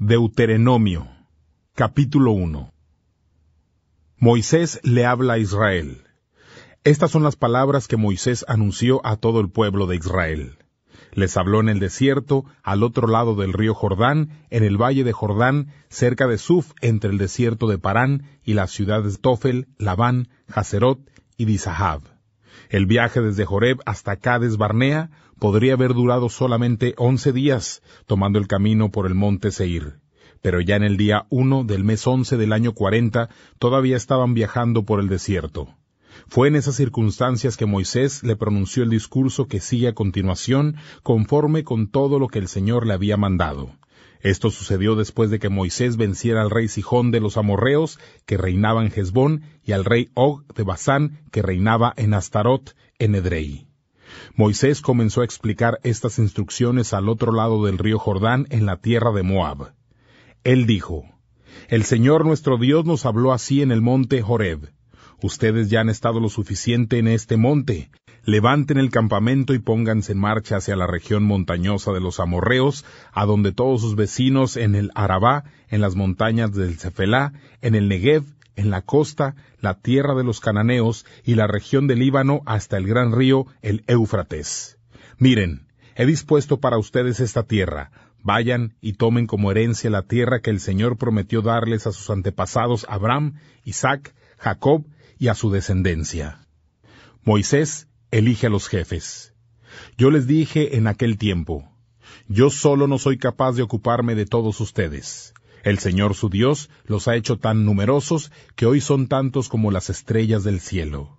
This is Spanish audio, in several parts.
Deuteronomio capítulo 1 Moisés le habla a Israel. Estas son las palabras que Moisés anunció a todo el pueblo de Israel. Les habló en el desierto, al otro lado del río Jordán, en el valle de Jordán, cerca de Suf, entre el desierto de Parán y las ciudades de Tofel, Labán, Haserot y Dizahab. El viaje desde Joreb hasta Cades Barnea podría haber durado solamente once días, tomando el camino por el monte Seir. Pero ya en el día uno del mes once del año cuarenta todavía estaban viajando por el desierto. Fue en esas circunstancias que Moisés le pronunció el discurso que sigue a continuación, conforme con todo lo que el Señor le había mandado. Esto sucedió después de que Moisés venciera al rey Sijón de los amorreos, que reinaba en Jezbón, y al rey Og de Basán, que reinaba en Astarot, en Edrei. Moisés comenzó a explicar estas instrucciones al otro lado del río Jordán, en la tierra de Moab. Él dijo, El Señor nuestro Dios nos habló así en el monte Joreb. Ustedes ya han estado lo suficiente en este monte, levanten el campamento y pónganse en marcha hacia la región montañosa de los amorreos, a donde todos sus vecinos en el Arabá, en las montañas del Cefelá, en el Negev, en la costa, la tierra de los cananeos y la región del Líbano hasta el gran río, el Éufrates. Miren, he dispuesto para ustedes esta tierra, Vayan y tomen como herencia la tierra que el Señor prometió darles a sus antepasados Abraham, Isaac, Jacob y a su descendencia. Moisés elige a los jefes. Yo les dije en aquel tiempo, yo solo no soy capaz de ocuparme de todos ustedes. El Señor su Dios los ha hecho tan numerosos que hoy son tantos como las estrellas del cielo.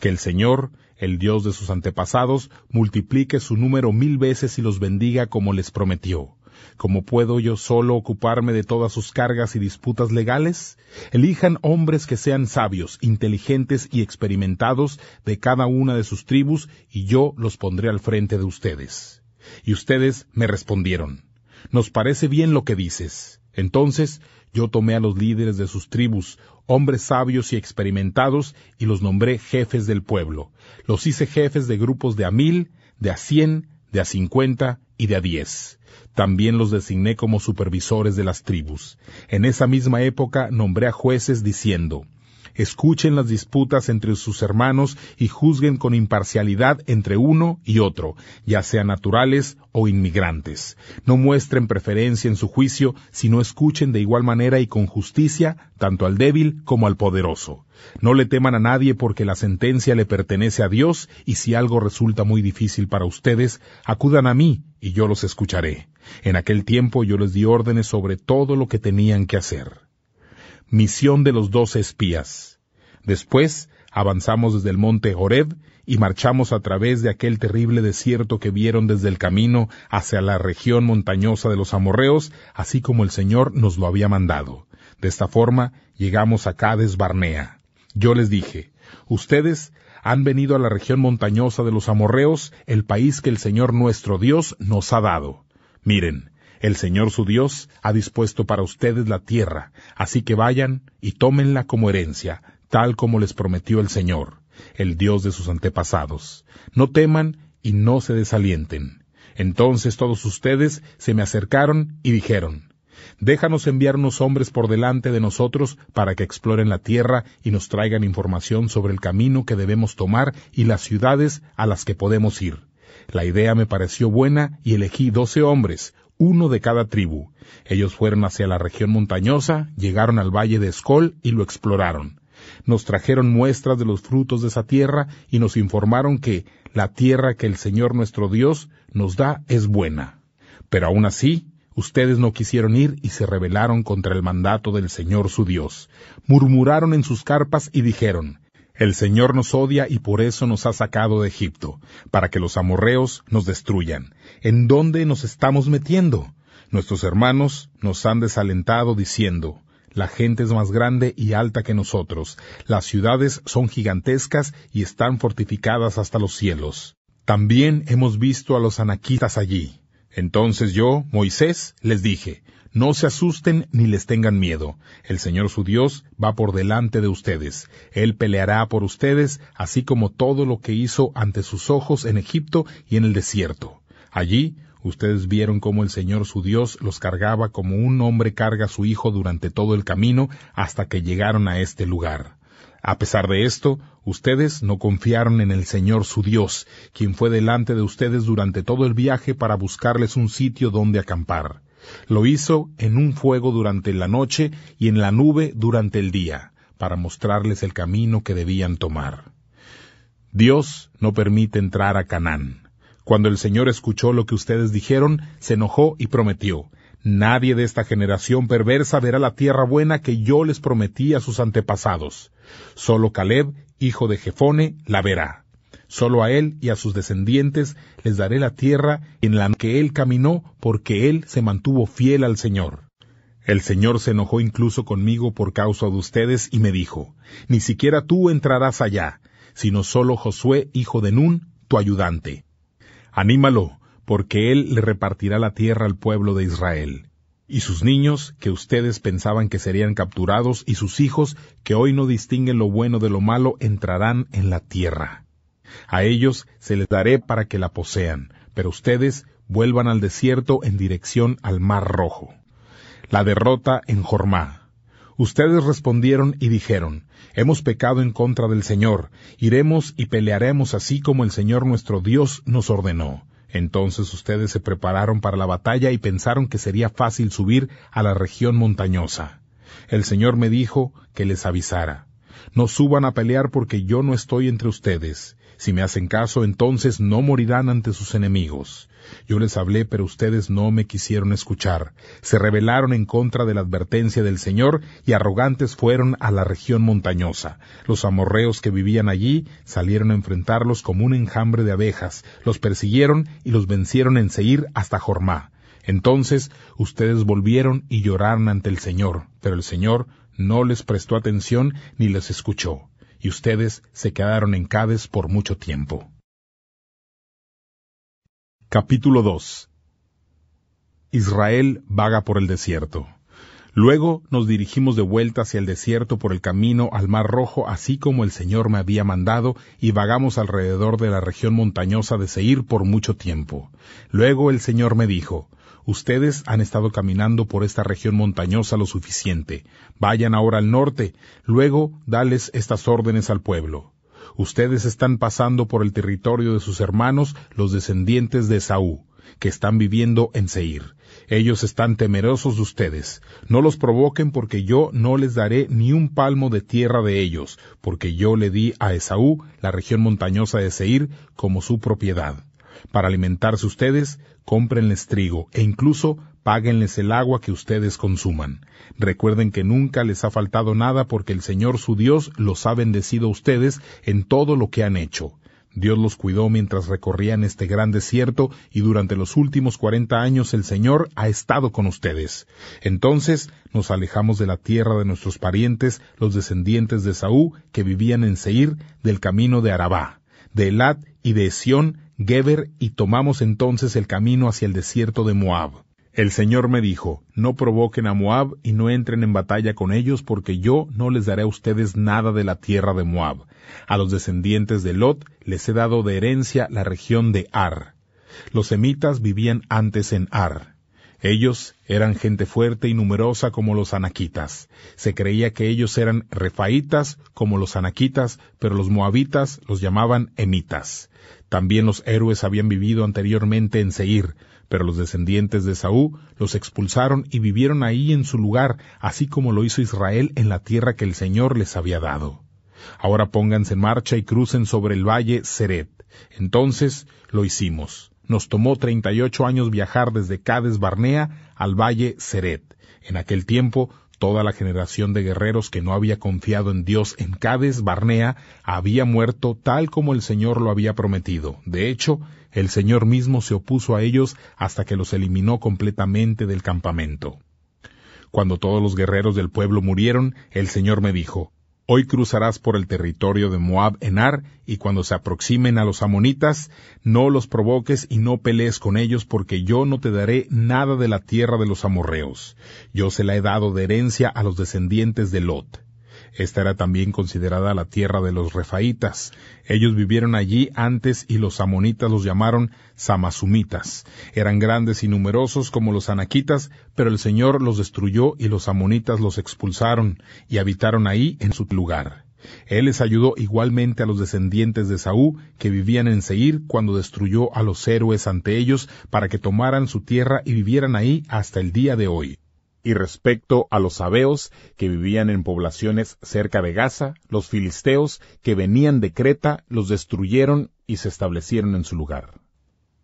Que el Señor, el Dios de sus antepasados, multiplique su número mil veces y los bendiga como les prometió. ¿Cómo puedo yo solo ocuparme de todas sus cargas y disputas legales? Elijan hombres que sean sabios, inteligentes y experimentados de cada una de sus tribus, y yo los pondré al frente de ustedes. Y ustedes me respondieron, Nos parece bien lo que dices. Entonces yo tomé a los líderes de sus tribus, hombres sabios y experimentados, y los nombré jefes del pueblo. Los hice jefes de grupos de a mil, de a cien, de a cincuenta y de a diez. También los designé como supervisores de las tribus. En esa misma época nombré a jueces diciendo, escuchen las disputas entre sus hermanos y juzguen con imparcialidad entre uno y otro, ya sean naturales o inmigrantes. No muestren preferencia en su juicio, sino escuchen de igual manera y con justicia tanto al débil como al poderoso. No le teman a nadie porque la sentencia le pertenece a Dios y si algo resulta muy difícil para ustedes, acudan a mí y yo los escucharé. En aquel tiempo yo les di órdenes sobre todo lo que tenían que hacer. Misión de los dos espías. Después avanzamos desde el monte Horeb y marchamos a través de aquel terrible desierto que vieron desde el camino hacia la región montañosa de los amorreos, así como el Señor nos lo había mandado. De esta forma llegamos a Cades Barnea. Yo les dije, ustedes han venido a la región montañosa de los amorreos, el país que el Señor nuestro Dios nos ha dado. Miren, el Señor su Dios ha dispuesto para ustedes la tierra, así que vayan y tómenla como herencia, tal como les prometió el Señor, el Dios de sus antepasados. No teman y no se desalienten. Entonces todos ustedes se me acercaron y dijeron, Déjanos enviar unos hombres por delante de nosotros para que exploren la tierra y nos traigan información sobre el camino que debemos tomar y las ciudades a las que podemos ir. La idea me pareció buena y elegí doce hombres, uno de cada tribu. Ellos fueron hacia la región montañosa, llegaron al valle de Escol y lo exploraron. Nos trajeron muestras de los frutos de esa tierra y nos informaron que la tierra que el Señor nuestro Dios nos da es buena. Pero aún así, Ustedes no quisieron ir y se rebelaron contra el mandato del Señor su Dios. Murmuraron en sus carpas y dijeron, el Señor nos odia y por eso nos ha sacado de Egipto, para que los amorreos nos destruyan. ¿En dónde nos estamos metiendo? Nuestros hermanos nos han desalentado diciendo, la gente es más grande y alta que nosotros, las ciudades son gigantescas y están fortificadas hasta los cielos. También hemos visto a los anaquitas allí. Entonces yo, Moisés, les dije, no se asusten ni les tengan miedo. El Señor su Dios va por delante de ustedes. Él peleará por ustedes, así como todo lo que hizo ante sus ojos en Egipto y en el desierto. Allí, ustedes vieron cómo el Señor su Dios los cargaba como un hombre carga a su hijo durante todo el camino hasta que llegaron a este lugar. A pesar de esto, ustedes no confiaron en el Señor su Dios, quien fue delante de ustedes durante todo el viaje para buscarles un sitio donde acampar. Lo hizo en un fuego durante la noche y en la nube durante el día, para mostrarles el camino que debían tomar. Dios no permite entrar a Canaán. Cuando el Señor escuchó lo que ustedes dijeron, se enojó y prometió, Nadie de esta generación perversa verá la tierra buena que yo les prometí a sus antepasados. Solo Caleb, hijo de Jefone, la verá. Solo a él y a sus descendientes les daré la tierra en la que él caminó, porque él se mantuvo fiel al Señor. El Señor se enojó incluso conmigo por causa de ustedes y me dijo, Ni siquiera tú entrarás allá, sino solo Josué, hijo de Nun, tu ayudante. Anímalo, porque él le repartirá la tierra al pueblo de Israel. Y sus niños, que ustedes pensaban que serían capturados, y sus hijos, que hoy no distinguen lo bueno de lo malo, entrarán en la tierra. A ellos se les daré para que la posean, pero ustedes vuelvan al desierto en dirección al Mar Rojo. La derrota en Jormá. Ustedes respondieron y dijeron, Hemos pecado en contra del Señor, iremos y pelearemos así como el Señor nuestro Dios nos ordenó. Entonces ustedes se prepararon para la batalla y pensaron que sería fácil subir a la región montañosa. El Señor me dijo que les avisara, No suban a pelear porque yo no estoy entre ustedes, si me hacen caso, entonces no morirán ante sus enemigos. Yo les hablé, pero ustedes no me quisieron escuchar. Se rebelaron en contra de la advertencia del Señor y arrogantes fueron a la región montañosa. Los amorreos que vivían allí salieron a enfrentarlos como un enjambre de abejas, los persiguieron y los vencieron en seguir hasta Jormá. Entonces ustedes volvieron y lloraron ante el Señor, pero el Señor no les prestó atención ni les escuchó y ustedes se quedaron en Cades por mucho tiempo. Capítulo 2 Israel vaga por el desierto. Luego nos dirigimos de vuelta hacia el desierto por el camino al Mar Rojo, así como el Señor me había mandado, y vagamos alrededor de la región montañosa de Seir por mucho tiempo. Luego el Señor me dijo, Ustedes han estado caminando por esta región montañosa lo suficiente. Vayan ahora al norte, luego dales estas órdenes al pueblo. Ustedes están pasando por el territorio de sus hermanos, los descendientes de Esaú, que están viviendo en Seir. Ellos están temerosos de ustedes. No los provoquen porque yo no les daré ni un palmo de tierra de ellos, porque yo le di a Esaú la región montañosa de Seir como su propiedad. Para alimentarse ustedes, cómprenles trigo e incluso páguenles el agua que ustedes consuman. Recuerden que nunca les ha faltado nada porque el Señor su Dios los ha bendecido a ustedes en todo lo que han hecho. Dios los cuidó mientras recorrían este gran desierto y durante los últimos cuarenta años el Señor ha estado con ustedes. Entonces nos alejamos de la tierra de nuestros parientes, los descendientes de Saúl, que vivían en Seir, del camino de Arabá, de Elat y de Esión, Geber y tomamos entonces el camino hacia el desierto de Moab. El Señor me dijo, No provoquen a Moab y no entren en batalla con ellos, porque yo no les daré a ustedes nada de la tierra de Moab. A los descendientes de Lot les he dado de herencia la región de Ar. Los semitas vivían antes en Ar. Ellos eran gente fuerte y numerosa como los anaquitas. Se creía que ellos eran refaitas como los anaquitas, pero los moabitas los llamaban emitas. También los héroes habían vivido anteriormente en Seir, pero los descendientes de Saúl los expulsaron y vivieron ahí en su lugar, así como lo hizo Israel en la tierra que el Señor les había dado. Ahora pónganse en marcha y crucen sobre el valle Seret. Entonces lo hicimos nos tomó 38 años viajar desde Cádiz Barnea al Valle Seret. En aquel tiempo, toda la generación de guerreros que no había confiado en Dios en Cádiz Barnea había muerto tal como el Señor lo había prometido. De hecho, el Señor mismo se opuso a ellos hasta que los eliminó completamente del campamento. Cuando todos los guerreros del pueblo murieron, el Señor me dijo, Hoy cruzarás por el territorio de Moab en Ar, y cuando se aproximen a los amonitas, no los provoques y no pelees con ellos, porque yo no te daré nada de la tierra de los amorreos. Yo se la he dado de herencia a los descendientes de Lot. Esta era también considerada la tierra de los refaítas. Ellos vivieron allí antes y los amonitas los llamaron samasumitas. Eran grandes y numerosos como los anaquitas, pero el Señor los destruyó y los amonitas los expulsaron y habitaron ahí en su lugar. Él les ayudó igualmente a los descendientes de Saúl que vivían en Seir cuando destruyó a los héroes ante ellos para que tomaran su tierra y vivieran ahí hasta el día de hoy. Y respecto a los sabeos que vivían en poblaciones cerca de Gaza, los filisteos que venían de Creta los destruyeron y se establecieron en su lugar.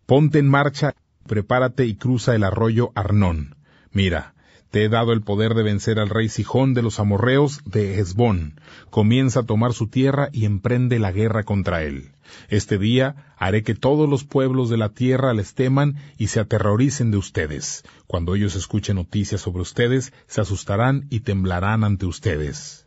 Ponte en marcha, prepárate y cruza el arroyo Arnón. Mira, te he dado el poder de vencer al rey Sijón de los amorreos de Hezbón. Comienza a tomar su tierra y emprende la guerra contra él. Este día haré que todos los pueblos de la tierra les teman y se aterroricen de ustedes. Cuando ellos escuchen noticias sobre ustedes, se asustarán y temblarán ante ustedes.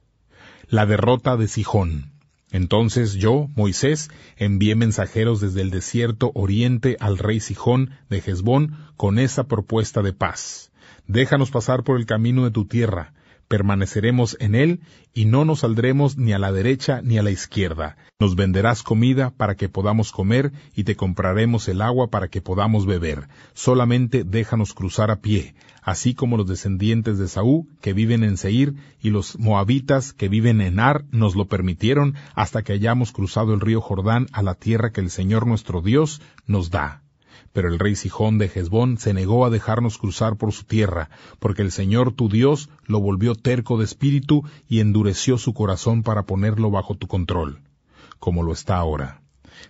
La derrota de Sijón. Entonces yo, Moisés, envié mensajeros desde el desierto oriente al rey Sijón de Hezbón con esa propuesta de paz. Déjanos pasar por el camino de tu tierra, permaneceremos en él y no nos saldremos ni a la derecha ni a la izquierda. Nos venderás comida para que podamos comer y te compraremos el agua para que podamos beber. Solamente déjanos cruzar a pie, así como los descendientes de Saúl que viven en Seir y los moabitas que viven en Ar nos lo permitieron hasta que hayamos cruzado el río Jordán a la tierra que el Señor nuestro Dios nos da. Pero el rey Sijón de Hezbón se negó a dejarnos cruzar por su tierra, porque el Señor tu Dios lo volvió terco de espíritu y endureció su corazón para ponerlo bajo tu control, como lo está ahora.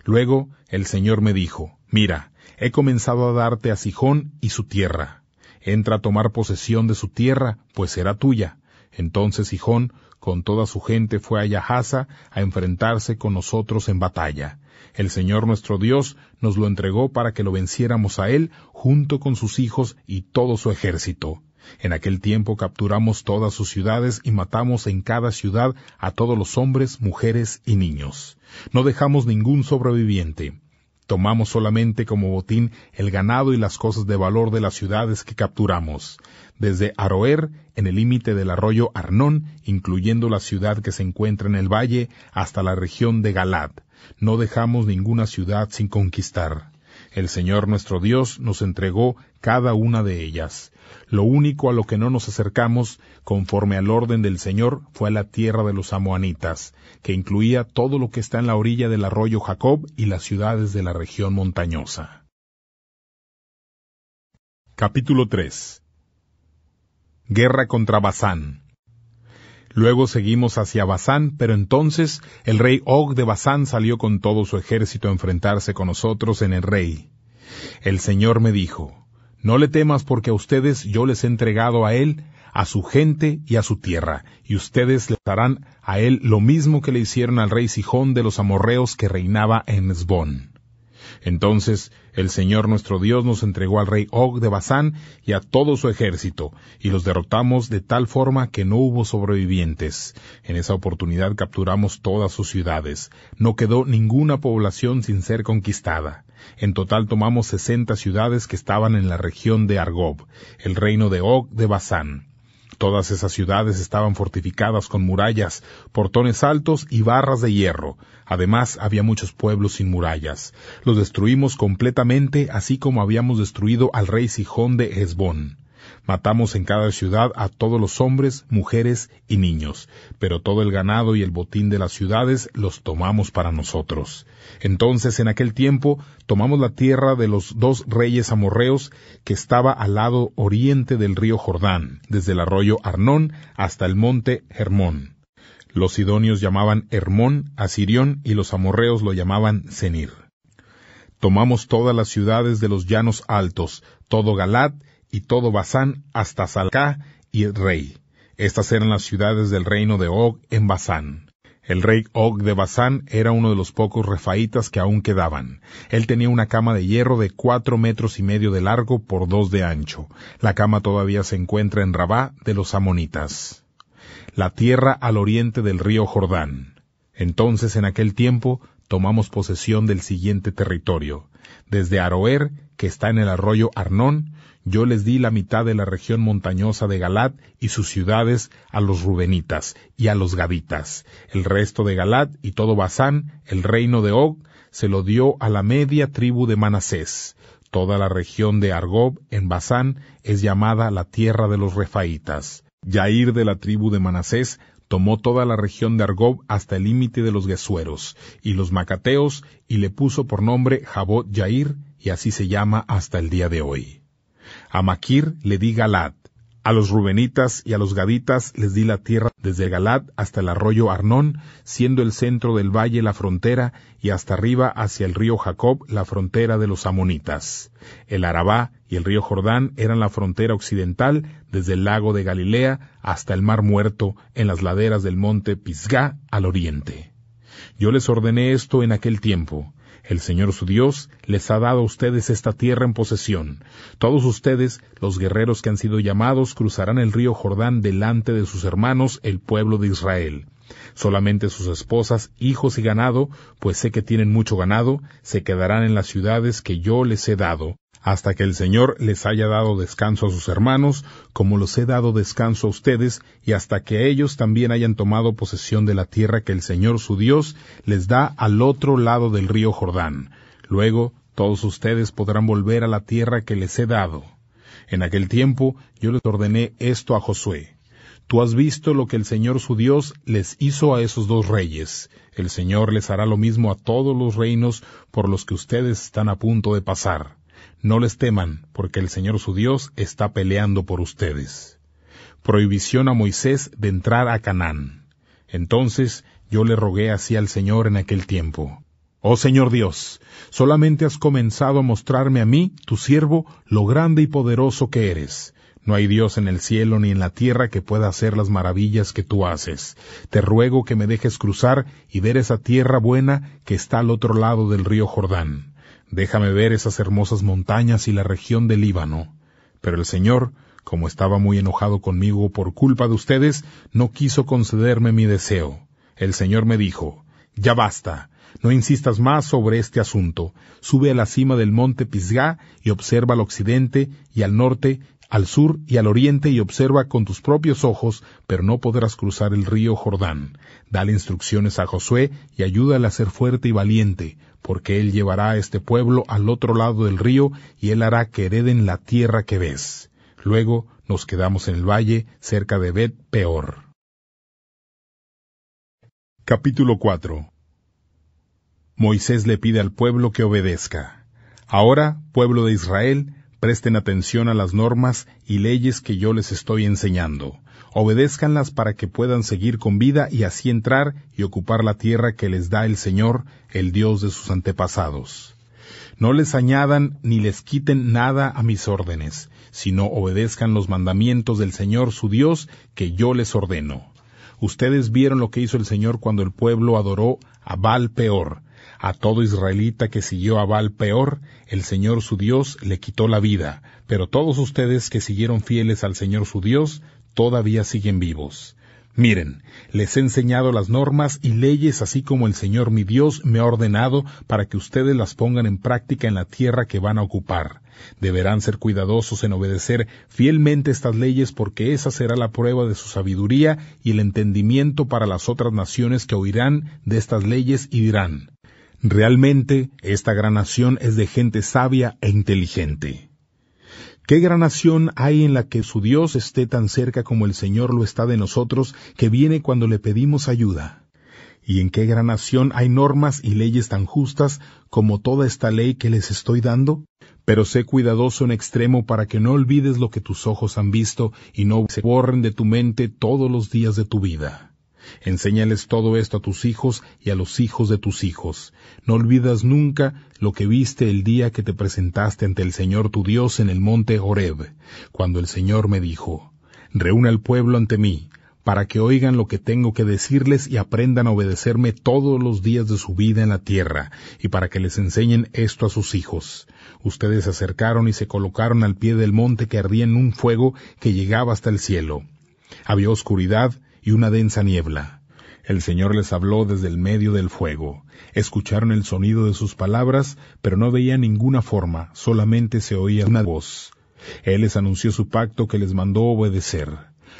Luego el Señor me dijo, Mira, he comenzado a darte a Sijón y su tierra. Entra a tomar posesión de su tierra, pues será tuya. Entonces Sijón, con toda su gente, fue a Yahasa a enfrentarse con nosotros en batalla el Señor nuestro Dios nos lo entregó para que lo venciéramos a Él junto con sus hijos y todo su ejército. En aquel tiempo capturamos todas sus ciudades y matamos en cada ciudad a todos los hombres, mujeres y niños. No dejamos ningún sobreviviente. Tomamos solamente como botín el ganado y las cosas de valor de las ciudades que capturamos, desde Aroer, en el límite del arroyo Arnón, incluyendo la ciudad que se encuentra en el valle, hasta la región de Galad. No dejamos ninguna ciudad sin conquistar. El Señor nuestro Dios nos entregó cada una de ellas. Lo único a lo que no nos acercamos, conforme al orden del Señor, fue a la tierra de los amoanitas, que incluía todo lo que está en la orilla del arroyo Jacob y las ciudades de la región montañosa. Capítulo 3 Guerra contra Bazán Luego seguimos hacia Bazán, pero entonces el rey Og de Bazán salió con todo su ejército a enfrentarse con nosotros en el rey. El Señor me dijo, No le temas porque a ustedes yo les he entregado a él, a su gente y a su tierra, y ustedes le darán a él lo mismo que le hicieron al rey Sijón de los amorreos que reinaba en Esbón. Entonces el Señor nuestro Dios nos entregó al rey Og de Basán y a todo su ejército, y los derrotamos de tal forma que no hubo sobrevivientes. En esa oportunidad capturamos todas sus ciudades. No quedó ninguna población sin ser conquistada. En total tomamos sesenta ciudades que estaban en la región de Argob, el reino de Og de Basán. Todas esas ciudades estaban fortificadas con murallas, portones altos y barras de hierro. Además, había muchos pueblos sin murallas. Los destruimos completamente, así como habíamos destruido al rey Sijón de Hezbón. Matamos en cada ciudad a todos los hombres, mujeres y niños, pero todo el ganado y el botín de las ciudades los tomamos para nosotros. Entonces, en aquel tiempo, tomamos la tierra de los dos reyes amorreos que estaba al lado oriente del río Jordán, desde el arroyo Arnón hasta el monte Germón. Los sidonios llamaban Hermón a Sirión y los amorreos lo llamaban Senir. Tomamos todas las ciudades de los llanos altos, todo Galat y todo Basán hasta Salcá y el Rey. Estas eran las ciudades del reino de Og en Basán. El rey Og de Basán era uno de los pocos refaitas que aún quedaban. Él tenía una cama de hierro de cuatro metros y medio de largo por dos de ancho. La cama todavía se encuentra en Rabá de los amonitas la tierra al oriente del río Jordán. Entonces en aquel tiempo tomamos posesión del siguiente territorio. Desde Aroer, que está en el arroyo Arnón, yo les di la mitad de la región montañosa de Galat y sus ciudades a los Rubenitas y a los Gaditas. El resto de Galat y todo Basán, el reino de Og, se lo dio a la media tribu de Manasés. Toda la región de Argob en Basán es llamada la tierra de los Refaítas. Yair de la tribu de Manasés tomó toda la región de Argob hasta el límite de los Gesueros y los Macateos y le puso por nombre Jabot Yair y así se llama hasta el día de hoy. A Maquir le di Galad a los rubenitas y a los gaditas les di la tierra desde Galad hasta el arroyo Arnón, siendo el centro del valle la frontera, y hasta arriba hacia el río Jacob la frontera de los amonitas. El Arabá y el río Jordán eran la frontera occidental, desde el lago de Galilea hasta el mar muerto, en las laderas del monte Pisgá al oriente. Yo les ordené esto en aquel tiempo, el Señor su Dios les ha dado a ustedes esta tierra en posesión. Todos ustedes, los guerreros que han sido llamados, cruzarán el río Jordán delante de sus hermanos, el pueblo de Israel. Solamente sus esposas, hijos y ganado, pues sé que tienen mucho ganado, se quedarán en las ciudades que yo les he dado, hasta que el Señor les haya dado descanso a sus hermanos, como los he dado descanso a ustedes, y hasta que ellos también hayan tomado posesión de la tierra que el Señor su Dios les da al otro lado del río Jordán. Luego todos ustedes podrán volver a la tierra que les he dado. En aquel tiempo yo les ordené esto a Josué. Tú has visto lo que el Señor su Dios les hizo a esos dos reyes. El Señor les hará lo mismo a todos los reinos por los que ustedes están a punto de pasar. No les teman, porque el Señor su Dios está peleando por ustedes. Prohibición a Moisés de entrar a Canaán. Entonces yo le rogué así al Señor en aquel tiempo. Oh Señor Dios, solamente has comenzado a mostrarme a mí, tu siervo, lo grande y poderoso que eres. No hay Dios en el cielo ni en la tierra que pueda hacer las maravillas que tú haces. Te ruego que me dejes cruzar y ver esa tierra buena que está al otro lado del río Jordán. Déjame ver esas hermosas montañas y la región del Líbano. Pero el Señor, como estaba muy enojado conmigo por culpa de ustedes, no quiso concederme mi deseo. El Señor me dijo, Ya basta, no insistas más sobre este asunto. Sube a la cima del monte Pisgá y observa al occidente y al norte, al sur y al oriente y observa con tus propios ojos, pero no podrás cruzar el río Jordán. Dale instrucciones a Josué y ayúdale a ser fuerte y valiente, porque él llevará a este pueblo al otro lado del río y él hará que hereden la tierra que ves. Luego nos quedamos en el valle cerca de Bet Peor. Capítulo 4 Moisés le pide al pueblo que obedezca. Ahora, pueblo de Israel, presten atención a las normas y leyes que yo les estoy enseñando obedézcanlas para que puedan seguir con vida y así entrar y ocupar la tierra que les da el Señor, el Dios de sus antepasados. No les añadan ni les quiten nada a mis órdenes, sino obedezcan los mandamientos del Señor su Dios que yo les ordeno. Ustedes vieron lo que hizo el Señor cuando el pueblo adoró a Baal Peor. A todo israelita que siguió a Baal Peor, el Señor su Dios le quitó la vida, pero todos ustedes que siguieron fieles al Señor su Dios, todavía siguen vivos. Miren, les he enseñado las normas y leyes así como el Señor mi Dios me ha ordenado para que ustedes las pongan en práctica en la tierra que van a ocupar. Deberán ser cuidadosos en obedecer fielmente estas leyes porque esa será la prueba de su sabiduría y el entendimiento para las otras naciones que oirán de estas leyes y dirán, realmente esta gran nación es de gente sabia e inteligente. Qué gran nación hay en la que su Dios esté tan cerca como el Señor lo está de nosotros, que viene cuando le pedimos ayuda. Y en qué gran nación hay normas y leyes tan justas como toda esta ley que les estoy dando. Pero sé cuidadoso en extremo para que no olvides lo que tus ojos han visto y no se borren de tu mente todos los días de tu vida. Enséñales todo esto a tus hijos y a los hijos de tus hijos. No olvidas nunca lo que viste el día que te presentaste ante el Señor tu Dios en el monte Horeb, cuando el Señor me dijo, Reúna al pueblo ante mí, para que oigan lo que tengo que decirles y aprendan a obedecerme todos los días de su vida en la tierra, y para que les enseñen esto a sus hijos. Ustedes se acercaron y se colocaron al pie del monte que ardía en un fuego que llegaba hasta el cielo. Había oscuridad, y una densa niebla. El Señor les habló desde el medio del fuego. Escucharon el sonido de sus palabras, pero no veían ninguna forma, solamente se oía una voz. Él les anunció su pacto que les mandó obedecer,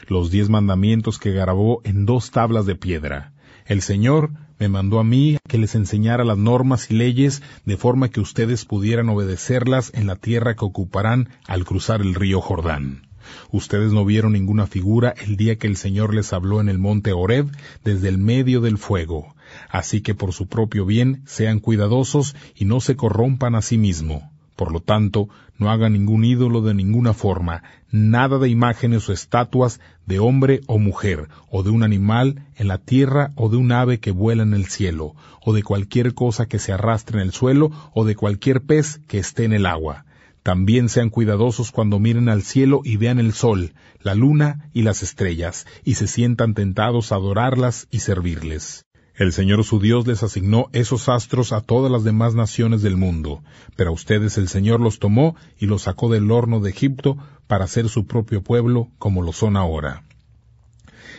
los diez mandamientos que grabó en dos tablas de piedra. El Señor me mandó a mí que les enseñara las normas y leyes de forma que ustedes pudieran obedecerlas en la tierra que ocuparán al cruzar el río Jordán. Ustedes no vieron ninguna figura el día que el Señor les habló en el monte Horeb desde el medio del fuego. Así que por su propio bien sean cuidadosos y no se corrompan a sí mismo. Por lo tanto, no hagan ningún ídolo de ninguna forma, nada de imágenes o estatuas de hombre o mujer, o de un animal en la tierra, o de un ave que vuela en el cielo, o de cualquier cosa que se arrastre en el suelo, o de cualquier pez que esté en el agua también sean cuidadosos cuando miren al cielo y vean el sol, la luna y las estrellas, y se sientan tentados a adorarlas y servirles. El Señor su Dios les asignó esos astros a todas las demás naciones del mundo, pero a ustedes el Señor los tomó y los sacó del horno de Egipto para ser su propio pueblo como lo son ahora.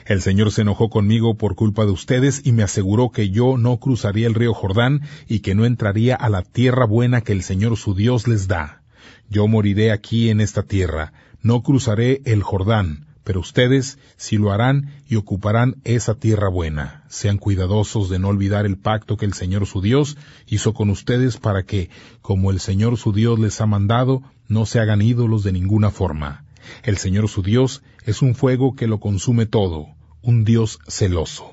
El Señor se enojó conmigo por culpa de ustedes y me aseguró que yo no cruzaría el río Jordán y que no entraría a la tierra buena que el Señor su Dios les da. Yo moriré aquí en esta tierra, no cruzaré el Jordán, pero ustedes si lo harán y ocuparán esa tierra buena. Sean cuidadosos de no olvidar el pacto que el Señor su Dios hizo con ustedes para que, como el Señor su Dios les ha mandado, no se hagan ídolos de ninguna forma. El Señor su Dios es un fuego que lo consume todo, un Dios celoso.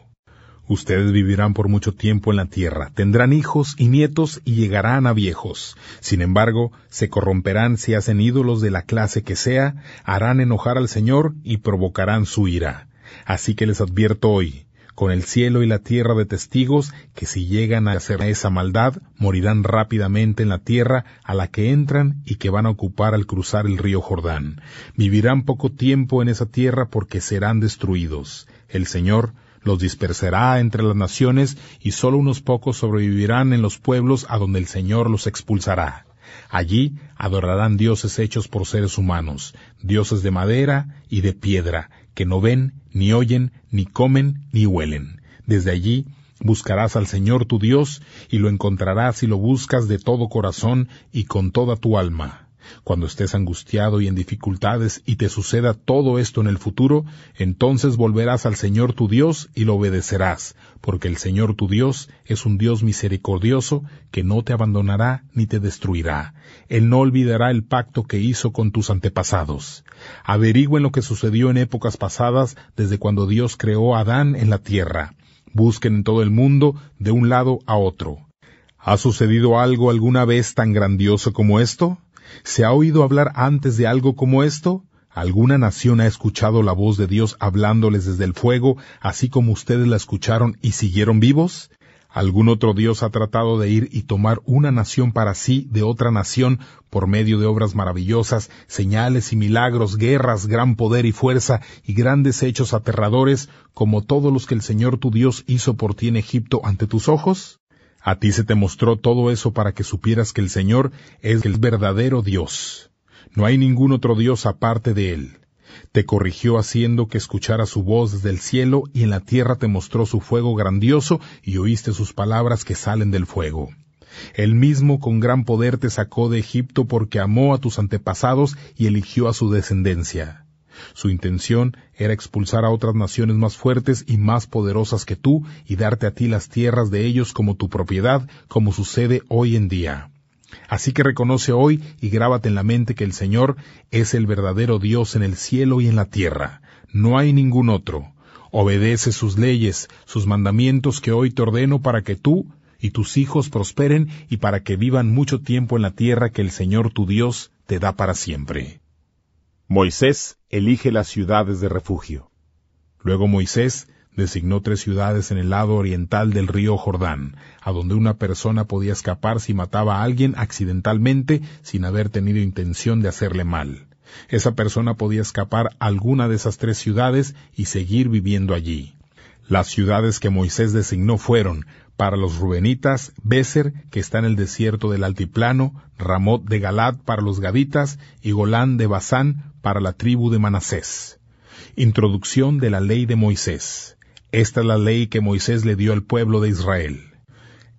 Ustedes vivirán por mucho tiempo en la tierra, tendrán hijos y nietos y llegarán a viejos. Sin embargo, se corromperán si hacen ídolos de la clase que sea, harán enojar al Señor y provocarán su ira. Así que les advierto hoy, con el cielo y la tierra de testigos, que si llegan a hacer esa maldad, morirán rápidamente en la tierra a la que entran y que van a ocupar al cruzar el río Jordán. Vivirán poco tiempo en esa tierra porque serán destruidos. El Señor los dispersará entre las naciones y solo unos pocos sobrevivirán en los pueblos a donde el Señor los expulsará. Allí adorarán dioses hechos por seres humanos, dioses de madera y de piedra, que no ven, ni oyen, ni comen, ni huelen. Desde allí buscarás al Señor tu Dios, y lo encontrarás si lo buscas de todo corazón y con toda tu alma. Cuando estés angustiado y en dificultades y te suceda todo esto en el futuro, entonces volverás al Señor tu Dios y lo obedecerás, porque el Señor tu Dios es un Dios misericordioso que no te abandonará ni te destruirá. Él no olvidará el pacto que hizo con tus antepasados. Averigüen lo que sucedió en épocas pasadas desde cuando Dios creó a Adán en la tierra. Busquen en todo el mundo, de un lado a otro. ¿Ha sucedido algo alguna vez tan grandioso como esto? ¿Se ha oído hablar antes de algo como esto? ¿Alguna nación ha escuchado la voz de Dios hablándoles desde el fuego, así como ustedes la escucharon y siguieron vivos? ¿Algún otro Dios ha tratado de ir y tomar una nación para sí de otra nación por medio de obras maravillosas, señales y milagros, guerras, gran poder y fuerza y grandes hechos aterradores como todos los que el Señor tu Dios hizo por ti en Egipto ante tus ojos? A ti se te mostró todo eso para que supieras que el Señor es el verdadero Dios. No hay ningún otro Dios aparte de Él. Te corrigió haciendo que escuchara su voz desde el cielo y en la tierra te mostró su fuego grandioso y oíste sus palabras que salen del fuego. Él mismo con gran poder te sacó de Egipto porque amó a tus antepasados y eligió a su descendencia. Su intención era expulsar a otras naciones más fuertes y más poderosas que tú y darte a ti las tierras de ellos como tu propiedad, como sucede hoy en día. Así que reconoce hoy y grábate en la mente que el Señor es el verdadero Dios en el cielo y en la tierra. No hay ningún otro. Obedece sus leyes, sus mandamientos que hoy te ordeno para que tú y tus hijos prosperen y para que vivan mucho tiempo en la tierra que el Señor tu Dios te da para siempre. Moisés elige las ciudades de refugio. Luego Moisés designó tres ciudades en el lado oriental del río Jordán, a donde una persona podía escapar si mataba a alguien accidentalmente sin haber tenido intención de hacerle mal. Esa persona podía escapar a alguna de esas tres ciudades y seguir viviendo allí. Las ciudades que Moisés designó fueron para los rubenitas, Bezer que está en el desierto del altiplano, Ramot de Galad para los gaditas y Golán de Basán para la tribu de Manasés. Introducción de la ley de Moisés. Esta es la ley que Moisés le dio al pueblo de Israel.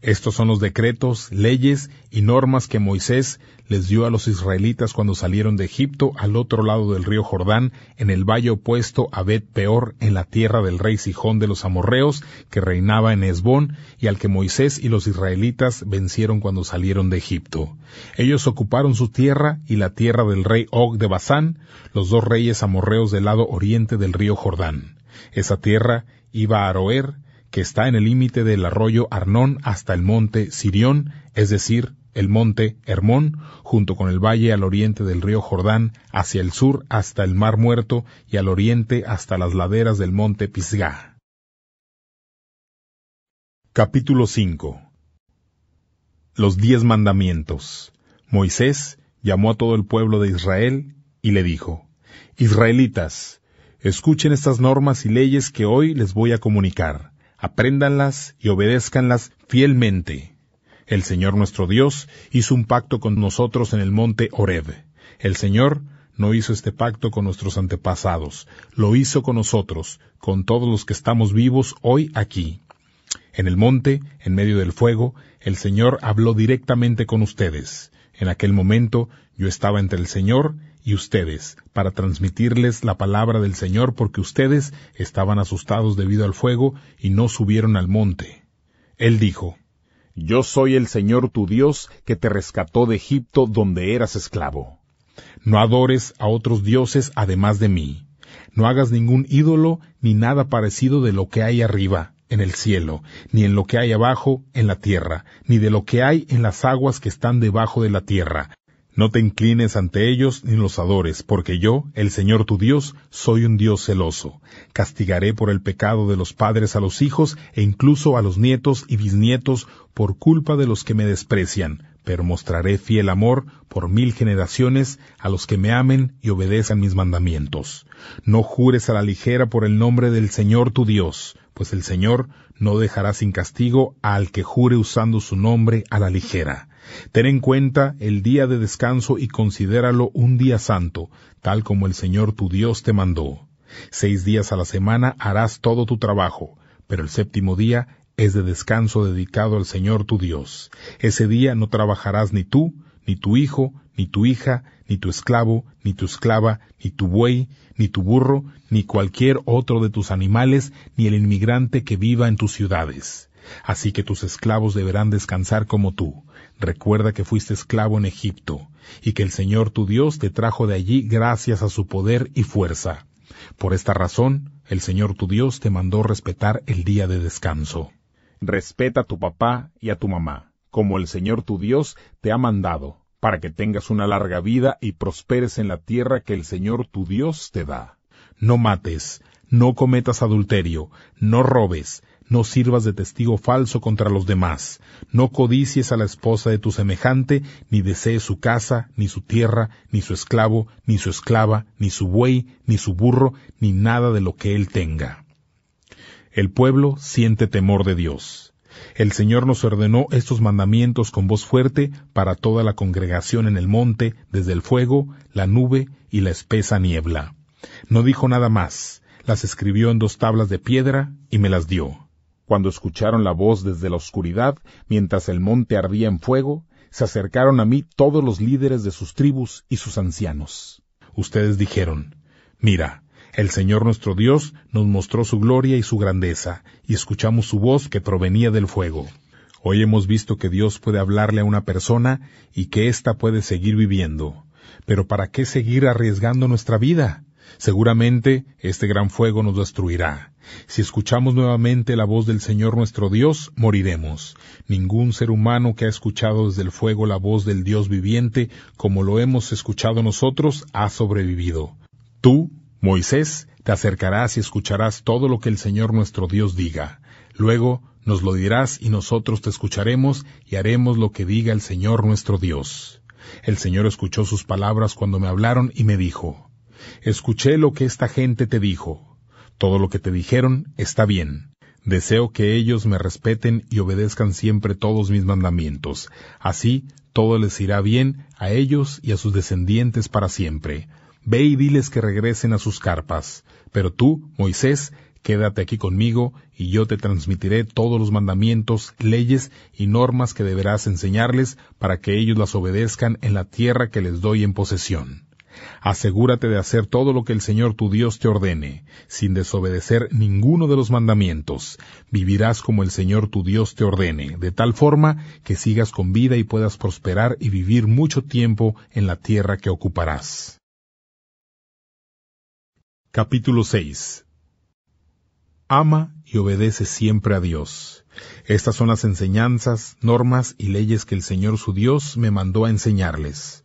Estos son los decretos, leyes y normas que Moisés les dio a los israelitas cuando salieron de Egipto al otro lado del río Jordán, en el valle opuesto a Bet Peor, en la tierra del rey Sijón de los amorreos, que reinaba en Esbón, y al que Moisés y los israelitas vencieron cuando salieron de Egipto. Ellos ocuparon su tierra y la tierra del rey Og de Basán, los dos reyes amorreos del lado oriente del río Jordán. Esa tierra iba a roer que está en el límite del arroyo Arnón hasta el monte Sirión, es decir, el monte Hermón, junto con el valle al oriente del río Jordán, hacia el sur hasta el Mar Muerto y al oriente hasta las laderas del monte Pisgah. Capítulo 5 Los diez mandamientos. Moisés llamó a todo el pueblo de Israel y le dijo, Israelitas, escuchen estas normas y leyes que hoy les voy a comunicar apréndanlas y obedézcanlas fielmente. El Señor nuestro Dios hizo un pacto con nosotros en el monte Oreb. El Señor no hizo este pacto con nuestros antepasados, lo hizo con nosotros, con todos los que estamos vivos hoy aquí. En el monte, en medio del fuego, el Señor habló directamente con ustedes. En aquel momento yo estaba entre el Señor y ustedes, para transmitirles la palabra del Señor, porque ustedes estaban asustados debido al fuego y no subieron al monte. Él dijo, Yo soy el Señor tu Dios que te rescató de Egipto donde eras esclavo. No adores a otros dioses además de mí. No hagas ningún ídolo ni nada parecido de lo que hay arriba, en el cielo, ni en lo que hay abajo, en la tierra, ni de lo que hay en las aguas que están debajo de la tierra, no te inclines ante ellos ni los adores, porque yo, el Señor tu Dios, soy un Dios celoso. Castigaré por el pecado de los padres a los hijos e incluso a los nietos y bisnietos por culpa de los que me desprecian, pero mostraré fiel amor por mil generaciones a los que me amen y obedezcan mis mandamientos. No jures a la ligera por el nombre del Señor tu Dios, pues el Señor no dejará sin castigo al que jure usando su nombre a la ligera Ten en cuenta el día de descanso y considéralo un día santo, tal como el Señor tu Dios te mandó. Seis días a la semana harás todo tu trabajo, pero el séptimo día es de descanso dedicado al Señor tu Dios. Ese día no trabajarás ni tú, ni tu hijo, ni tu hija, ni tu esclavo, ni tu esclava, ni tu buey, ni tu burro, ni cualquier otro de tus animales, ni el inmigrante que viva en tus ciudades. Así que tus esclavos deberán descansar como tú, Recuerda que fuiste esclavo en Egipto, y que el Señor tu Dios te trajo de allí gracias a su poder y fuerza. Por esta razón, el Señor tu Dios te mandó respetar el día de descanso. Respeta a tu papá y a tu mamá, como el Señor tu Dios te ha mandado, para que tengas una larga vida y prosperes en la tierra que el Señor tu Dios te da. No mates, no cometas adulterio, no robes, no sirvas de testigo falso contra los demás, no codicies a la esposa de tu semejante, ni desees su casa, ni su tierra, ni su esclavo, ni su esclava, ni su buey, ni su burro, ni nada de lo que él tenga. El pueblo siente temor de Dios. El Señor nos ordenó estos mandamientos con voz fuerte para toda la congregación en el monte, desde el fuego, la nube y la espesa niebla. No dijo nada más, las escribió en dos tablas de piedra y me las dio. Cuando escucharon la voz desde la oscuridad, mientras el monte ardía en fuego, se acercaron a mí todos los líderes de sus tribus y sus ancianos. Ustedes dijeron, Mira, el Señor nuestro Dios nos mostró su gloria y su grandeza, y escuchamos su voz que provenía del fuego. Hoy hemos visto que Dios puede hablarle a una persona y que ésta puede seguir viviendo. Pero ¿para qué seguir arriesgando nuestra vida? Seguramente este gran fuego nos destruirá. Si escuchamos nuevamente la voz del Señor nuestro Dios, moriremos. Ningún ser humano que ha escuchado desde el fuego la voz del Dios viviente, como lo hemos escuchado nosotros, ha sobrevivido. Tú, Moisés, te acercarás y escucharás todo lo que el Señor nuestro Dios diga. Luego nos lo dirás y nosotros te escucharemos y haremos lo que diga el Señor nuestro Dios. El Señor escuchó sus palabras cuando me hablaron y me dijo, Escuché lo que esta gente te dijo. Todo lo que te dijeron está bien. Deseo que ellos me respeten y obedezcan siempre todos mis mandamientos. Así todo les irá bien a ellos y a sus descendientes para siempre. Ve y diles que regresen a sus carpas. Pero tú, Moisés, quédate aquí conmigo y yo te transmitiré todos los mandamientos, leyes y normas que deberás enseñarles para que ellos las obedezcan en la tierra que les doy en posesión. Asegúrate de hacer todo lo que el Señor tu Dios te ordene, sin desobedecer ninguno de los mandamientos. Vivirás como el Señor tu Dios te ordene, de tal forma que sigas con vida y puedas prosperar y vivir mucho tiempo en la tierra que ocuparás. Capítulo 6 Ama y obedece siempre a Dios. Estas son las enseñanzas, normas y leyes que el Señor su Dios me mandó a enseñarles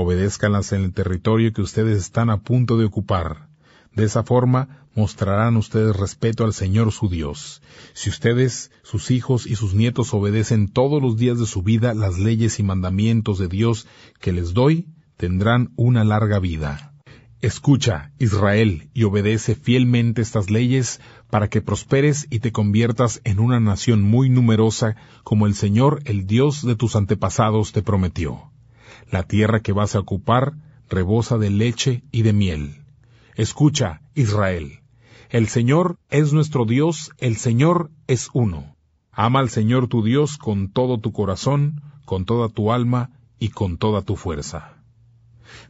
obedézcanlas en el territorio que ustedes están a punto de ocupar. De esa forma mostrarán ustedes respeto al Señor su Dios. Si ustedes, sus hijos y sus nietos obedecen todos los días de su vida las leyes y mandamientos de Dios que les doy, tendrán una larga vida. Escucha, Israel, y obedece fielmente estas leyes para que prosperes y te conviertas en una nación muy numerosa como el Señor, el Dios de tus antepasados, te prometió. La tierra que vas a ocupar rebosa de leche y de miel. Escucha, Israel. El Señor es nuestro Dios, el Señor es uno. Ama al Señor tu Dios con todo tu corazón, con toda tu alma y con toda tu fuerza.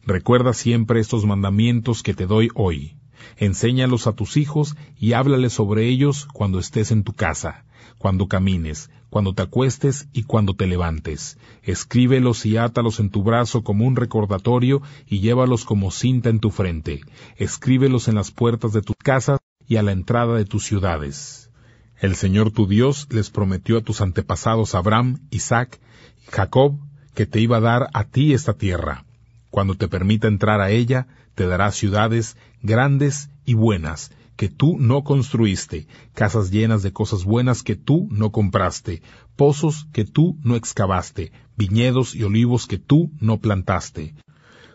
Recuerda siempre estos mandamientos que te doy hoy. Enséñalos a tus hijos y háblales sobre ellos cuando estés en tu casa, cuando camines, cuando te acuestes y cuando te levantes. Escríbelos y átalos en tu brazo como un recordatorio y llévalos como cinta en tu frente. Escríbelos en las puertas de tus casas y a la entrada de tus ciudades. El Señor tu Dios les prometió a tus antepasados Abraham, Isaac, y Jacob, que te iba a dar a ti esta tierra. Cuando te permita entrar a ella, te dará ciudades grandes y buenas, que tú no construiste, casas llenas de cosas buenas que tú no compraste, pozos que tú no excavaste, viñedos y olivos que tú no plantaste.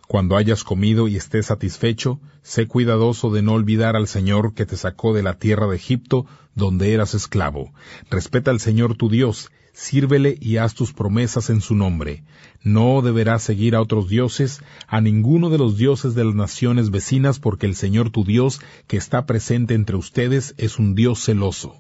Cuando hayas comido y estés satisfecho, sé cuidadoso de no olvidar al Señor que te sacó de la tierra de Egipto, donde eras esclavo. Respeta al Señor tu Dios, sírvele y haz tus promesas en su nombre. No deberás seguir a otros dioses, a ninguno de los dioses de las naciones vecinas, porque el Señor tu Dios, que está presente entre ustedes, es un Dios celoso.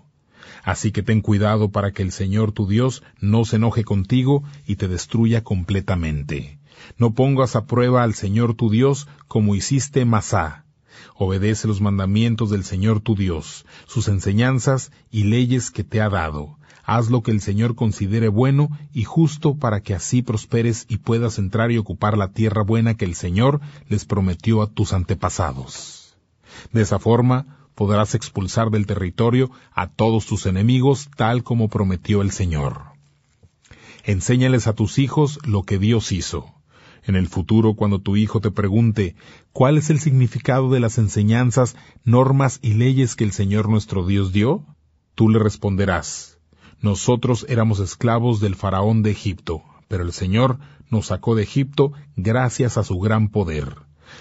Así que ten cuidado para que el Señor tu Dios no se enoje contigo y te destruya completamente. No pongas a prueba al Señor tu Dios como hiciste Masá. Obedece los mandamientos del Señor tu Dios, sus enseñanzas y leyes que te ha dado Haz lo que el Señor considere bueno y justo para que así prosperes y puedas entrar y ocupar la tierra buena que el Señor les prometió a tus antepasados. De esa forma podrás expulsar del territorio a todos tus enemigos tal como prometió el Señor. Enséñales a tus hijos lo que Dios hizo. En el futuro, cuando tu hijo te pregunte cuál es el significado de las enseñanzas, normas y leyes que el Señor nuestro Dios dio, tú le responderás, nosotros éramos esclavos del faraón de Egipto, pero el Señor nos sacó de Egipto gracias a su gran poder.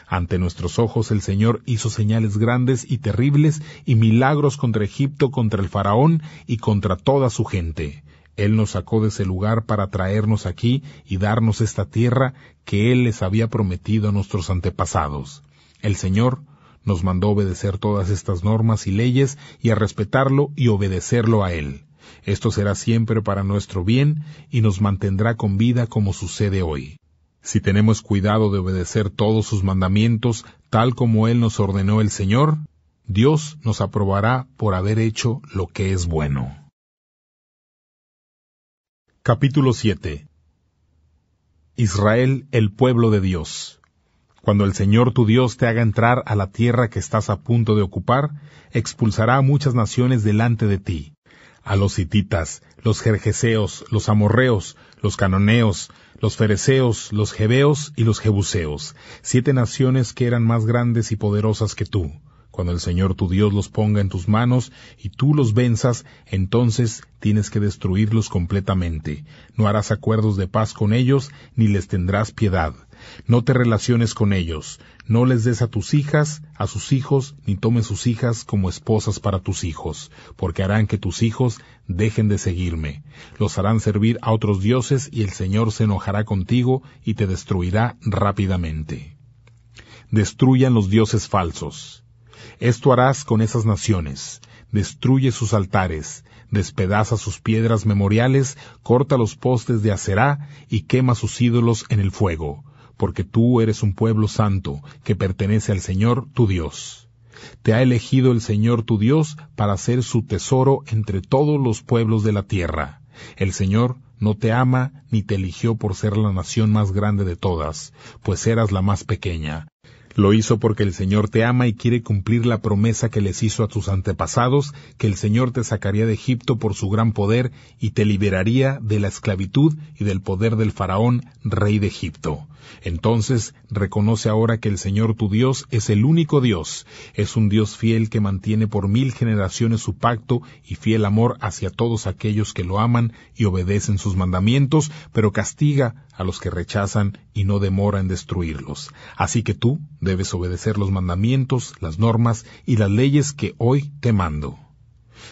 Ante nuestros ojos el Señor hizo señales grandes y terribles y milagros contra Egipto, contra el faraón y contra toda su gente. Él nos sacó de ese lugar para traernos aquí y darnos esta tierra que Él les había prometido a nuestros antepasados. El Señor nos mandó obedecer todas estas normas y leyes y a respetarlo y obedecerlo a Él. Esto será siempre para nuestro bien y nos mantendrá con vida como sucede hoy. Si tenemos cuidado de obedecer todos sus mandamientos tal como Él nos ordenó el Señor, Dios nos aprobará por haber hecho lo que es bueno. Capítulo 7 Israel, el pueblo de Dios. Cuando el Señor tu Dios te haga entrar a la tierra que estás a punto de ocupar, expulsará a muchas naciones delante de ti a los hititas, los jerjeseos, los amorreos, los canoneos, los fereceos, los jebeos y los jebuseos, siete naciones que eran más grandes y poderosas que tú. Cuando el Señor tu Dios los ponga en tus manos y tú los venzas, entonces tienes que destruirlos completamente. No harás acuerdos de paz con ellos, ni les tendrás piedad no te relaciones con ellos, no les des a tus hijas, a sus hijos, ni tomes sus hijas como esposas para tus hijos, porque harán que tus hijos dejen de seguirme. Los harán servir a otros dioses y el Señor se enojará contigo y te destruirá rápidamente. Destruyan los dioses falsos. Esto harás con esas naciones. Destruye sus altares, despedaza sus piedras memoriales, corta los postes de acerá y quema sus ídolos en el fuego porque tú eres un pueblo santo que pertenece al Señor tu Dios. Te ha elegido el Señor tu Dios para ser su tesoro entre todos los pueblos de la tierra. El Señor no te ama ni te eligió por ser la nación más grande de todas, pues eras la más pequeña, lo hizo porque el Señor te ama y quiere cumplir la promesa que les hizo a tus antepasados, que el Señor te sacaría de Egipto por su gran poder y te liberaría de la esclavitud y del poder del faraón, rey de Egipto. Entonces, reconoce ahora que el Señor tu Dios es el único Dios, es un Dios fiel que mantiene por mil generaciones su pacto y fiel amor hacia todos aquellos que lo aman y obedecen sus mandamientos, pero castiga a los que rechazan y no demora en destruirlos. Así que tú, debes obedecer los mandamientos, las normas y las leyes que hoy te mando.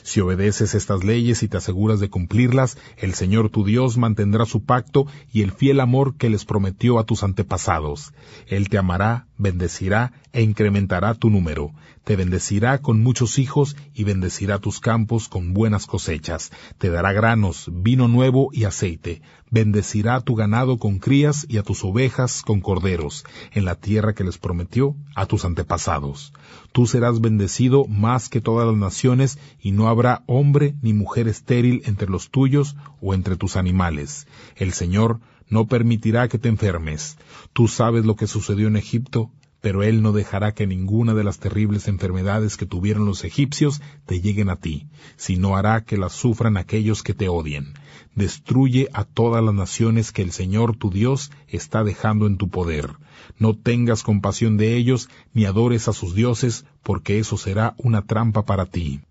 Si obedeces estas leyes y te aseguras de cumplirlas, el Señor tu Dios mantendrá su pacto y el fiel amor que les prometió a tus antepasados. Él te amará, bendecirá e incrementará tu número. Te bendecirá con muchos hijos y bendecirá tus campos con buenas cosechas. Te dará granos, vino nuevo y aceite. Bendecirá tu ganado con crías y a tus ovejas con corderos, en la tierra que les prometió a tus antepasados. Tú serás bendecido más que todas las naciones y no habrá hombre ni mujer estéril entre los tuyos o entre tus animales. El Señor no permitirá que te enfermes. Tú sabes lo que sucedió en Egipto pero Él no dejará que ninguna de las terribles enfermedades que tuvieron los egipcios te lleguen a ti, sino hará que las sufran aquellos que te odien. Destruye a todas las naciones que el Señor tu Dios está dejando en tu poder. No tengas compasión de ellos, ni adores a sus dioses, porque eso será una trampa para ti.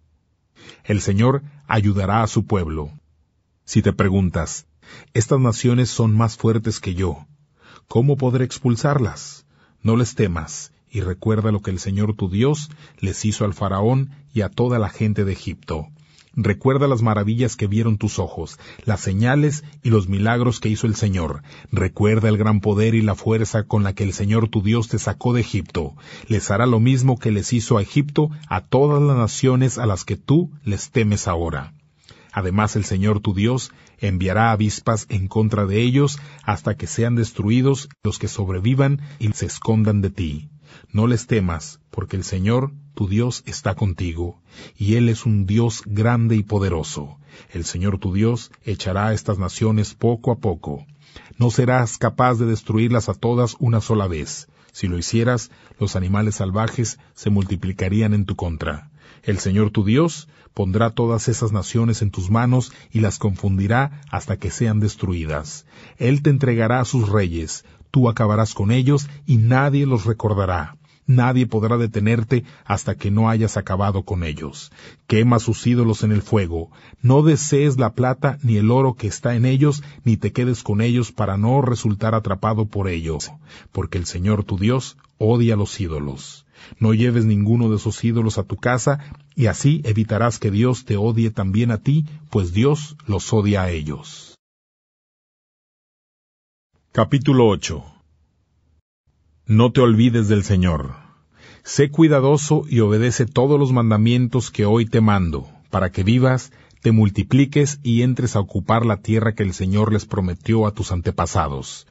El Señor ayudará a su pueblo. Si te preguntas, estas naciones son más fuertes que yo, ¿cómo podré expulsarlas? No les temas, y recuerda lo que el Señor tu Dios les hizo al faraón y a toda la gente de Egipto. Recuerda las maravillas que vieron tus ojos, las señales y los milagros que hizo el Señor. Recuerda el gran poder y la fuerza con la que el Señor tu Dios te sacó de Egipto. Les hará lo mismo que les hizo a Egipto a todas las naciones a las que tú les temes ahora. Además el Señor tu Dios enviará avispas en contra de ellos hasta que sean destruidos los que sobrevivan y se escondan de ti. No les temas, porque el Señor, tu Dios, está contigo, y Él es un Dios grande y poderoso. El Señor tu Dios echará a estas naciones poco a poco. No serás capaz de destruirlas a todas una sola vez. Si lo hicieras, los animales salvajes se multiplicarían en tu contra. El Señor tu Dios pondrá todas esas naciones en tus manos y las confundirá hasta que sean destruidas. Él te entregará a sus reyes, tú acabarás con ellos y nadie los recordará. Nadie podrá detenerte hasta que no hayas acabado con ellos. Quema sus ídolos en el fuego. No desees la plata ni el oro que está en ellos, ni te quedes con ellos para no resultar atrapado por ellos, porque el Señor tu Dios odia los ídolos. No lleves ninguno de sus ídolos a tu casa, y así evitarás que Dios te odie también a ti, pues Dios los odia a ellos. Capítulo 8 No te olvides del Señor. Sé cuidadoso y obedece todos los mandamientos que hoy te mando, para que vivas, te multipliques y entres a ocupar la tierra que el Señor les prometió a tus antepasados.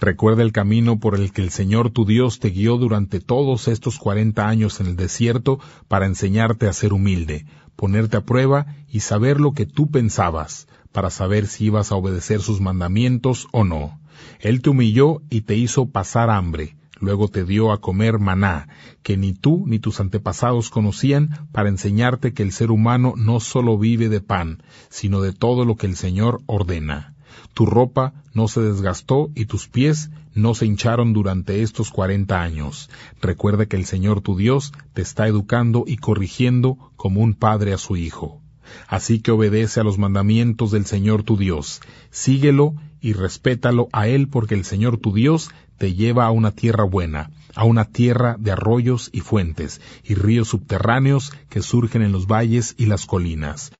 Recuerda el camino por el que el Señor tu Dios te guió durante todos estos cuarenta años en el desierto para enseñarte a ser humilde, ponerte a prueba y saber lo que tú pensabas, para saber si ibas a obedecer sus mandamientos o no. Él te humilló y te hizo pasar hambre, luego te dio a comer maná, que ni tú ni tus antepasados conocían, para enseñarte que el ser humano no solo vive de pan, sino de todo lo que el Señor ordena. Tu ropa no se desgastó y tus pies no se hincharon durante estos cuarenta años. Recuerda que el Señor tu Dios te está educando y corrigiendo como un padre a su hijo. Así que obedece a los mandamientos del Señor tu Dios, síguelo y respétalo a Él porque el Señor tu Dios te lleva a una tierra buena, a una tierra de arroyos y fuentes, y ríos subterráneos que surgen en los valles y las colinas,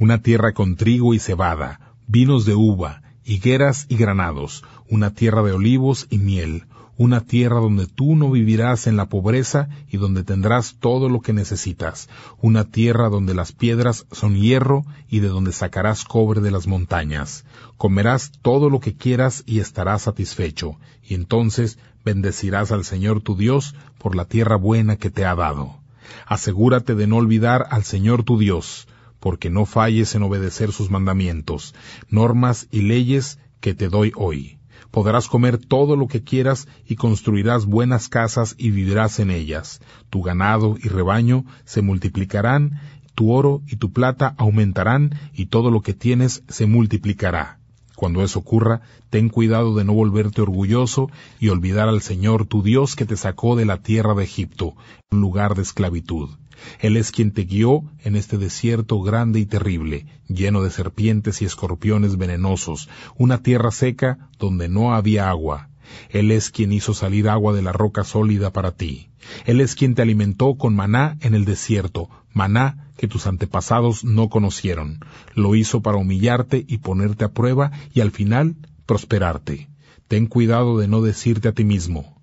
una tierra con trigo y cebada, vinos de uva, higueras y granados, una tierra de olivos y miel, una tierra donde tú no vivirás en la pobreza y donde tendrás todo lo que necesitas, una tierra donde las piedras son hierro y de donde sacarás cobre de las montañas. Comerás todo lo que quieras y estarás satisfecho, y entonces bendecirás al Señor tu Dios por la tierra buena que te ha dado. Asegúrate de no olvidar al Señor tu Dios, porque no falles en obedecer sus mandamientos, normas y leyes que te doy hoy. Podrás comer todo lo que quieras y construirás buenas casas y vivirás en ellas. Tu ganado y rebaño se multiplicarán, tu oro y tu plata aumentarán y todo lo que tienes se multiplicará. Cuando eso ocurra, ten cuidado de no volverte orgulloso y olvidar al Señor tu Dios que te sacó de la tierra de Egipto, un lugar de esclavitud. Él es quien te guió en este desierto grande y terrible, lleno de serpientes y escorpiones venenosos, una tierra seca donde no había agua. Él es quien hizo salir agua de la roca sólida para ti. Él es quien te alimentó con maná en el desierto, maná que tus antepasados no conocieron. Lo hizo para humillarte y ponerte a prueba y al final prosperarte. Ten cuidado de no decirte a ti mismo,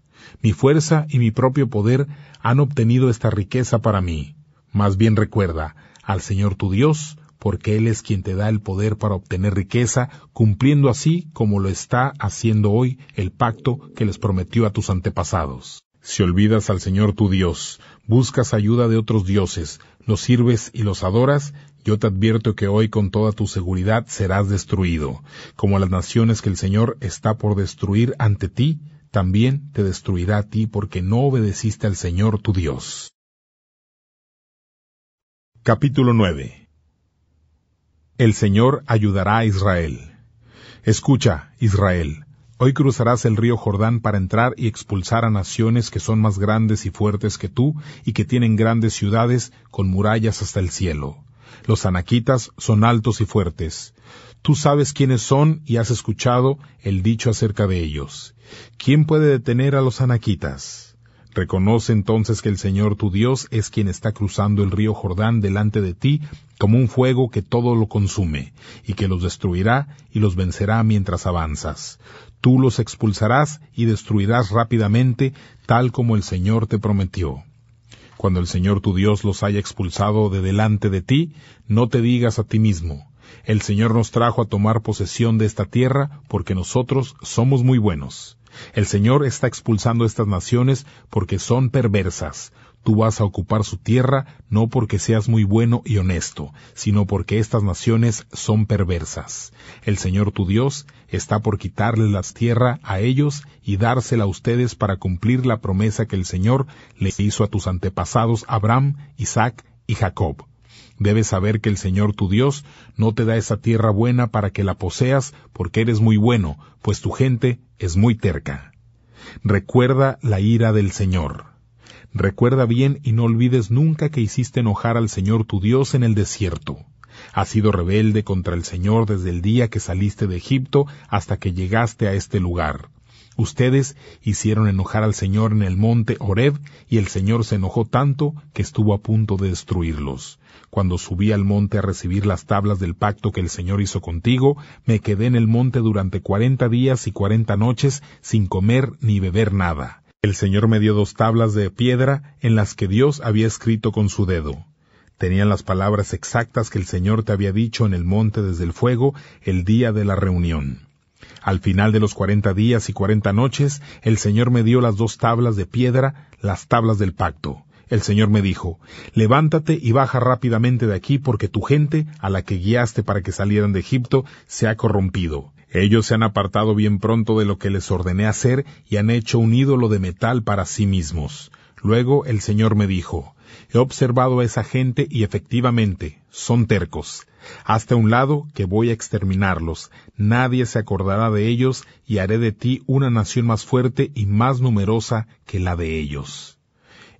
mi fuerza y mi propio poder han obtenido esta riqueza para mí. Más bien recuerda al Señor tu Dios, porque Él es quien te da el poder para obtener riqueza, cumpliendo así como lo está haciendo hoy el pacto que les prometió a tus antepasados. Si olvidas al Señor tu Dios, buscas ayuda de otros dioses, los sirves y los adoras, yo te advierto que hoy con toda tu seguridad serás destruido, como las naciones que el Señor está por destruir ante ti, también te destruirá a ti porque no obedeciste al Señor tu Dios. Capítulo 9 El Señor ayudará a Israel. Escucha, Israel, hoy cruzarás el río Jordán para entrar y expulsar a naciones que son más grandes y fuertes que tú y que tienen grandes ciudades con murallas hasta el cielo. Los anaquitas son altos y fuertes. Tú sabes quiénes son y has escuchado el dicho acerca de ellos. ¿Quién puede detener a los anaquitas? Reconoce entonces que el Señor tu Dios es quien está cruzando el río Jordán delante de ti como un fuego que todo lo consume, y que los destruirá y los vencerá mientras avanzas. Tú los expulsarás y destruirás rápidamente, tal como el Señor te prometió. Cuando el Señor tu Dios los haya expulsado de delante de ti, no te digas a ti mismo, el Señor nos trajo a tomar posesión de esta tierra porque nosotros somos muy buenos. El Señor está expulsando estas naciones porque son perversas. Tú vas a ocupar su tierra no porque seas muy bueno y honesto, sino porque estas naciones son perversas. El Señor tu Dios está por quitarles la tierra a ellos y dársela a ustedes para cumplir la promesa que el Señor les hizo a tus antepasados Abraham, Isaac y Jacob. Debes saber que el Señor tu Dios no te da esa tierra buena para que la poseas, porque eres muy bueno, pues tu gente es muy terca. Recuerda la ira del Señor. Recuerda bien y no olvides nunca que hiciste enojar al Señor tu Dios en el desierto. Has sido rebelde contra el Señor desde el día que saliste de Egipto hasta que llegaste a este lugar. Ustedes hicieron enojar al Señor en el monte Horeb, y el Señor se enojó tanto que estuvo a punto de destruirlos. Cuando subí al monte a recibir las tablas del pacto que el Señor hizo contigo, me quedé en el monte durante cuarenta días y cuarenta noches sin comer ni beber nada. El Señor me dio dos tablas de piedra en las que Dios había escrito con su dedo. Tenían las palabras exactas que el Señor te había dicho en el monte desde el fuego el día de la reunión. Al final de los cuarenta días y cuarenta noches, el Señor me dio las dos tablas de piedra, las tablas del pacto. El Señor me dijo, Levántate y baja rápidamente de aquí porque tu gente, a la que guiaste para que salieran de Egipto, se ha corrompido. Ellos se han apartado bien pronto de lo que les ordené hacer y han hecho un ídolo de metal para sí mismos. Luego el Señor me dijo, He observado a esa gente y efectivamente son tercos. Hasta un lado que voy a exterminarlos. Nadie se acordará de ellos y haré de ti una nación más fuerte y más numerosa que la de ellos.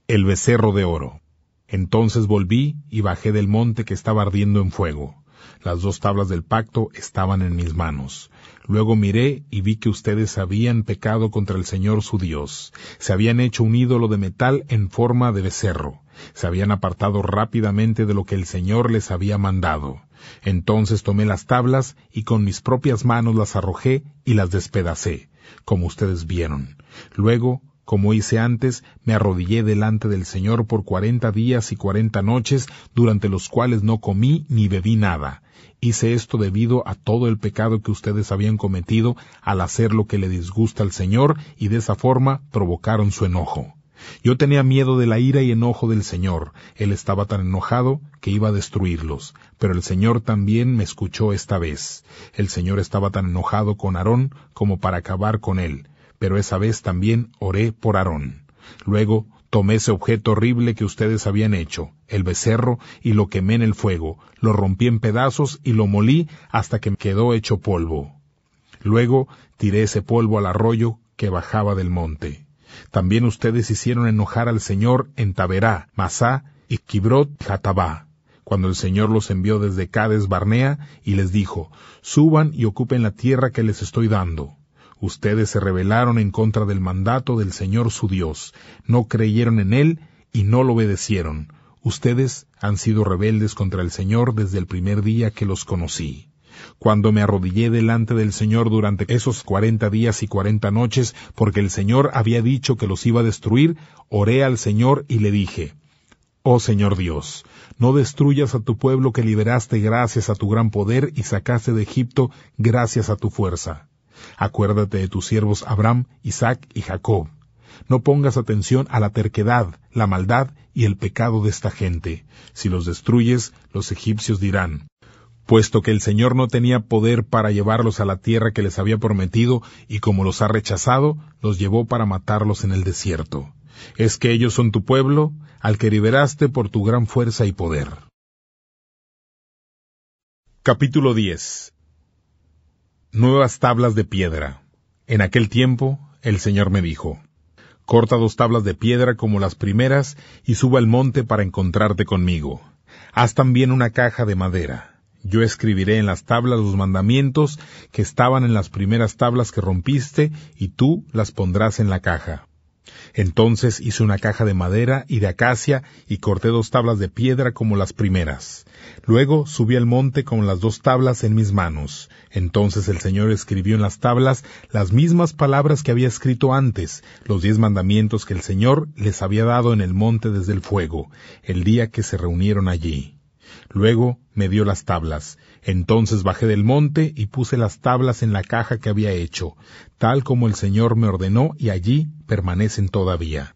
El becerro de oro. Entonces volví y bajé del monte que estaba ardiendo en fuego. Las dos tablas del pacto estaban en mis manos. Luego miré y vi que ustedes habían pecado contra el Señor su Dios. Se habían hecho un ídolo de metal en forma de becerro. Se habían apartado rápidamente de lo que el Señor les había mandado. Entonces tomé las tablas y con mis propias manos las arrojé y las despedacé, como ustedes vieron. Luego como hice antes, me arrodillé delante del Señor por cuarenta días y cuarenta noches, durante los cuales no comí ni bebí nada. Hice esto debido a todo el pecado que ustedes habían cometido al hacer lo que le disgusta al Señor y de esa forma provocaron su enojo. Yo tenía miedo de la ira y enojo del Señor. Él estaba tan enojado que iba a destruirlos. Pero el Señor también me escuchó esta vez. El Señor estaba tan enojado con Aarón como para acabar con él pero esa vez también oré por Aarón. Luego tomé ese objeto horrible que ustedes habían hecho, el becerro, y lo quemé en el fuego, lo rompí en pedazos y lo molí hasta que quedó hecho polvo. Luego tiré ese polvo al arroyo que bajaba del monte. También ustedes hicieron enojar al Señor en Taberá, Masá y Kibrot Jatabá, cuando el Señor los envió desde Cades Barnea y les dijo, Suban y ocupen la tierra que les estoy dando. Ustedes se rebelaron en contra del mandato del Señor su Dios, no creyeron en Él y no lo obedecieron. Ustedes han sido rebeldes contra el Señor desde el primer día que los conocí. Cuando me arrodillé delante del Señor durante esos cuarenta días y cuarenta noches, porque el Señor había dicho que los iba a destruir, oré al Señor y le dije, Oh Señor Dios, no destruyas a tu pueblo que liberaste gracias a tu gran poder y sacaste de Egipto gracias a tu fuerza. Acuérdate de tus siervos Abraham, Isaac y Jacob. No pongas atención a la terquedad, la maldad y el pecado de esta gente. Si los destruyes, los egipcios dirán, puesto que el Señor no tenía poder para llevarlos a la tierra que les había prometido, y como los ha rechazado, los llevó para matarlos en el desierto. Es que ellos son tu pueblo, al que liberaste por tu gran fuerza y poder. Capítulo 10 nuevas tablas de piedra. En aquel tiempo el Señor me dijo, Corta dos tablas de piedra como las primeras y suba al monte para encontrarte conmigo. Haz también una caja de madera. Yo escribiré en las tablas los mandamientos que estaban en las primeras tablas que rompiste y tú las pondrás en la caja. Entonces hice una caja de madera y de acacia y corté dos tablas de piedra como las primeras. Luego subí al monte con las dos tablas en mis manos. Entonces el Señor escribió en las tablas las mismas palabras que había escrito antes, los diez mandamientos que el Señor les había dado en el monte desde el fuego, el día que se reunieron allí. Luego me dio las tablas, entonces bajé del monte y puse las tablas en la caja que había hecho, tal como el Señor me ordenó, y allí permanecen todavía.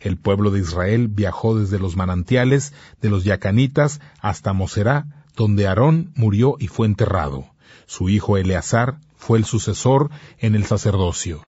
El pueblo de Israel viajó desde los manantiales de los Yacanitas hasta Moserá, donde Aarón murió y fue enterrado. Su hijo Eleazar fue el sucesor en el sacerdocio.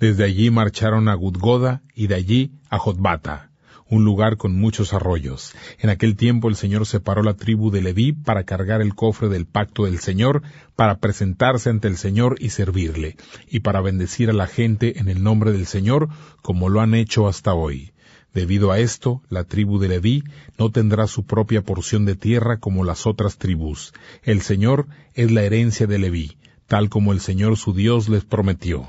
Desde allí marcharon a Gudgoda y de allí a Jotbata un lugar con muchos arroyos. En aquel tiempo el Señor separó la tribu de Leví para cargar el cofre del pacto del Señor, para presentarse ante el Señor y servirle, y para bendecir a la gente en el nombre del Señor, como lo han hecho hasta hoy. Debido a esto, la tribu de Leví no tendrá su propia porción de tierra como las otras tribus. El Señor es la herencia de Leví, tal como el Señor su Dios les prometió.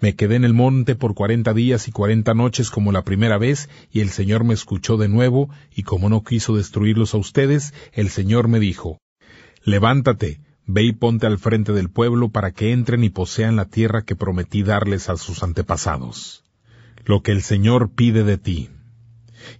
Me quedé en el monte por cuarenta días y cuarenta noches como la primera vez, y el Señor me escuchó de nuevo, y como no quiso destruirlos a ustedes, el Señor me dijo, Levántate, ve y ponte al frente del pueblo para que entren y posean la tierra que prometí darles a sus antepasados. Lo que el Señor pide de ti.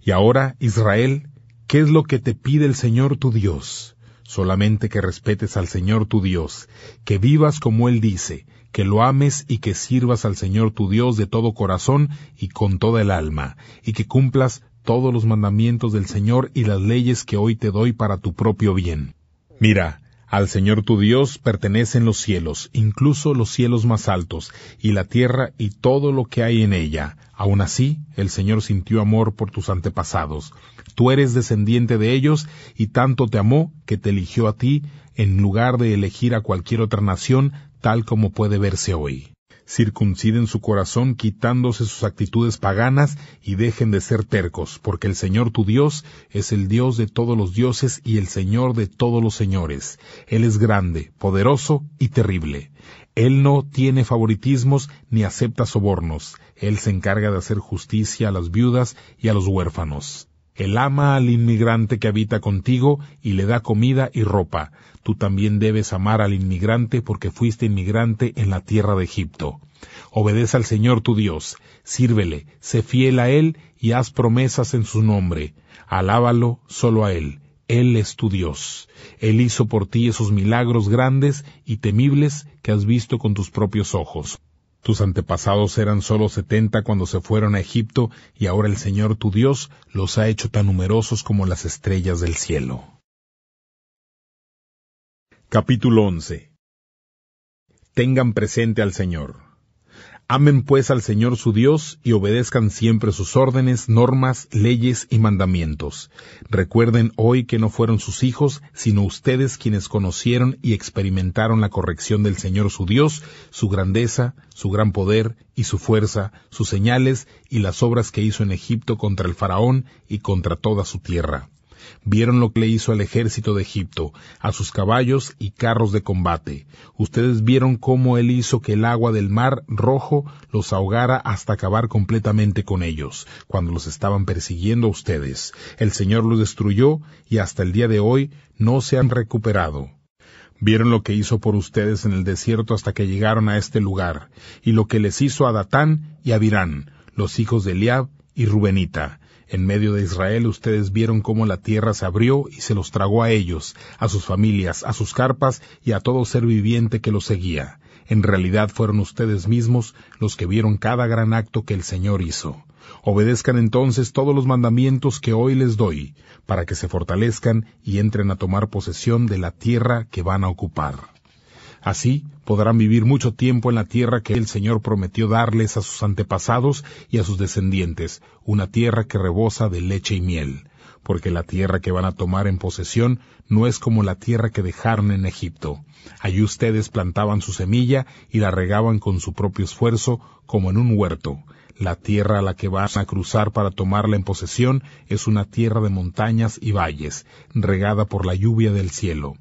Y ahora, Israel, ¿qué es lo que te pide el Señor tu Dios? solamente que respetes al Señor tu Dios, que vivas como Él dice, que lo ames y que sirvas al Señor tu Dios de todo corazón y con toda el alma, y que cumplas todos los mandamientos del Señor y las leyes que hoy te doy para tu propio bien. Mira, al Señor tu Dios pertenecen los cielos, incluso los cielos más altos, y la tierra y todo lo que hay en ella. Aun así, el Señor sintió amor por tus antepasados. Tú eres descendiente de ellos, y tanto te amó que te eligió a ti, en lugar de elegir a cualquier otra nación, tal como puede verse hoy circunciden su corazón quitándose sus actitudes paganas y dejen de ser tercos, porque el Señor tu Dios es el Dios de todos los dioses y el Señor de todos los señores. Él es grande, poderoso y terrible. Él no tiene favoritismos ni acepta sobornos. Él se encarga de hacer justicia a las viudas y a los huérfanos. Él ama al inmigrante que habita contigo y le da comida y ropa. Tú también debes amar al inmigrante porque fuiste inmigrante en la tierra de Egipto. Obedece al Señor tu Dios, sírvele, sé fiel a Él y haz promesas en su nombre. Alábalo solo a Él. Él es tu Dios. Él hizo por ti esos milagros grandes y temibles que has visto con tus propios ojos. Tus antepasados eran solo setenta cuando se fueron a Egipto, y ahora el Señor tu Dios los ha hecho tan numerosos como las estrellas del cielo. Capítulo 11 Tengan presente al Señor. Amen pues al Señor su Dios y obedezcan siempre sus órdenes, normas, leyes y mandamientos. Recuerden hoy que no fueron sus hijos, sino ustedes quienes conocieron y experimentaron la corrección del Señor su Dios, su grandeza, su gran poder y su fuerza, sus señales y las obras que hizo en Egipto contra el faraón y contra toda su tierra. Vieron lo que le hizo al ejército de Egipto, a sus caballos y carros de combate. Ustedes vieron cómo él hizo que el agua del mar rojo los ahogara hasta acabar completamente con ellos, cuando los estaban persiguiendo a ustedes. El Señor los destruyó y hasta el día de hoy no se han recuperado. Vieron lo que hizo por ustedes en el desierto hasta que llegaron a este lugar, y lo que les hizo a Datán y a Virán, los hijos de Eliab y Rubenita, en medio de Israel ustedes vieron cómo la tierra se abrió y se los tragó a ellos, a sus familias, a sus carpas y a todo ser viviente que los seguía. En realidad fueron ustedes mismos los que vieron cada gran acto que el Señor hizo. Obedezcan entonces todos los mandamientos que hoy les doy, para que se fortalezcan y entren a tomar posesión de la tierra que van a ocupar. Así podrán vivir mucho tiempo en la tierra que el Señor prometió darles a sus antepasados y a sus descendientes, una tierra que rebosa de leche y miel, porque la tierra que van a tomar en posesión no es como la tierra que dejaron en Egipto. Allí ustedes plantaban su semilla y la regaban con su propio esfuerzo, como en un huerto. La tierra a la que van a cruzar para tomarla en posesión es una tierra de montañas y valles, regada por la lluvia del cielo.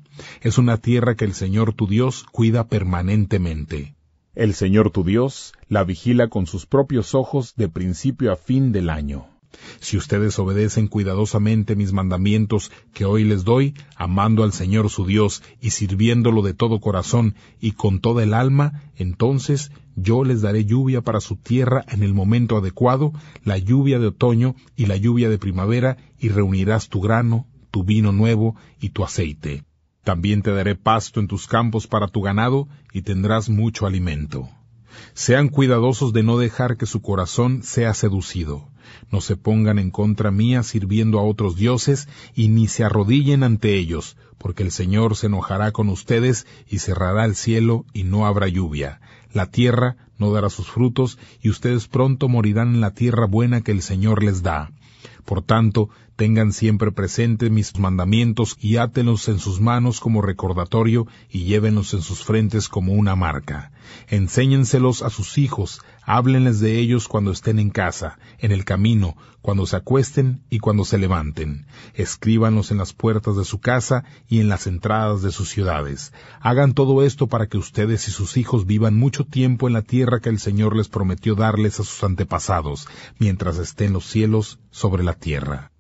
Es una tierra que el Señor tu Dios cuida permanentemente. El Señor tu Dios la vigila con sus propios ojos de principio a fin del año. Si ustedes obedecen cuidadosamente mis mandamientos que hoy les doy, amando al Señor su Dios y sirviéndolo de todo corazón y con toda el alma, entonces yo les daré lluvia para su tierra en el momento adecuado, la lluvia de otoño y la lluvia de primavera, y reunirás tu grano, tu vino nuevo y tu aceite. También te daré pasto en tus campos para tu ganado y tendrás mucho alimento. Sean cuidadosos de no dejar que su corazón sea seducido. No se pongan en contra mía sirviendo a otros dioses y ni se arrodillen ante ellos, porque el Señor se enojará con ustedes y cerrará el cielo y no habrá lluvia. La tierra no dará sus frutos y ustedes pronto morirán en la tierra buena que el Señor les da. Por tanto, Tengan siempre presentes mis mandamientos y átenlos en sus manos como recordatorio y llévenlos en sus frentes como una marca. Enséñenselos a sus hijos, háblenles de ellos cuando estén en casa, en el camino, cuando se acuesten y cuando se levanten. Escríbanlos en las puertas de su casa y en las entradas de sus ciudades. Hagan todo esto para que ustedes y sus hijos vivan mucho tiempo en la tierra que el Señor les prometió darles a sus antepasados, mientras estén los cielos sobre la tierra.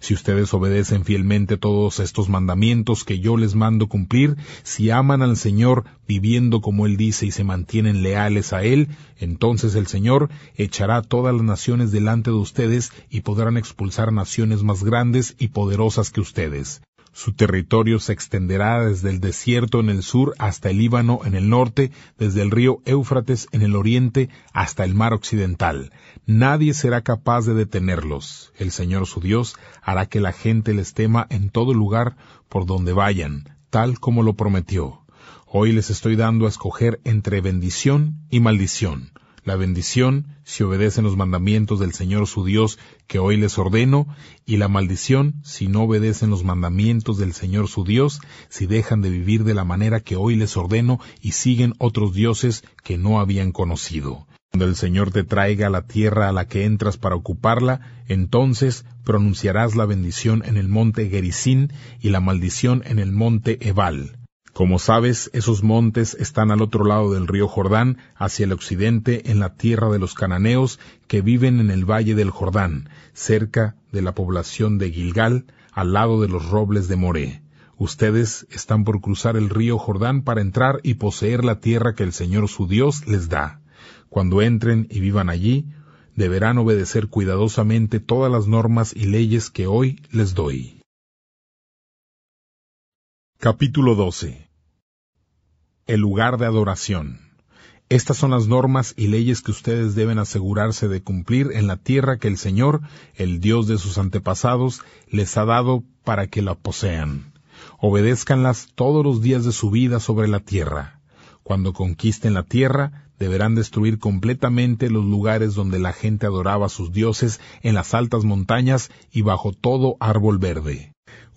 Si ustedes obedecen fielmente todos estos mandamientos que yo les mando cumplir, si aman al Señor viviendo como Él dice y se mantienen leales a Él, entonces el Señor echará todas las naciones delante de ustedes y podrán expulsar naciones más grandes y poderosas que ustedes. Su territorio se extenderá desde el desierto en el sur hasta el Líbano en el norte, desde el río Éufrates en el oriente hasta el mar occidental. Nadie será capaz de detenerlos. El Señor su Dios hará que la gente les tema en todo lugar por donde vayan, tal como lo prometió. Hoy les estoy dando a escoger entre bendición y maldición la bendición si obedecen los mandamientos del Señor su Dios que hoy les ordeno, y la maldición si no obedecen los mandamientos del Señor su Dios, si dejan de vivir de la manera que hoy les ordeno y siguen otros dioses que no habían conocido. Cuando el Señor te traiga la tierra a la que entras para ocuparla, entonces pronunciarás la bendición en el monte Gerizín y la maldición en el monte Ebal como sabes, esos montes están al otro lado del río Jordán, hacia el occidente, en la tierra de los cananeos que viven en el valle del Jordán, cerca de la población de Gilgal, al lado de los robles de Moré. Ustedes están por cruzar el río Jordán para entrar y poseer la tierra que el Señor su Dios les da. Cuando entren y vivan allí, deberán obedecer cuidadosamente todas las normas y leyes que hoy les doy. Capítulo 12 El lugar de adoración. Estas son las normas y leyes que ustedes deben asegurarse de cumplir en la tierra que el Señor, el Dios de sus antepasados, les ha dado para que la posean. Obedézcanlas todos los días de su vida sobre la tierra. Cuando conquisten la tierra, deberán destruir completamente los lugares donde la gente adoraba a sus dioses en las altas montañas y bajo todo árbol verde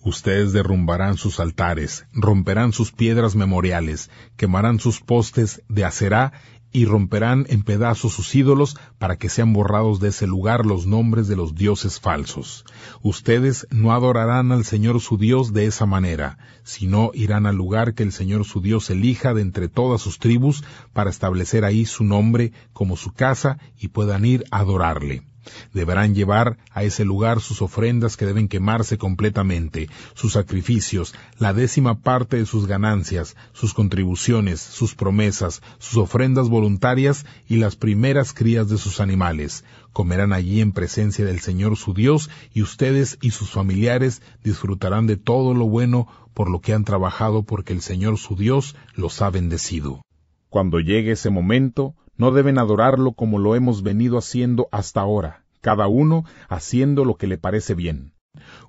Ustedes derrumbarán sus altares, romperán sus piedras memoriales, quemarán sus postes de acerá y romperán en pedazos sus ídolos para que sean borrados de ese lugar los nombres de los dioses falsos. Ustedes no adorarán al Señor su Dios de esa manera, sino irán al lugar que el Señor su Dios elija de entre todas sus tribus para establecer ahí su nombre como su casa y puedan ir a adorarle. Deberán llevar a ese lugar sus ofrendas que deben quemarse completamente, sus sacrificios, la décima parte de sus ganancias, sus contribuciones, sus promesas, sus ofrendas voluntarias y las primeras crías de sus animales. Comerán allí en presencia del Señor su Dios y ustedes y sus familiares disfrutarán de todo lo bueno por lo que han trabajado porque el Señor su Dios los ha bendecido. Cuando llegue ese momento, no deben adorarlo como lo hemos venido haciendo hasta ahora, cada uno haciendo lo que le parece bien.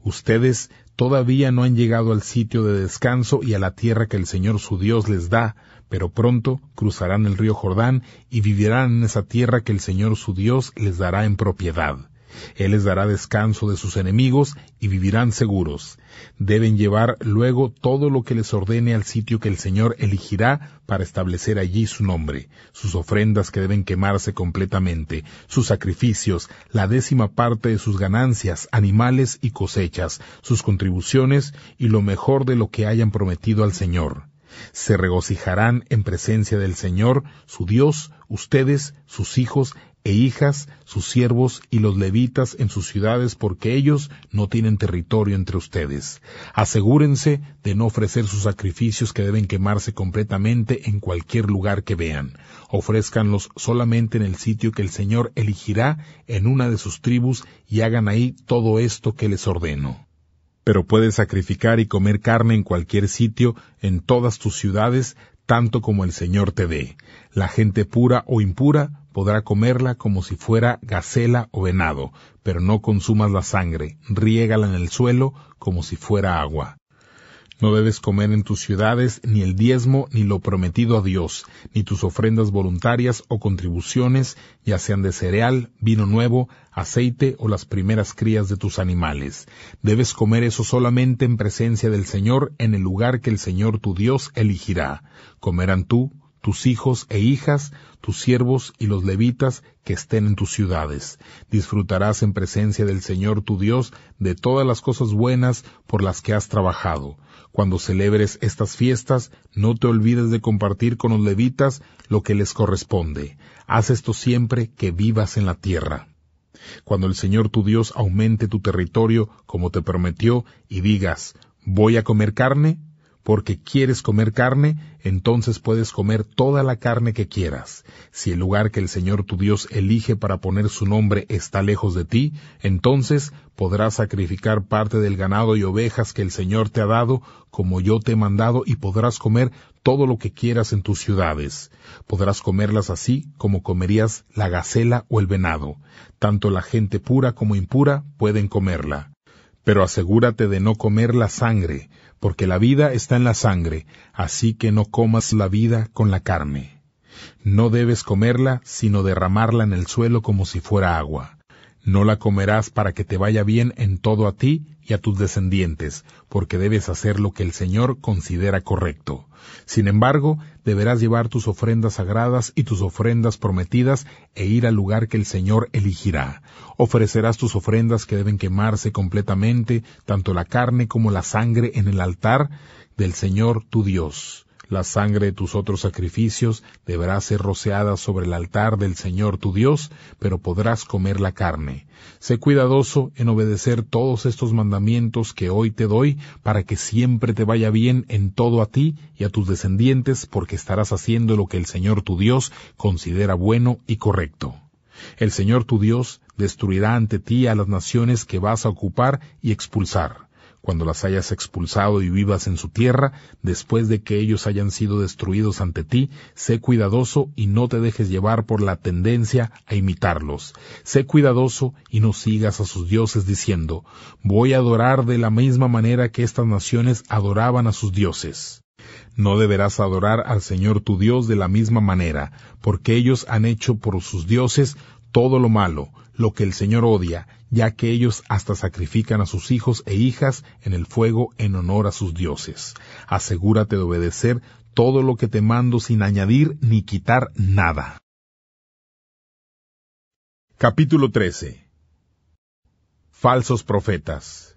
Ustedes todavía no han llegado al sitio de descanso y a la tierra que el Señor su Dios les da, pero pronto cruzarán el río Jordán y vivirán en esa tierra que el Señor su Dios les dará en propiedad. Él les dará descanso de sus enemigos y vivirán seguros. Deben llevar luego todo lo que les ordene al sitio que el Señor elegirá para establecer allí su nombre, sus ofrendas que deben quemarse completamente, sus sacrificios, la décima parte de sus ganancias, animales y cosechas, sus contribuciones y lo mejor de lo que hayan prometido al Señor se regocijarán en presencia del Señor, su Dios, ustedes, sus hijos e hijas, sus siervos y los levitas en sus ciudades, porque ellos no tienen territorio entre ustedes. Asegúrense de no ofrecer sus sacrificios que deben quemarse completamente en cualquier lugar que vean. Ofrézcanlos solamente en el sitio que el Señor elegirá en una de sus tribus y hagan ahí todo esto que les ordeno pero puedes sacrificar y comer carne en cualquier sitio, en todas tus ciudades, tanto como el Señor te dé. La gente pura o impura podrá comerla como si fuera gacela o venado, pero no consumas la sangre, riégala en el suelo como si fuera agua. No debes comer en tus ciudades ni el diezmo ni lo prometido a Dios, ni tus ofrendas voluntarias o contribuciones, ya sean de cereal, vino nuevo, aceite o las primeras crías de tus animales. Debes comer eso solamente en presencia del Señor en el lugar que el Señor tu Dios elegirá. Comerán tú, tus hijos e hijas, tus siervos y los levitas que estén en tus ciudades. Disfrutarás en presencia del Señor tu Dios de todas las cosas buenas por las que has trabajado. Cuando celebres estas fiestas, no te olvides de compartir con los levitas lo que les corresponde. Haz esto siempre que vivas en la tierra cuando el Señor tu Dios aumente tu territorio como te prometió y digas, voy a comer carne, porque quieres comer carne, entonces puedes comer toda la carne que quieras. Si el lugar que el Señor tu Dios elige para poner su nombre está lejos de ti, entonces podrás sacrificar parte del ganado y ovejas que el Señor te ha dado, como yo te he mandado, y podrás comer todo lo que quieras en tus ciudades. Podrás comerlas así como comerías la gacela o el venado. Tanto la gente pura como impura pueden comerla. Pero asegúrate de no comer la sangre, porque la vida está en la sangre, así que no comas la vida con la carne. No debes comerla, sino derramarla en el suelo como si fuera agua. No la comerás para que te vaya bien en todo a ti y a tus descendientes, porque debes hacer lo que el Señor considera correcto. Sin embargo, deberás llevar tus ofrendas sagradas y tus ofrendas prometidas e ir al lugar que el Señor elegirá. Ofrecerás tus ofrendas que deben quemarse completamente, tanto la carne como la sangre en el altar del Señor tu Dios. La sangre de tus otros sacrificios deberá ser rociada sobre el altar del Señor tu Dios, pero podrás comer la carne. Sé cuidadoso en obedecer todos estos mandamientos que hoy te doy, para que siempre te vaya bien en todo a ti y a tus descendientes, porque estarás haciendo lo que el Señor tu Dios considera bueno y correcto. El Señor tu Dios destruirá ante ti a las naciones que vas a ocupar y expulsar cuando las hayas expulsado y vivas en su tierra, después de que ellos hayan sido destruidos ante ti, sé cuidadoso y no te dejes llevar por la tendencia a imitarlos. Sé cuidadoso y no sigas a sus dioses diciendo, voy a adorar de la misma manera que estas naciones adoraban a sus dioses. No deberás adorar al Señor tu Dios de la misma manera, porque ellos han hecho por sus dioses todo lo malo, lo que el Señor odia, ya que ellos hasta sacrifican a sus hijos e hijas en el fuego en honor a sus dioses. Asegúrate de obedecer todo lo que te mando sin añadir ni quitar nada. Capítulo 13 Falsos profetas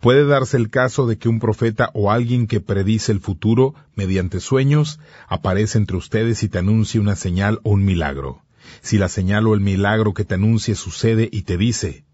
Puede darse el caso de que un profeta o alguien que predice el futuro mediante sueños aparece entre ustedes y te anuncie una señal o un milagro. Si la señalo, el milagro que te anuncie sucede y te dice,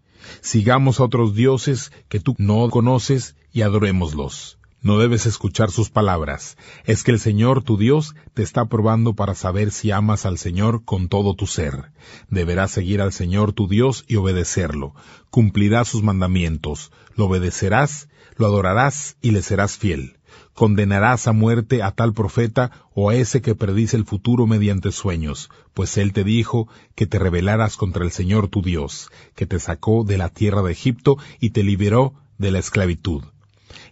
sigamos a otros dioses que tú no conoces y adorémoslos. No debes escuchar sus palabras. Es que el Señor tu Dios te está probando para saber si amas al Señor con todo tu ser. Deberás seguir al Señor tu Dios y obedecerlo. Cumplirás sus mandamientos, lo obedecerás, lo adorarás y le serás fiel condenarás a muerte a tal profeta o a ese que predice el futuro mediante sueños, pues él te dijo que te rebelaras contra el Señor tu Dios, que te sacó de la tierra de Egipto y te liberó de la esclavitud.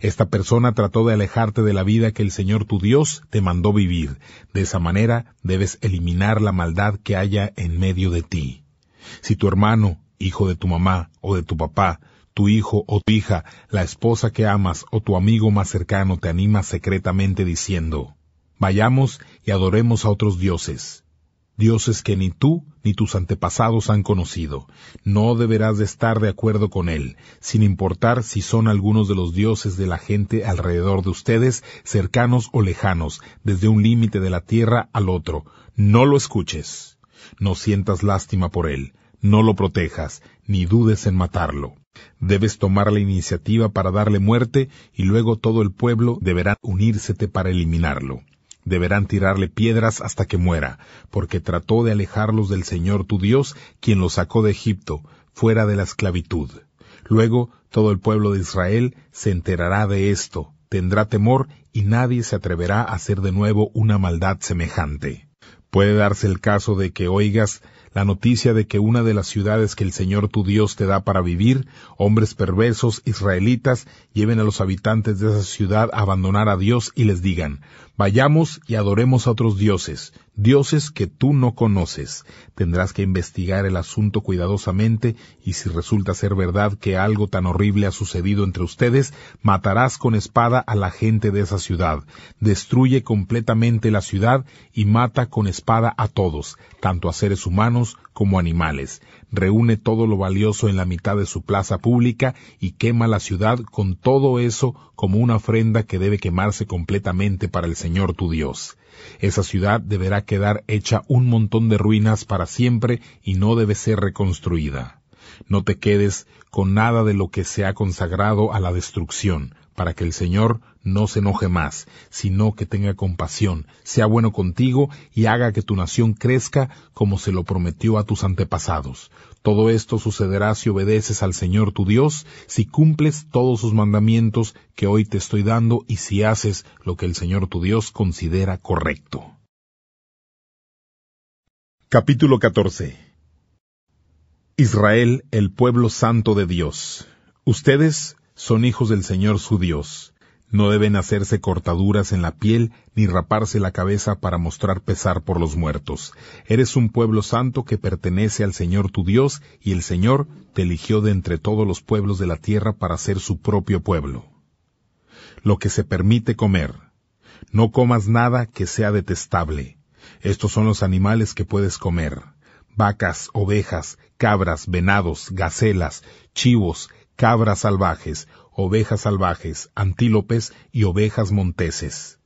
Esta persona trató de alejarte de la vida que el Señor tu Dios te mandó vivir. De esa manera debes eliminar la maldad que haya en medio de ti. Si tu hermano, hijo de tu mamá o de tu papá, tu hijo o tu hija, la esposa que amas o tu amigo más cercano te anima secretamente diciendo, Vayamos y adoremos a otros dioses, dioses que ni tú ni tus antepasados han conocido. No deberás de estar de acuerdo con él, sin importar si son algunos de los dioses de la gente alrededor de ustedes, cercanos o lejanos, desde un límite de la tierra al otro. No lo escuches. No sientas lástima por él, no lo protejas, ni dudes en matarlo. Debes tomar la iniciativa para darle muerte y luego todo el pueblo deberá unírsete para eliminarlo. Deberán tirarle piedras hasta que muera, porque trató de alejarlos del Señor tu Dios, quien los sacó de Egipto, fuera de la esclavitud. Luego todo el pueblo de Israel se enterará de esto, tendrá temor y nadie se atreverá a hacer de nuevo una maldad semejante. Puede darse el caso de que oigas la noticia de que una de las ciudades que el Señor tu Dios te da para vivir, hombres perversos israelitas lleven a los habitantes de esa ciudad a abandonar a Dios y les digan, vayamos y adoremos a otros dioses, dioses que tú no conoces. Tendrás que investigar el asunto cuidadosamente y si resulta ser verdad que algo tan horrible ha sucedido entre ustedes, matarás con espada a la gente de esa ciudad. Destruye completamente la ciudad y mata con espada a todos, tanto a seres humanos como animales, reúne todo lo valioso en la mitad de su plaza pública y quema la ciudad con todo eso como una ofrenda que debe quemarse completamente para el Señor tu Dios. Esa ciudad deberá quedar hecha un montón de ruinas para siempre y no debe ser reconstruida. No te quedes con nada de lo que se ha consagrado a la destrucción, para que el Señor no se enoje más, sino que tenga compasión, sea bueno contigo y haga que tu nación crezca como se lo prometió a tus antepasados. Todo esto sucederá si obedeces al Señor tu Dios, si cumples todos sus mandamientos que hoy te estoy dando y si haces lo que el Señor tu Dios considera correcto. Capítulo 14 Israel, el pueblo santo de Dios. Ustedes son hijos del Señor su Dios. No deben hacerse cortaduras en la piel ni raparse la cabeza para mostrar pesar por los muertos. Eres un pueblo santo que pertenece al Señor tu Dios y el Señor te eligió de entre todos los pueblos de la tierra para ser su propio pueblo. Lo que se permite comer. No comas nada que sea detestable. Estos son los animales que puedes comer. Vacas, ovejas, cabras, venados, gacelas, chivos, cabras salvajes, ovejas salvajes, antílopes y ovejas monteses.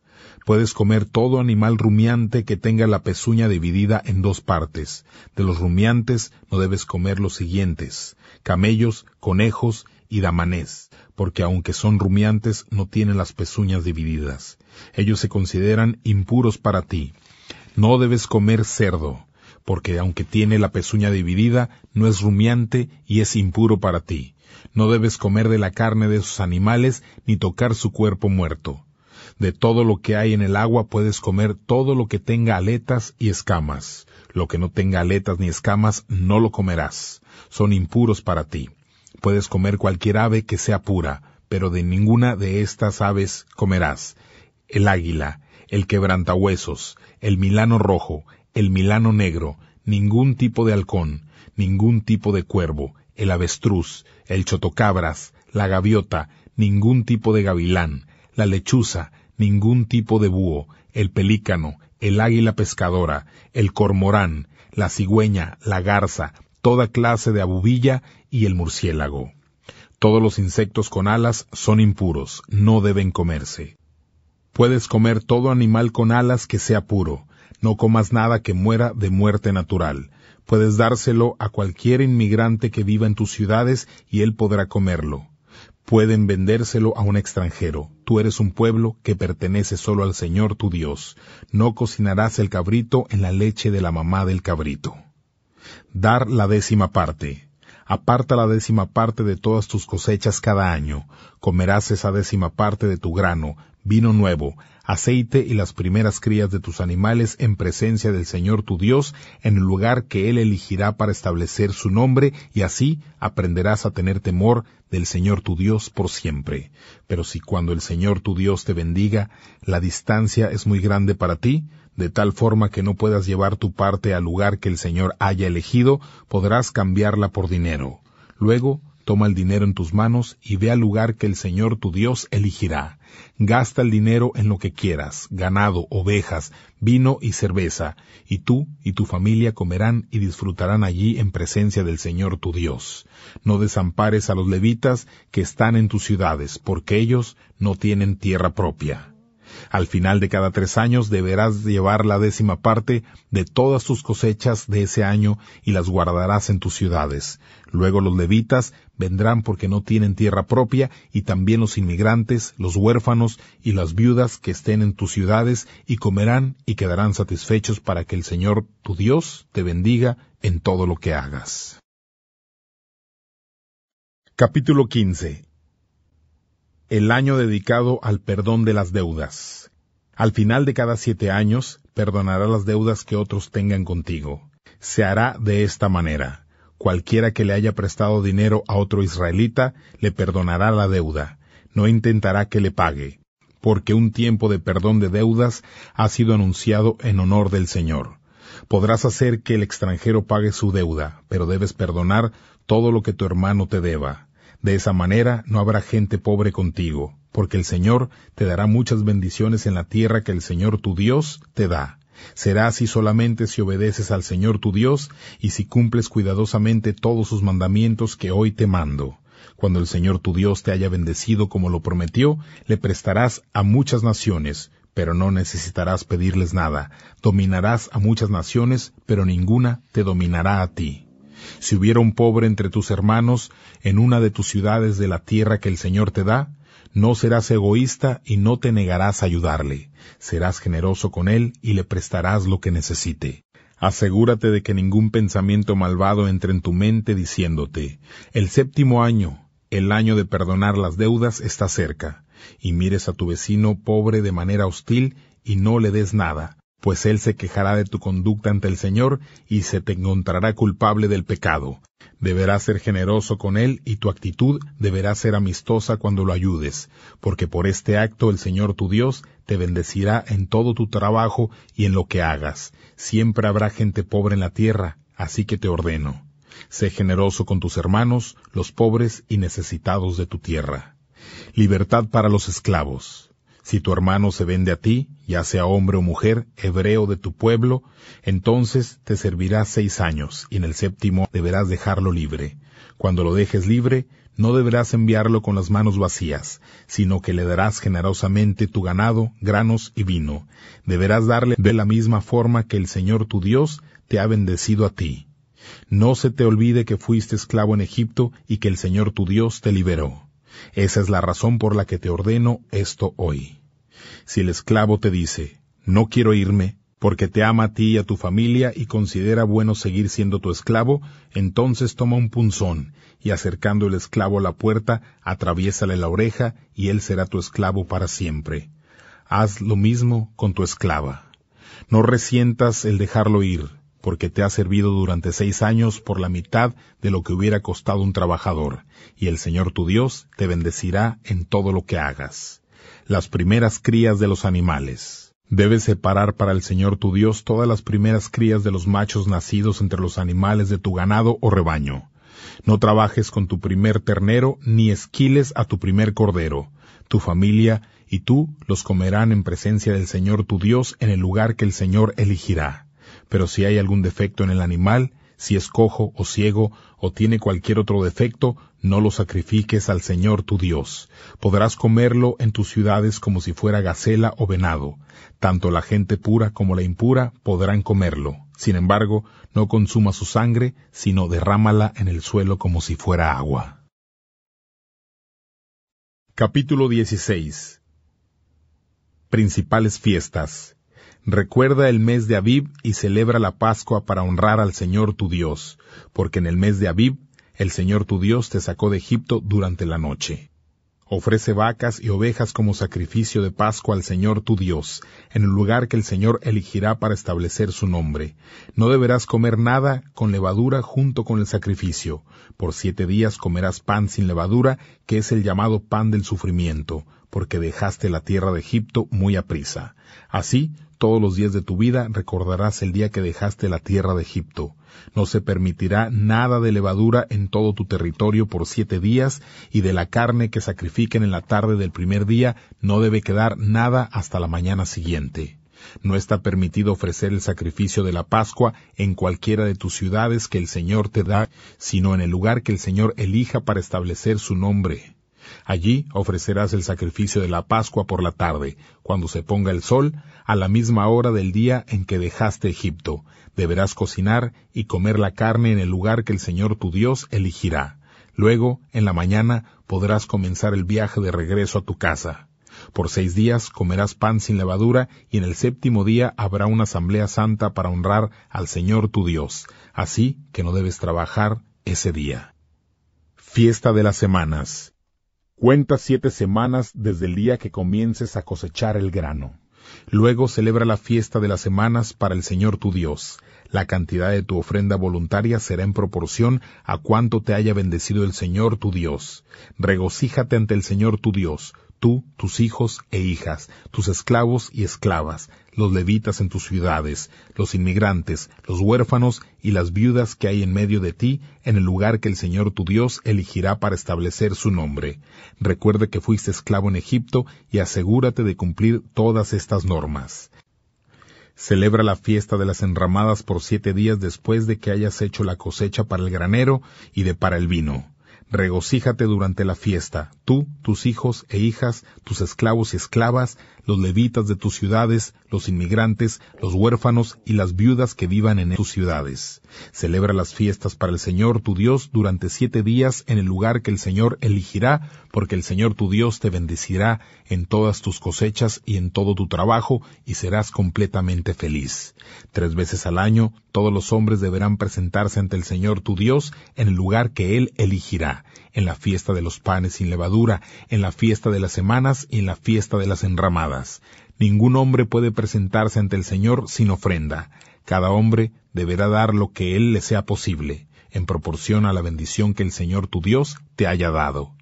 Puedes comer todo animal rumiante que tenga la pezuña dividida en dos partes. De los rumiantes no debes comer los siguientes camellos, conejos y damanés, porque aunque son rumiantes no tienen las pezuñas divididas. Ellos se consideran impuros para ti. No debes comer cerdo, porque aunque tiene la pezuña dividida, no es rumiante y es impuro para ti. No debes comer de la carne de esos animales, ni tocar su cuerpo muerto. De todo lo que hay en el agua puedes comer todo lo que tenga aletas y escamas. Lo que no tenga aletas ni escamas no lo comerás. Son impuros para ti. Puedes comer cualquier ave que sea pura, pero de ninguna de estas aves comerás. El águila, el quebrantahuesos, el milano rojo, el milano negro, ningún tipo de halcón, ningún tipo de cuervo, el avestruz, el chotocabras, la gaviota, ningún tipo de gavilán, la lechuza, ningún tipo de búho, el pelícano, el águila pescadora, el cormorán, la cigüeña, la garza, toda clase de abubilla y el murciélago. Todos los insectos con alas son impuros, no deben comerse. Puedes comer todo animal con alas que sea puro, no comas nada que muera de muerte natural, Puedes dárselo a cualquier inmigrante que viva en tus ciudades y él podrá comerlo. Pueden vendérselo a un extranjero. Tú eres un pueblo que pertenece solo al Señor tu Dios. No cocinarás el cabrito en la leche de la mamá del cabrito. Dar la décima parte. Aparta la décima parte de todas tus cosechas cada año. Comerás esa décima parte de tu grano, vino nuevo, aceite y las primeras crías de tus animales en presencia del Señor tu Dios, en el lugar que Él elegirá para establecer su nombre, y así aprenderás a tener temor del Señor tu Dios por siempre. Pero si cuando el Señor tu Dios te bendiga, la distancia es muy grande para ti, de tal forma que no puedas llevar tu parte al lugar que el Señor haya elegido, podrás cambiarla por dinero. Luego, toma el dinero en tus manos y ve al lugar que el Señor tu Dios elegirá. Gasta el dinero en lo que quieras, ganado, ovejas, vino y cerveza, y tú y tu familia comerán y disfrutarán allí en presencia del Señor tu Dios. No desampares a los levitas que están en tus ciudades, porque ellos no tienen tierra propia. Al final de cada tres años deberás llevar la décima parte de todas tus cosechas de ese año y las guardarás en tus ciudades. Luego los levitas vendrán porque no tienen tierra propia y también los inmigrantes, los huérfanos y las viudas que estén en tus ciudades y comerán y quedarán satisfechos para que el Señor tu Dios te bendiga en todo lo que hagas. Capítulo 15 el año dedicado al perdón de las deudas. Al final de cada siete años, perdonará las deudas que otros tengan contigo. Se hará de esta manera. Cualquiera que le haya prestado dinero a otro israelita, le perdonará la deuda. No intentará que le pague, porque un tiempo de perdón de deudas ha sido anunciado en honor del Señor. Podrás hacer que el extranjero pague su deuda, pero debes perdonar todo lo que tu hermano te deba. De esa manera no habrá gente pobre contigo, porque el Señor te dará muchas bendiciones en la tierra que el Señor tu Dios te da. Será así solamente si obedeces al Señor tu Dios y si cumples cuidadosamente todos sus mandamientos que hoy te mando. Cuando el Señor tu Dios te haya bendecido como lo prometió, le prestarás a muchas naciones, pero no necesitarás pedirles nada. Dominarás a muchas naciones, pero ninguna te dominará a ti. Si hubiera un pobre entre tus hermanos en una de tus ciudades de la tierra que el Señor te da, no serás egoísta y no te negarás a ayudarle. Serás generoso con él y le prestarás lo que necesite. Asegúrate de que ningún pensamiento malvado entre en tu mente diciéndote, el séptimo año, el año de perdonar las deudas está cerca, y mires a tu vecino pobre de manera hostil y no le des nada, pues él se quejará de tu conducta ante el Señor y se te encontrará culpable del pecado. Deberás ser generoso con él y tu actitud deberá ser amistosa cuando lo ayudes, porque por este acto el Señor tu Dios te bendecirá en todo tu trabajo y en lo que hagas. Siempre habrá gente pobre en la tierra, así que te ordeno. Sé generoso con tus hermanos, los pobres y necesitados de tu tierra. Libertad para los esclavos. Si tu hermano se vende a ti, ya sea hombre o mujer, hebreo de tu pueblo, entonces te servirá seis años, y en el séptimo deberás dejarlo libre. Cuando lo dejes libre, no deberás enviarlo con las manos vacías, sino que le darás generosamente tu ganado, granos y vino. Deberás darle de la misma forma que el Señor tu Dios te ha bendecido a ti. No se te olvide que fuiste esclavo en Egipto y que el Señor tu Dios te liberó. Esa es la razón por la que te ordeno esto hoy. Si el esclavo te dice, no quiero irme, porque te ama a ti y a tu familia y considera bueno seguir siendo tu esclavo, entonces toma un punzón y acercando el esclavo a la puerta, atraviésale la oreja y él será tu esclavo para siempre. Haz lo mismo con tu esclava. No resientas el dejarlo ir porque te ha servido durante seis años por la mitad de lo que hubiera costado un trabajador, y el Señor tu Dios te bendecirá en todo lo que hagas. Las primeras crías de los animales. Debes separar para el Señor tu Dios todas las primeras crías de los machos nacidos entre los animales de tu ganado o rebaño. No trabajes con tu primer ternero, ni esquiles a tu primer cordero. Tu familia y tú los comerán en presencia del Señor tu Dios en el lugar que el Señor elegirá. Pero si hay algún defecto en el animal, si es cojo o ciego o tiene cualquier otro defecto, no lo sacrifiques al Señor tu Dios. Podrás comerlo en tus ciudades como si fuera gacela o venado. Tanto la gente pura como la impura podrán comerlo. Sin embargo, no consuma su sangre, sino derrámala en el suelo como si fuera agua. Capítulo 16 Principales fiestas Recuerda el mes de Abib y celebra la Pascua para honrar al Señor tu Dios, porque en el mes de Abib el Señor tu Dios te sacó de Egipto durante la noche. Ofrece vacas y ovejas como sacrificio de Pascua al Señor tu Dios, en el lugar que el Señor elegirá para establecer su nombre. No deberás comer nada con levadura junto con el sacrificio. Por siete días comerás pan sin levadura, que es el llamado pan del sufrimiento, porque dejaste la tierra de Egipto muy aprisa. Así, todos los días de tu vida recordarás el día que dejaste la tierra de Egipto. No se permitirá nada de levadura en todo tu territorio por siete días, y de la carne que sacrifiquen en la tarde del primer día no debe quedar nada hasta la mañana siguiente. No está permitido ofrecer el sacrificio de la Pascua en cualquiera de tus ciudades que el Señor te da, sino en el lugar que el Señor elija para establecer su nombre. Allí ofrecerás el sacrificio de la Pascua por la tarde, cuando se ponga el sol, a la misma hora del día en que dejaste Egipto. Deberás cocinar y comer la carne en el lugar que el Señor tu Dios elegirá. Luego, en la mañana, podrás comenzar el viaje de regreso a tu casa. Por seis días comerás pan sin levadura y en el séptimo día habrá una asamblea santa para honrar al Señor tu Dios. Así que no debes trabajar ese día. Fiesta de las Semanas. Cuenta siete semanas desde el día que comiences a cosechar el grano. Luego celebra la fiesta de las semanas para el Señor tu Dios. La cantidad de tu ofrenda voluntaria será en proporción a cuánto te haya bendecido el Señor tu Dios. Regocíjate ante el Señor tu Dios tú, tus hijos e hijas, tus esclavos y esclavas, los levitas en tus ciudades, los inmigrantes, los huérfanos y las viudas que hay en medio de ti, en el lugar que el Señor tu Dios elegirá para establecer su nombre. Recuerda que fuiste esclavo en Egipto y asegúrate de cumplir todas estas normas. Celebra la fiesta de las enramadas por siete días después de que hayas hecho la cosecha para el granero y de para el vino. Regocíjate durante la fiesta, tú, tus hijos e hijas, tus esclavos y esclavas, los levitas de tus ciudades, los inmigrantes, los huérfanos y las viudas que vivan en tus ciudades. Celebra las fiestas para el Señor tu Dios durante siete días en el lugar que el Señor elegirá, porque el Señor tu Dios te bendecirá en todas tus cosechas y en todo tu trabajo, y serás completamente feliz. Tres veces al año todos los hombres deberán presentarse ante el Señor tu Dios en el lugar que Él elegirá, en la fiesta de los panes sin levadura, en la fiesta de las semanas y en la fiesta de las enramadas Ningún hombre puede presentarse ante el Señor sin ofrenda. Cada hombre deberá dar lo que él le sea posible, en proporción a la bendición que el Señor tu Dios te haya dado.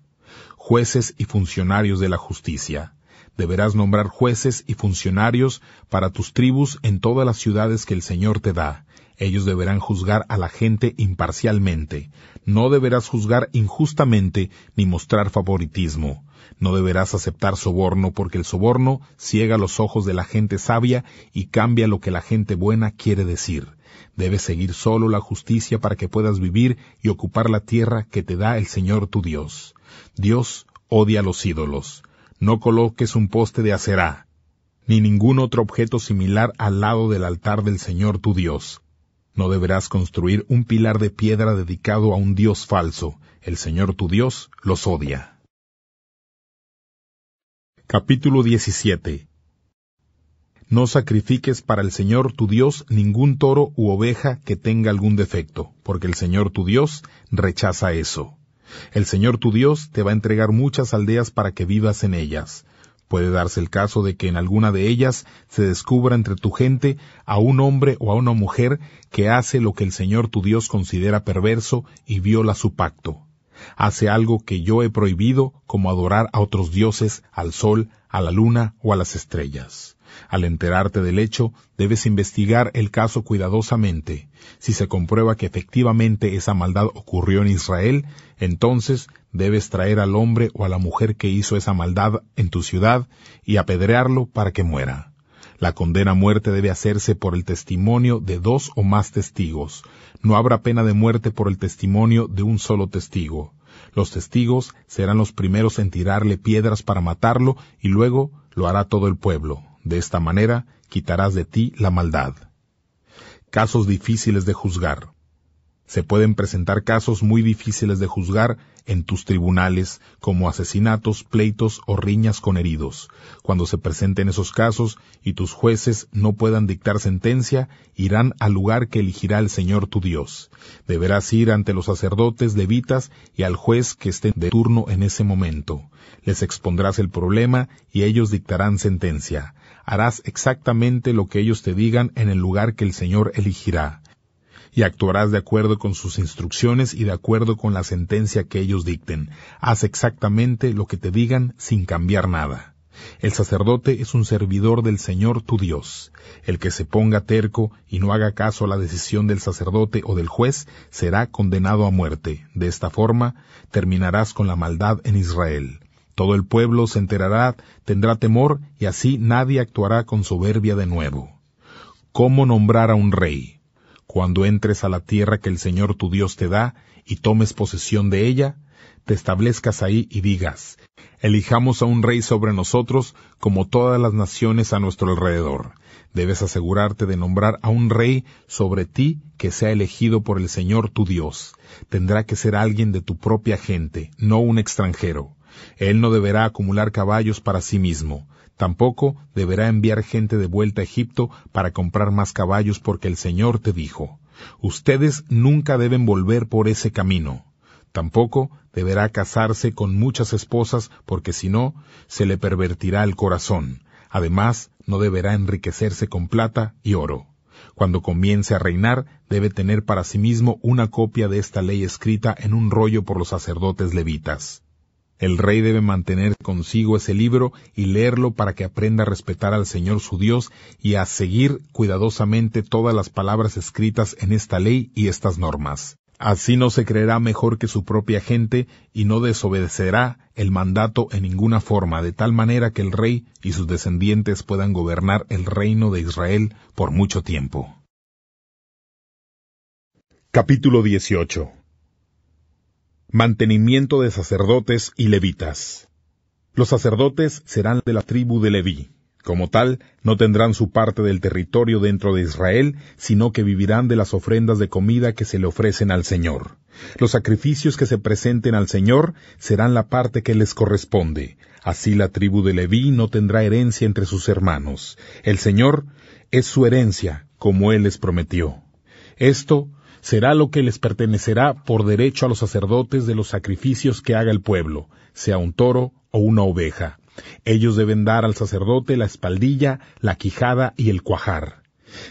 Jueces y funcionarios de la justicia. Deberás nombrar jueces y funcionarios para tus tribus en todas las ciudades que el Señor te da. Ellos deberán juzgar a la gente imparcialmente. No deberás juzgar injustamente ni mostrar favoritismo. No deberás aceptar soborno porque el soborno ciega los ojos de la gente sabia y cambia lo que la gente buena quiere decir. Debes seguir solo la justicia para que puedas vivir y ocupar la tierra que te da el Señor tu Dios. Dios odia a los ídolos. No coloques un poste de acerá, ni ningún otro objeto similar al lado del altar del Señor tu Dios. No deberás construir un pilar de piedra dedicado a un Dios falso. El Señor tu Dios los odia. Capítulo 17 No sacrifiques para el Señor tu Dios ningún toro u oveja que tenga algún defecto, porque el Señor tu Dios rechaza eso. El Señor tu Dios te va a entregar muchas aldeas para que vivas en ellas. Puede darse el caso de que en alguna de ellas se descubra entre tu gente a un hombre o a una mujer que hace lo que el Señor tu Dios considera perverso y viola su pacto hace algo que yo he prohibido como adorar a otros dioses, al sol, a la luna o a las estrellas. Al enterarte del hecho, debes investigar el caso cuidadosamente. Si se comprueba que efectivamente esa maldad ocurrió en Israel, entonces debes traer al hombre o a la mujer que hizo esa maldad en tu ciudad y apedrearlo para que muera. La condena a muerte debe hacerse por el testimonio de dos o más testigos, no habrá pena de muerte por el testimonio de un solo testigo. Los testigos serán los primeros en tirarle piedras para matarlo y luego lo hará todo el pueblo. De esta manera quitarás de ti la maldad. Casos difíciles de juzgar. Se pueden presentar casos muy difíciles de juzgar en tus tribunales como asesinatos, pleitos o riñas con heridos. Cuando se presenten esos casos y tus jueces no puedan dictar sentencia, irán al lugar que elegirá el Señor tu Dios. Deberás ir ante los sacerdotes, levitas y al juez que esté de turno en ese momento. Les expondrás el problema y ellos dictarán sentencia. Harás exactamente lo que ellos te digan en el lugar que el Señor elegirá y actuarás de acuerdo con sus instrucciones y de acuerdo con la sentencia que ellos dicten. Haz exactamente lo que te digan sin cambiar nada. El sacerdote es un servidor del Señor tu Dios. El que se ponga terco y no haga caso a la decisión del sacerdote o del juez será condenado a muerte. De esta forma terminarás con la maldad en Israel. Todo el pueblo se enterará, tendrá temor, y así nadie actuará con soberbia de nuevo. ¿Cómo nombrar a un rey? cuando entres a la tierra que el Señor tu Dios te da y tomes posesión de ella, te establezcas ahí y digas, Elijamos a un rey sobre nosotros como todas las naciones a nuestro alrededor. Debes asegurarte de nombrar a un rey sobre ti que sea elegido por el Señor tu Dios. Tendrá que ser alguien de tu propia gente, no un extranjero. Él no deberá acumular caballos para sí mismo. Tampoco deberá enviar gente de vuelta a Egipto para comprar más caballos porque el Señor te dijo, ustedes nunca deben volver por ese camino. Tampoco deberá casarse con muchas esposas porque si no, se le pervertirá el corazón. Además, no deberá enriquecerse con plata y oro. Cuando comience a reinar, debe tener para sí mismo una copia de esta ley escrita en un rollo por los sacerdotes levitas. El rey debe mantener consigo ese libro y leerlo para que aprenda a respetar al Señor su Dios y a seguir cuidadosamente todas las palabras escritas en esta ley y estas normas. Así no se creerá mejor que su propia gente y no desobedecerá el mandato en ninguna forma, de tal manera que el rey y sus descendientes puedan gobernar el reino de Israel por mucho tiempo. Capítulo mantenimiento de sacerdotes y levitas. Los sacerdotes serán de la tribu de Leví. Como tal, no tendrán su parte del territorio dentro de Israel, sino que vivirán de las ofrendas de comida que se le ofrecen al Señor. Los sacrificios que se presenten al Señor serán la parte que les corresponde. Así la tribu de Leví no tendrá herencia entre sus hermanos. El Señor es su herencia, como Él les prometió. Esto será lo que les pertenecerá por derecho a los sacerdotes de los sacrificios que haga el pueblo, sea un toro o una oveja. Ellos deben dar al sacerdote la espaldilla, la quijada y el cuajar.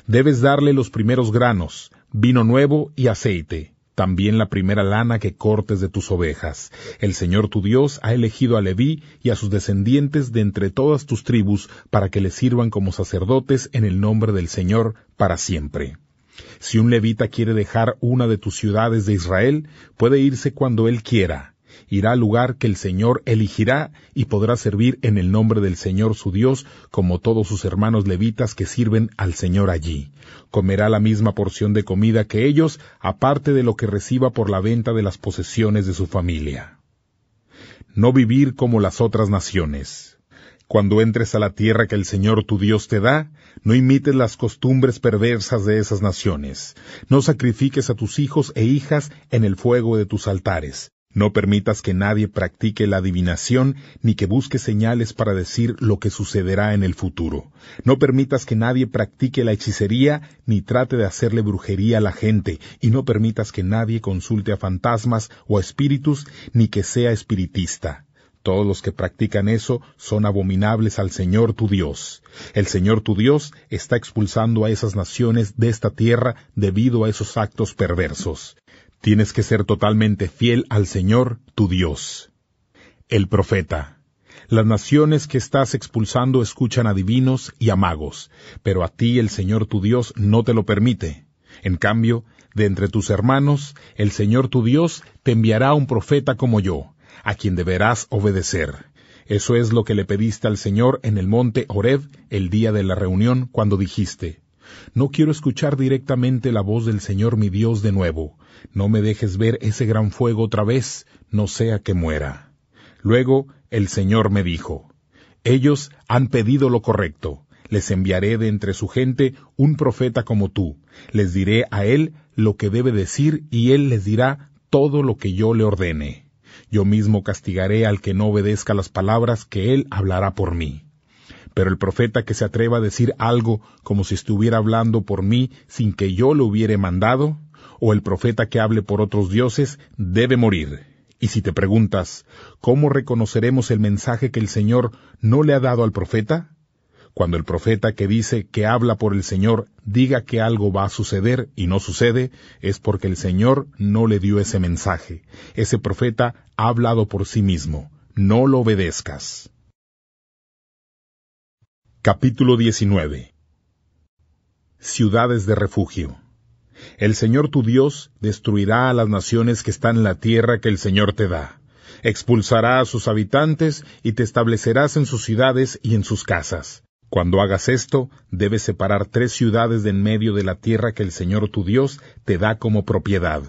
Debes darle los primeros granos, vino nuevo y aceite, también la primera lana que cortes de tus ovejas. El Señor tu Dios ha elegido a Leví y a sus descendientes de entre todas tus tribus para que le sirvan como sacerdotes en el nombre del Señor para siempre. Si un levita quiere dejar una de tus ciudades de Israel, puede irse cuando él quiera. Irá al lugar que el Señor elegirá y podrá servir en el nombre del Señor su Dios, como todos sus hermanos levitas que sirven al Señor allí. Comerá la misma porción de comida que ellos, aparte de lo que reciba por la venta de las posesiones de su familia. No vivir como las otras naciones. Cuando entres a la tierra que el Señor tu Dios te da, no imites las costumbres perversas de esas naciones. No sacrifiques a tus hijos e hijas en el fuego de tus altares. No permitas que nadie practique la adivinación ni que busque señales para decir lo que sucederá en el futuro. No permitas que nadie practique la hechicería ni trate de hacerle brujería a la gente y no permitas que nadie consulte a fantasmas o a espíritus ni que sea espiritista. Todos los que practican eso son abominables al Señor tu Dios. El Señor tu Dios está expulsando a esas naciones de esta tierra debido a esos actos perversos. Tienes que ser totalmente fiel al Señor tu Dios. El profeta. Las naciones que estás expulsando escuchan a divinos y a magos, pero a ti el Señor tu Dios no te lo permite. En cambio, de entre tus hermanos, el Señor tu Dios te enviará un profeta como yo, a quien deberás obedecer. Eso es lo que le pediste al Señor en el monte Horeb el día de la reunión, cuando dijiste, No quiero escuchar directamente la voz del Señor mi Dios de nuevo, no me dejes ver ese gran fuego otra vez, no sea que muera. Luego el Señor me dijo, Ellos han pedido lo correcto, les enviaré de entre su gente un profeta como tú, les diré a él lo que debe decir y él les dirá todo lo que yo le ordene. Yo mismo castigaré al que no obedezca las palabras que él hablará por mí. Pero el profeta que se atreva a decir algo como si estuviera hablando por mí sin que yo lo hubiere mandado, o el profeta que hable por otros dioses, debe morir. Y si te preguntas, ¿cómo reconoceremos el mensaje que el Señor no le ha dado al profeta? Cuando el profeta que dice que habla por el Señor diga que algo va a suceder y no sucede, es porque el Señor no le dio ese mensaje. Ese profeta ha hablado por sí mismo. No lo obedezcas. Capítulo 19 Ciudades de refugio. El Señor tu Dios destruirá a las naciones que están en la tierra que el Señor te da expulsará a sus habitantes y te establecerás en sus ciudades y en sus casas. Cuando hagas esto, debes separar tres ciudades de en medio de la tierra que el Señor tu Dios te da como propiedad.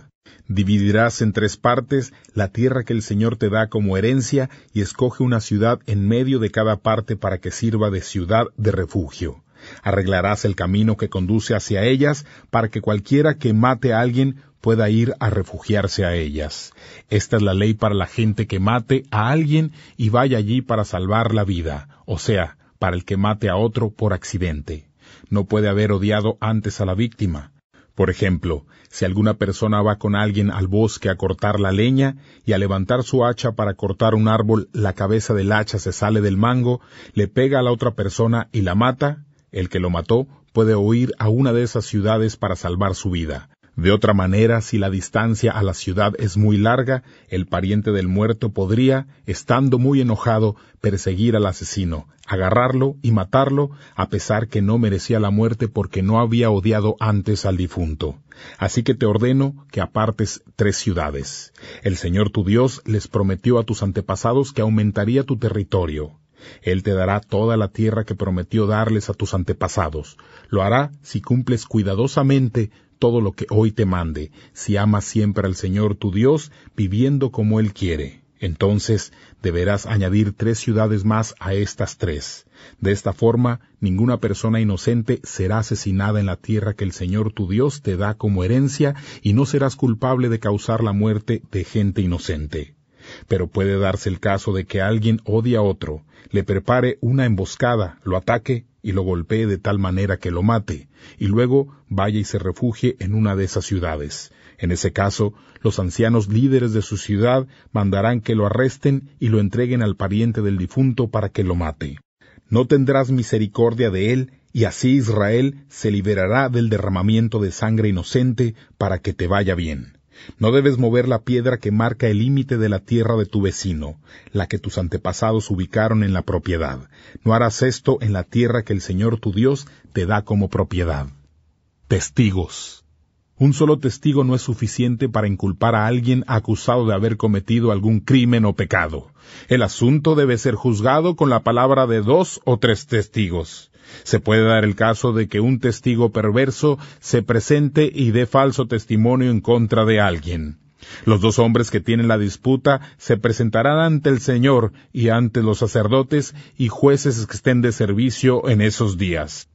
Dividirás en tres partes la tierra que el Señor te da como herencia y escoge una ciudad en medio de cada parte para que sirva de ciudad de refugio. Arreglarás el camino que conduce hacia ellas para que cualquiera que mate a alguien pueda ir a refugiarse a ellas. Esta es la ley para la gente que mate a alguien y vaya allí para salvar la vida, o sea, para el que mate a otro por accidente. No puede haber odiado antes a la víctima. Por ejemplo, si alguna persona va con alguien al bosque a cortar la leña y a levantar su hacha para cortar un árbol la cabeza del hacha se sale del mango, le pega a la otra persona y la mata, el que lo mató puede huir a una de esas ciudades para salvar su vida. De otra manera, si la distancia a la ciudad es muy larga, el pariente del muerto podría, estando muy enojado, perseguir al asesino, agarrarlo y matarlo, a pesar que no merecía la muerte porque no había odiado antes al difunto. Así que te ordeno que apartes tres ciudades. El Señor tu Dios les prometió a tus antepasados que aumentaría tu territorio. Él te dará toda la tierra que prometió darles a tus antepasados. Lo hará si cumples cuidadosamente todo lo que hoy te mande, si amas siempre al Señor tu Dios, viviendo como Él quiere. Entonces deberás añadir tres ciudades más a estas tres. De esta forma, ninguna persona inocente será asesinada en la tierra que el Señor tu Dios te da como herencia y no serás culpable de causar la muerte de gente inocente. Pero puede darse el caso de que alguien odie a otro, le prepare una emboscada, lo ataque y lo golpee de tal manera que lo mate, y luego vaya y se refugie en una de esas ciudades. En ese caso, los ancianos líderes de su ciudad mandarán que lo arresten y lo entreguen al pariente del difunto para que lo mate. No tendrás misericordia de él, y así Israel se liberará del derramamiento de sangre inocente para que te vaya bien. No debes mover la piedra que marca el límite de la tierra de tu vecino, la que tus antepasados ubicaron en la propiedad. No harás esto en la tierra que el Señor tu Dios te da como propiedad. Testigos. Un solo testigo no es suficiente para inculpar a alguien acusado de haber cometido algún crimen o pecado. El asunto debe ser juzgado con la palabra de dos o tres testigos. Se puede dar el caso de que un testigo perverso se presente y dé falso testimonio en contra de alguien. Los dos hombres que tienen la disputa se presentarán ante el Señor y ante los sacerdotes y jueces que estén de servicio en esos días.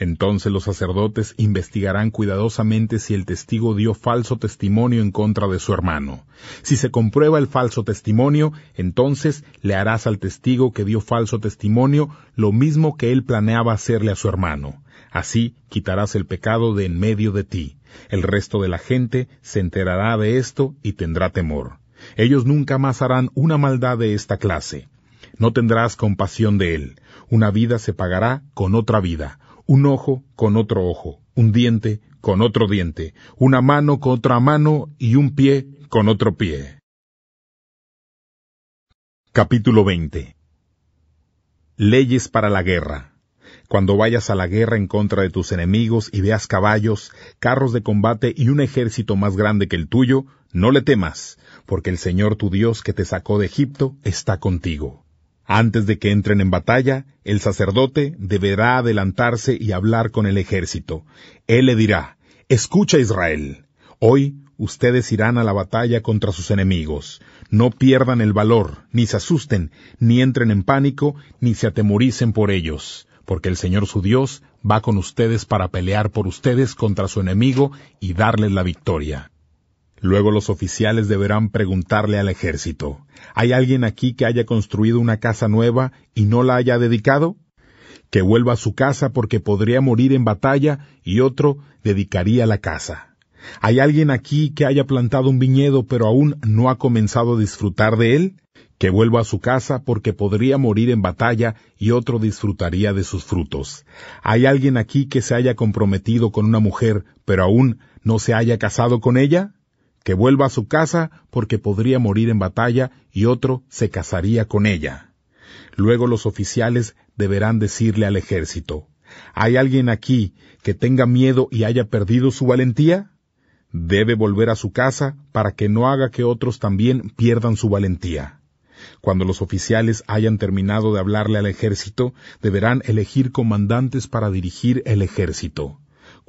Entonces los sacerdotes investigarán cuidadosamente si el testigo dio falso testimonio en contra de su hermano. Si se comprueba el falso testimonio, entonces le harás al testigo que dio falso testimonio lo mismo que él planeaba hacerle a su hermano. Así quitarás el pecado de en medio de ti. El resto de la gente se enterará de esto y tendrá temor. Ellos nunca más harán una maldad de esta clase. No tendrás compasión de él. Una vida se pagará con otra vida un ojo con otro ojo, un diente con otro diente, una mano con otra mano y un pie con otro pie. Capítulo 20 Leyes para la guerra. Cuando vayas a la guerra en contra de tus enemigos y veas caballos, carros de combate y un ejército más grande que el tuyo, no le temas, porque el Señor tu Dios que te sacó de Egipto está contigo. Antes de que entren en batalla, el sacerdote deberá adelantarse y hablar con el ejército. Él le dirá, Escucha Israel, hoy ustedes irán a la batalla contra sus enemigos. No pierdan el valor, ni se asusten, ni entren en pánico, ni se atemoricen por ellos, porque el Señor su Dios va con ustedes para pelear por ustedes contra su enemigo y darles la victoria. Luego los oficiales deberán preguntarle al ejército, ¿hay alguien aquí que haya construido una casa nueva y no la haya dedicado? Que vuelva a su casa porque podría morir en batalla y otro dedicaría la casa. ¿Hay alguien aquí que haya plantado un viñedo pero aún no ha comenzado a disfrutar de él? Que vuelva a su casa porque podría morir en batalla y otro disfrutaría de sus frutos. ¿Hay alguien aquí que se haya comprometido con una mujer pero aún no se haya casado con ella? que vuelva a su casa porque podría morir en batalla y otro se casaría con ella. Luego los oficiales deberán decirle al ejército, ¿hay alguien aquí que tenga miedo y haya perdido su valentía? Debe volver a su casa para que no haga que otros también pierdan su valentía. Cuando los oficiales hayan terminado de hablarle al ejército, deberán elegir comandantes para dirigir el ejército.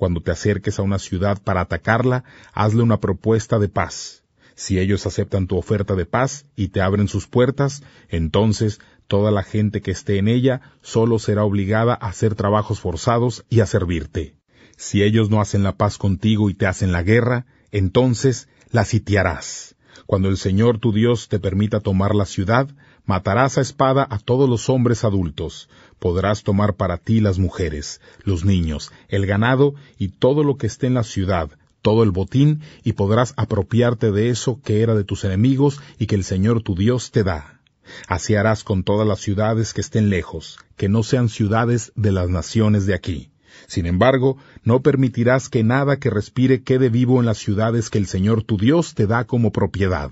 Cuando te acerques a una ciudad para atacarla, hazle una propuesta de paz. Si ellos aceptan tu oferta de paz y te abren sus puertas, entonces toda la gente que esté en ella solo será obligada a hacer trabajos forzados y a servirte. Si ellos no hacen la paz contigo y te hacen la guerra, entonces la sitiarás. Cuando el Señor tu Dios te permita tomar la ciudad, Matarás a espada a todos los hombres adultos. Podrás tomar para ti las mujeres, los niños, el ganado y todo lo que esté en la ciudad, todo el botín, y podrás apropiarte de eso que era de tus enemigos y que el Señor tu Dios te da. Así harás con todas las ciudades que estén lejos, que no sean ciudades de las naciones de aquí. Sin embargo, no permitirás que nada que respire quede vivo en las ciudades que el Señor tu Dios te da como propiedad.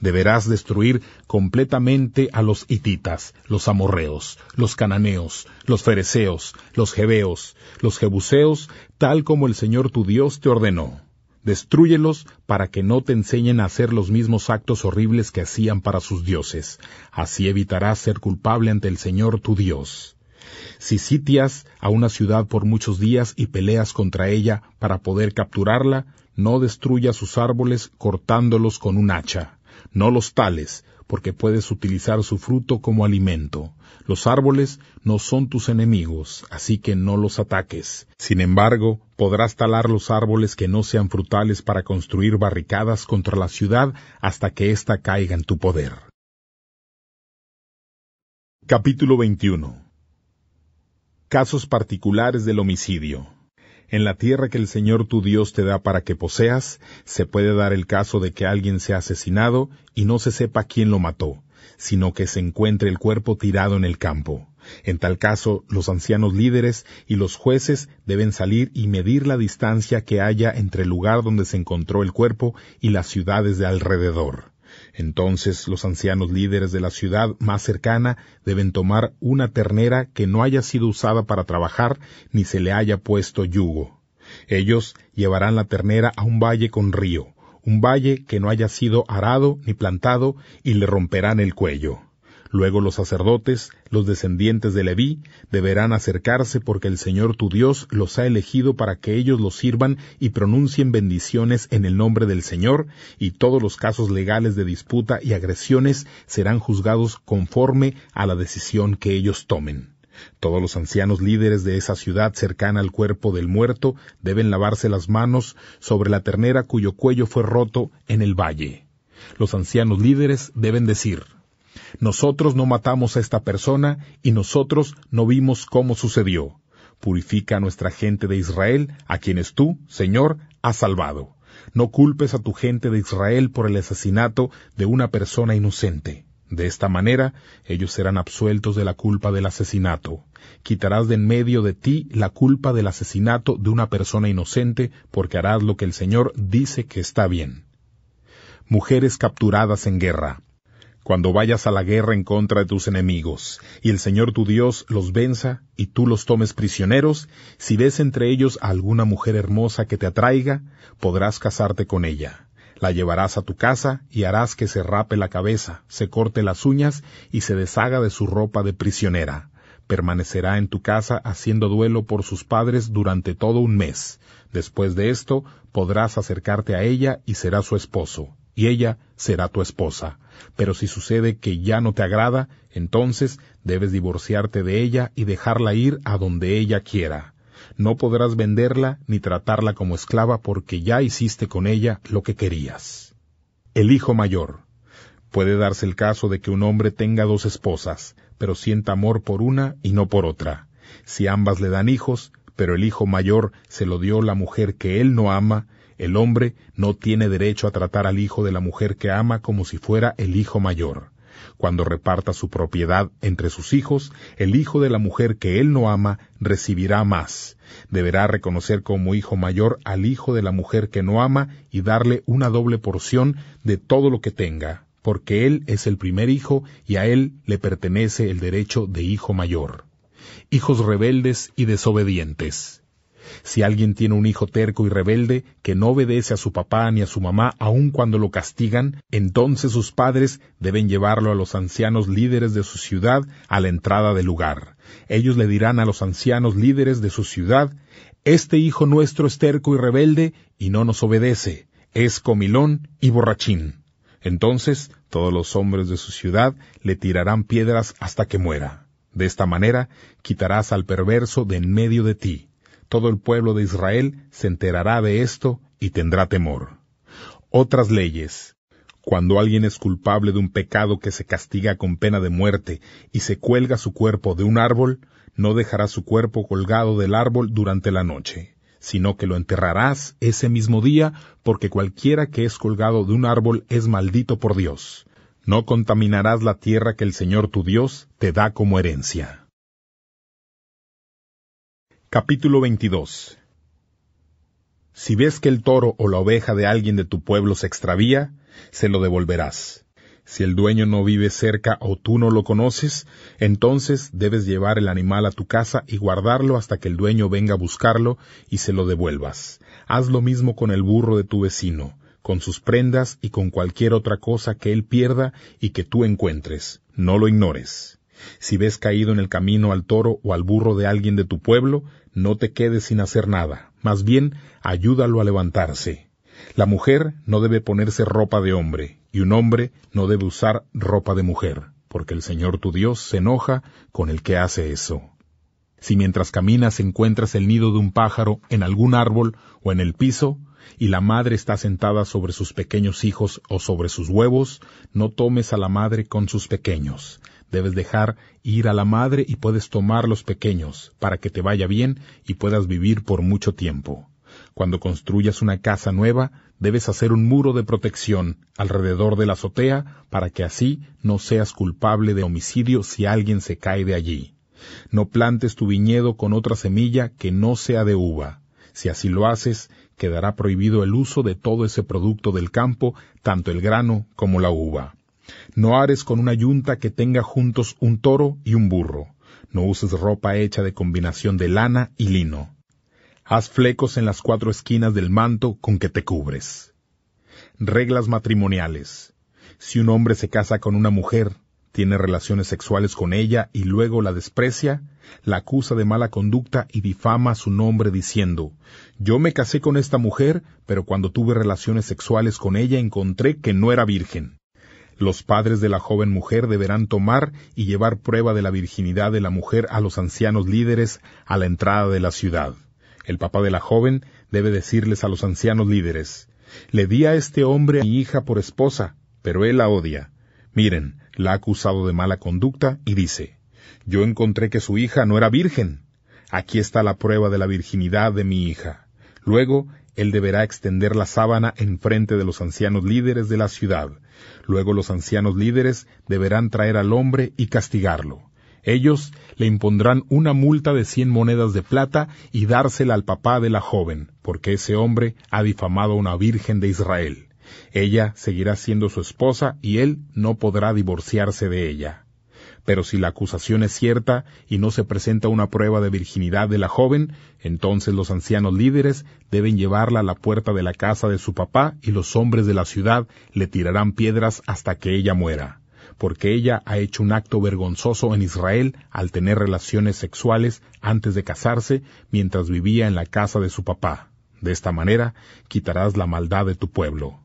Deberás destruir completamente a los hititas, los amorreos, los cananeos, los fereceos, los jebeos, los jebuseos, tal como el Señor tu Dios te ordenó. Destrúyelos para que no te enseñen a hacer los mismos actos horribles que hacían para sus dioses. Así evitarás ser culpable ante el Señor tu Dios. Si sitias a una ciudad por muchos días y peleas contra ella para poder capturarla, no destruyas sus árboles cortándolos con un hacha. No los tales, porque puedes utilizar su fruto como alimento. Los árboles no son tus enemigos, así que no los ataques. Sin embargo, podrás talar los árboles que no sean frutales para construir barricadas contra la ciudad hasta que ésta caiga en tu poder. Capítulo 21 Casos particulares del homicidio. En la tierra que el Señor tu Dios te da para que poseas, se puede dar el caso de que alguien sea asesinado y no se sepa quién lo mató, sino que se encuentre el cuerpo tirado en el campo. En tal caso, los ancianos líderes y los jueces deben salir y medir la distancia que haya entre el lugar donde se encontró el cuerpo y las ciudades de alrededor. Entonces los ancianos líderes de la ciudad más cercana deben tomar una ternera que no haya sido usada para trabajar ni se le haya puesto yugo. Ellos llevarán la ternera a un valle con río, un valle que no haya sido arado ni plantado, y le romperán el cuello. Luego los sacerdotes, los descendientes de Leví, deberán acercarse porque el Señor tu Dios los ha elegido para que ellos los sirvan y pronuncien bendiciones en el nombre del Señor, y todos los casos legales de disputa y agresiones serán juzgados conforme a la decisión que ellos tomen. Todos los ancianos líderes de esa ciudad cercana al cuerpo del muerto deben lavarse las manos sobre la ternera cuyo cuello fue roto en el valle. Los ancianos líderes deben decir nosotros no matamos a esta persona y nosotros no vimos cómo sucedió. Purifica a nuestra gente de Israel, a quienes tú, Señor, has salvado. No culpes a tu gente de Israel por el asesinato de una persona inocente. De esta manera, ellos serán absueltos de la culpa del asesinato. Quitarás de en medio de ti la culpa del asesinato de una persona inocente, porque harás lo que el Señor dice que está bien. Mujeres capturadas en guerra cuando vayas a la guerra en contra de tus enemigos, y el Señor tu Dios los venza, y tú los tomes prisioneros, si ves entre ellos alguna mujer hermosa que te atraiga, podrás casarte con ella. La llevarás a tu casa y harás que se rape la cabeza, se corte las uñas y se deshaga de su ropa de prisionera. Permanecerá en tu casa haciendo duelo por sus padres durante todo un mes. Después de esto podrás acercarte a ella y será su esposo, y ella será tu esposa pero si sucede que ya no te agrada, entonces debes divorciarte de ella y dejarla ir a donde ella quiera. No podrás venderla ni tratarla como esclava porque ya hiciste con ella lo que querías. El hijo mayor. Puede darse el caso de que un hombre tenga dos esposas, pero sienta amor por una y no por otra. Si ambas le dan hijos, pero el hijo mayor se lo dio la mujer que él no ama, el hombre no tiene derecho a tratar al hijo de la mujer que ama como si fuera el hijo mayor. Cuando reparta su propiedad entre sus hijos, el hijo de la mujer que él no ama recibirá más. Deberá reconocer como hijo mayor al hijo de la mujer que no ama y darle una doble porción de todo lo que tenga, porque él es el primer hijo y a él le pertenece el derecho de hijo mayor. Hijos rebeldes y desobedientes. Si alguien tiene un hijo terco y rebelde, que no obedece a su papá ni a su mamá, aun cuando lo castigan, entonces sus padres deben llevarlo a los ancianos líderes de su ciudad a la entrada del lugar. Ellos le dirán a los ancianos líderes de su ciudad, Este hijo nuestro es terco y rebelde, y no nos obedece, es comilón y borrachín. Entonces todos los hombres de su ciudad le tirarán piedras hasta que muera. De esta manera quitarás al perverso de en medio de ti. Todo el pueblo de Israel se enterará de esto y tendrá temor. Otras leyes. Cuando alguien es culpable de un pecado que se castiga con pena de muerte y se cuelga su cuerpo de un árbol, no dejará su cuerpo colgado del árbol durante la noche, sino que lo enterrarás ese mismo día, porque cualquiera que es colgado de un árbol es maldito por Dios. No contaminarás la tierra que el Señor tu Dios te da como herencia. Capítulo 22 Si ves que el toro o la oveja de alguien de tu pueblo se extravía, se lo devolverás. Si el dueño no vive cerca o tú no lo conoces, entonces debes llevar el animal a tu casa y guardarlo hasta que el dueño venga a buscarlo y se lo devuelvas. Haz lo mismo con el burro de tu vecino, con sus prendas y con cualquier otra cosa que él pierda y que tú encuentres. No lo ignores. Si ves caído en el camino al toro o al burro de alguien de tu pueblo, no te quedes sin hacer nada, más bien ayúdalo a levantarse. La mujer no debe ponerse ropa de hombre, y un hombre no debe usar ropa de mujer, porque el Señor tu Dios se enoja con el que hace eso. Si mientras caminas encuentras el nido de un pájaro en algún árbol o en el piso, y la madre está sentada sobre sus pequeños hijos o sobre sus huevos, no tomes a la madre con sus pequeños. Debes dejar ir a la madre y puedes tomar los pequeños, para que te vaya bien y puedas vivir por mucho tiempo. Cuando construyas una casa nueva, debes hacer un muro de protección alrededor de la azotea para que así no seas culpable de homicidio si alguien se cae de allí. No plantes tu viñedo con otra semilla que no sea de uva. Si así lo haces, quedará prohibido el uso de todo ese producto del campo, tanto el grano como la uva. No ares con una yunta que tenga juntos un toro y un burro. No uses ropa hecha de combinación de lana y lino. Haz flecos en las cuatro esquinas del manto con que te cubres. Reglas matrimoniales. Si un hombre se casa con una mujer, tiene relaciones sexuales con ella y luego la desprecia, la acusa de mala conducta y difama su nombre diciendo, Yo me casé con esta mujer, pero cuando tuve relaciones sexuales con ella encontré que no era virgen. Los padres de la joven mujer deberán tomar y llevar prueba de la virginidad de la mujer a los ancianos líderes a la entrada de la ciudad. El papá de la joven debe decirles a los ancianos líderes, le di a este hombre a mi hija por esposa, pero él la odia. Miren, la ha acusado de mala conducta y dice, yo encontré que su hija no era virgen. Aquí está la prueba de la virginidad de mi hija. Luego, él deberá extender la sábana en frente de los ancianos líderes de la ciudad, Luego los ancianos líderes deberán traer al hombre y castigarlo. Ellos le impondrán una multa de cien monedas de plata y dársela al papá de la joven, porque ese hombre ha difamado a una virgen de Israel. Ella seguirá siendo su esposa y él no podrá divorciarse de ella. Pero si la acusación es cierta y no se presenta una prueba de virginidad de la joven, entonces los ancianos líderes deben llevarla a la puerta de la casa de su papá y los hombres de la ciudad le tirarán piedras hasta que ella muera, porque ella ha hecho un acto vergonzoso en Israel al tener relaciones sexuales antes de casarse mientras vivía en la casa de su papá. De esta manera quitarás la maldad de tu pueblo.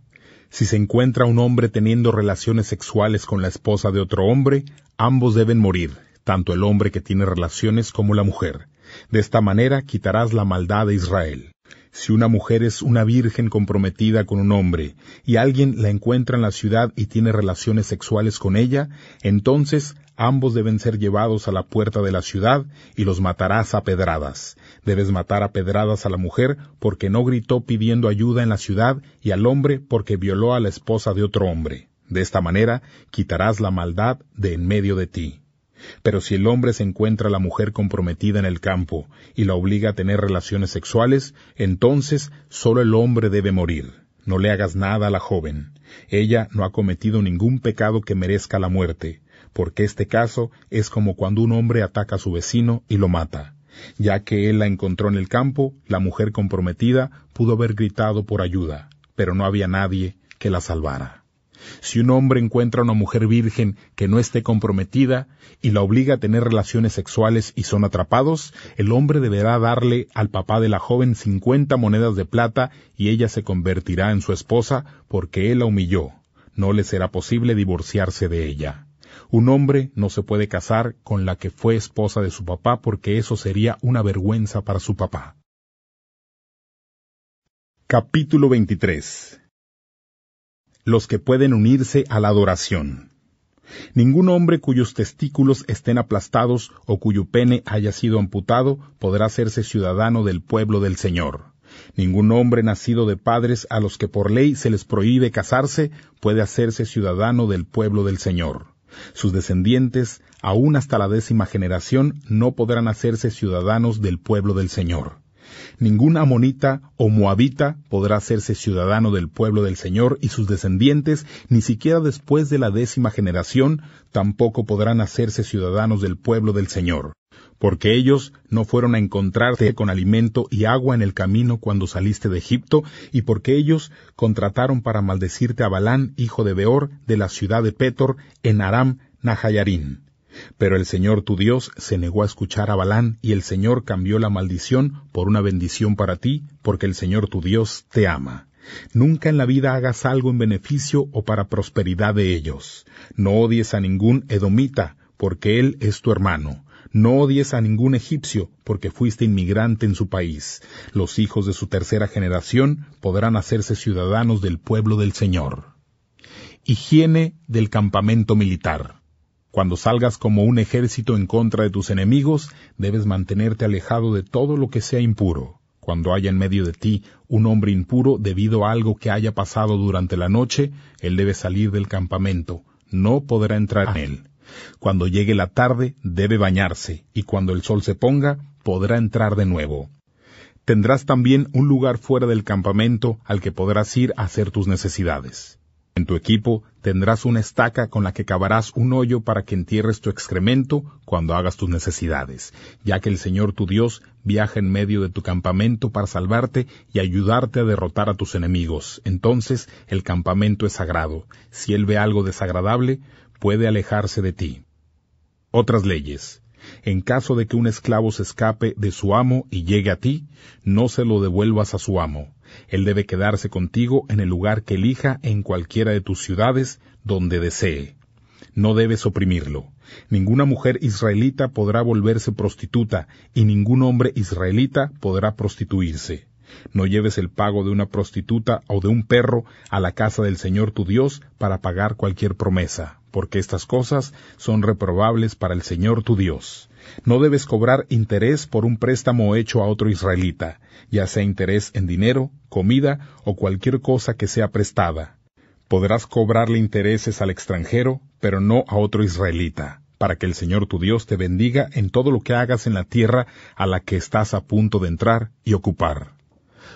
Si se encuentra un hombre teniendo relaciones sexuales con la esposa de otro hombre, Ambos deben morir, tanto el hombre que tiene relaciones como la mujer. De esta manera quitarás la maldad de Israel. Si una mujer es una virgen comprometida con un hombre y alguien la encuentra en la ciudad y tiene relaciones sexuales con ella, entonces ambos deben ser llevados a la puerta de la ciudad y los matarás a pedradas. Debes matar a pedradas a la mujer porque no gritó pidiendo ayuda en la ciudad y al hombre porque violó a la esposa de otro hombre. De esta manera quitarás la maldad de en medio de ti. Pero si el hombre se encuentra a la mujer comprometida en el campo y la obliga a tener relaciones sexuales, entonces solo el hombre debe morir. No le hagas nada a la joven. Ella no ha cometido ningún pecado que merezca la muerte, porque este caso es como cuando un hombre ataca a su vecino y lo mata. Ya que él la encontró en el campo, la mujer comprometida pudo haber gritado por ayuda, pero no había nadie que la salvara. Si un hombre encuentra a una mujer virgen que no esté comprometida y la obliga a tener relaciones sexuales y son atrapados, el hombre deberá darle al papá de la joven cincuenta monedas de plata y ella se convertirá en su esposa porque él la humilló. No le será posible divorciarse de ella. Un hombre no se puede casar con la que fue esposa de su papá porque eso sería una vergüenza para su papá. Capítulo 23 los que pueden unirse a la adoración. Ningún hombre cuyos testículos estén aplastados o cuyo pene haya sido amputado podrá hacerse ciudadano del pueblo del Señor. Ningún hombre nacido de padres a los que por ley se les prohíbe casarse puede hacerse ciudadano del pueblo del Señor. Sus descendientes, aún hasta la décima generación, no podrán hacerse ciudadanos del pueblo del Señor. Ningún amonita o moabita podrá hacerse ciudadano del pueblo del Señor y sus descendientes, ni siquiera después de la décima generación, tampoco podrán hacerse ciudadanos del pueblo del Señor, porque ellos no fueron a encontrarte con alimento y agua en el camino cuando saliste de Egipto, y porque ellos contrataron para maldecirte a Balán, hijo de Beor, de la ciudad de Petor, en Aram, Nahayarín. Pero el Señor tu Dios se negó a escuchar a Balán, y el Señor cambió la maldición por una bendición para ti, porque el Señor tu Dios te ama. Nunca en la vida hagas algo en beneficio o para prosperidad de ellos. No odies a ningún edomita, porque él es tu hermano. No odies a ningún egipcio, porque fuiste inmigrante en su país. Los hijos de su tercera generación podrán hacerse ciudadanos del pueblo del Señor. Higiene del campamento militar. Cuando salgas como un ejército en contra de tus enemigos, debes mantenerte alejado de todo lo que sea impuro. Cuando haya en medio de ti un hombre impuro debido a algo que haya pasado durante la noche, él debe salir del campamento, no podrá entrar en ah. él. Cuando llegue la tarde, debe bañarse, y cuando el sol se ponga, podrá entrar de nuevo. Tendrás también un lugar fuera del campamento al que podrás ir a hacer tus necesidades. En tu equipo tendrás una estaca con la que cavarás un hoyo para que entierres tu excremento cuando hagas tus necesidades, ya que el Señor tu Dios viaja en medio de tu campamento para salvarte y ayudarte a derrotar a tus enemigos. Entonces el campamento es sagrado. Si Él ve algo desagradable, puede alejarse de ti. Otras leyes. En caso de que un esclavo se escape de su amo y llegue a ti, no se lo devuelvas a su amo él debe quedarse contigo en el lugar que elija en cualquiera de tus ciudades donde desee. No debes oprimirlo. Ninguna mujer israelita podrá volverse prostituta y ningún hombre israelita podrá prostituirse. No lleves el pago de una prostituta o de un perro a la casa del Señor tu Dios para pagar cualquier promesa, porque estas cosas son reprobables para el Señor tu Dios. No debes cobrar interés por un préstamo hecho a otro israelita, ya sea interés en dinero comida o cualquier cosa que sea prestada. Podrás cobrarle intereses al extranjero, pero no a otro israelita, para que el Señor tu Dios te bendiga en todo lo que hagas en la tierra a la que estás a punto de entrar y ocupar.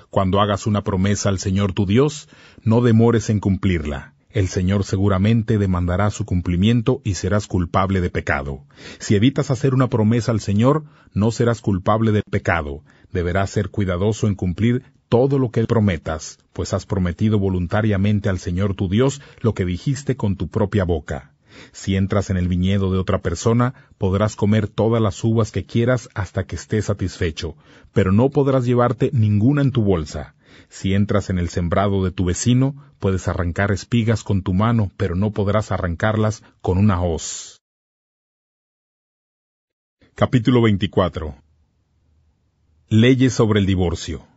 Cuando hagas una promesa al Señor tu Dios, no demores en cumplirla. El Señor seguramente demandará su cumplimiento y serás culpable de pecado. Si evitas hacer una promesa al Señor, no serás culpable de pecado. Deberás ser cuidadoso en cumplir todo lo que prometas, pues has prometido voluntariamente al Señor tu Dios lo que dijiste con tu propia boca. Si entras en el viñedo de otra persona, podrás comer todas las uvas que quieras hasta que estés satisfecho, pero no podrás llevarte ninguna en tu bolsa. Si entras en el sembrado de tu vecino, puedes arrancar espigas con tu mano, pero no podrás arrancarlas con una hoz. Capítulo 24 Leyes sobre el divorcio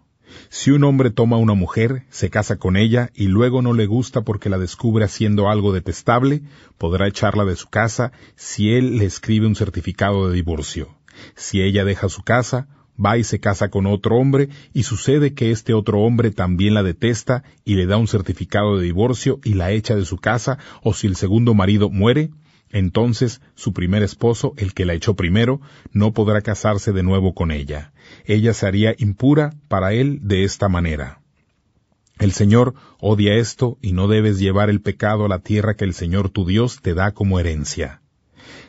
si un hombre toma a una mujer, se casa con ella y luego no le gusta porque la descubre haciendo algo detestable, podrá echarla de su casa si él le escribe un certificado de divorcio. Si ella deja su casa, va y se casa con otro hombre y sucede que este otro hombre también la detesta y le da un certificado de divorcio y la echa de su casa o si el segundo marido muere, entonces su primer esposo, el que la echó primero, no podrá casarse de nuevo con ella. Ella se haría impura para él de esta manera. El Señor odia esto y no debes llevar el pecado a la tierra que el Señor tu Dios te da como herencia.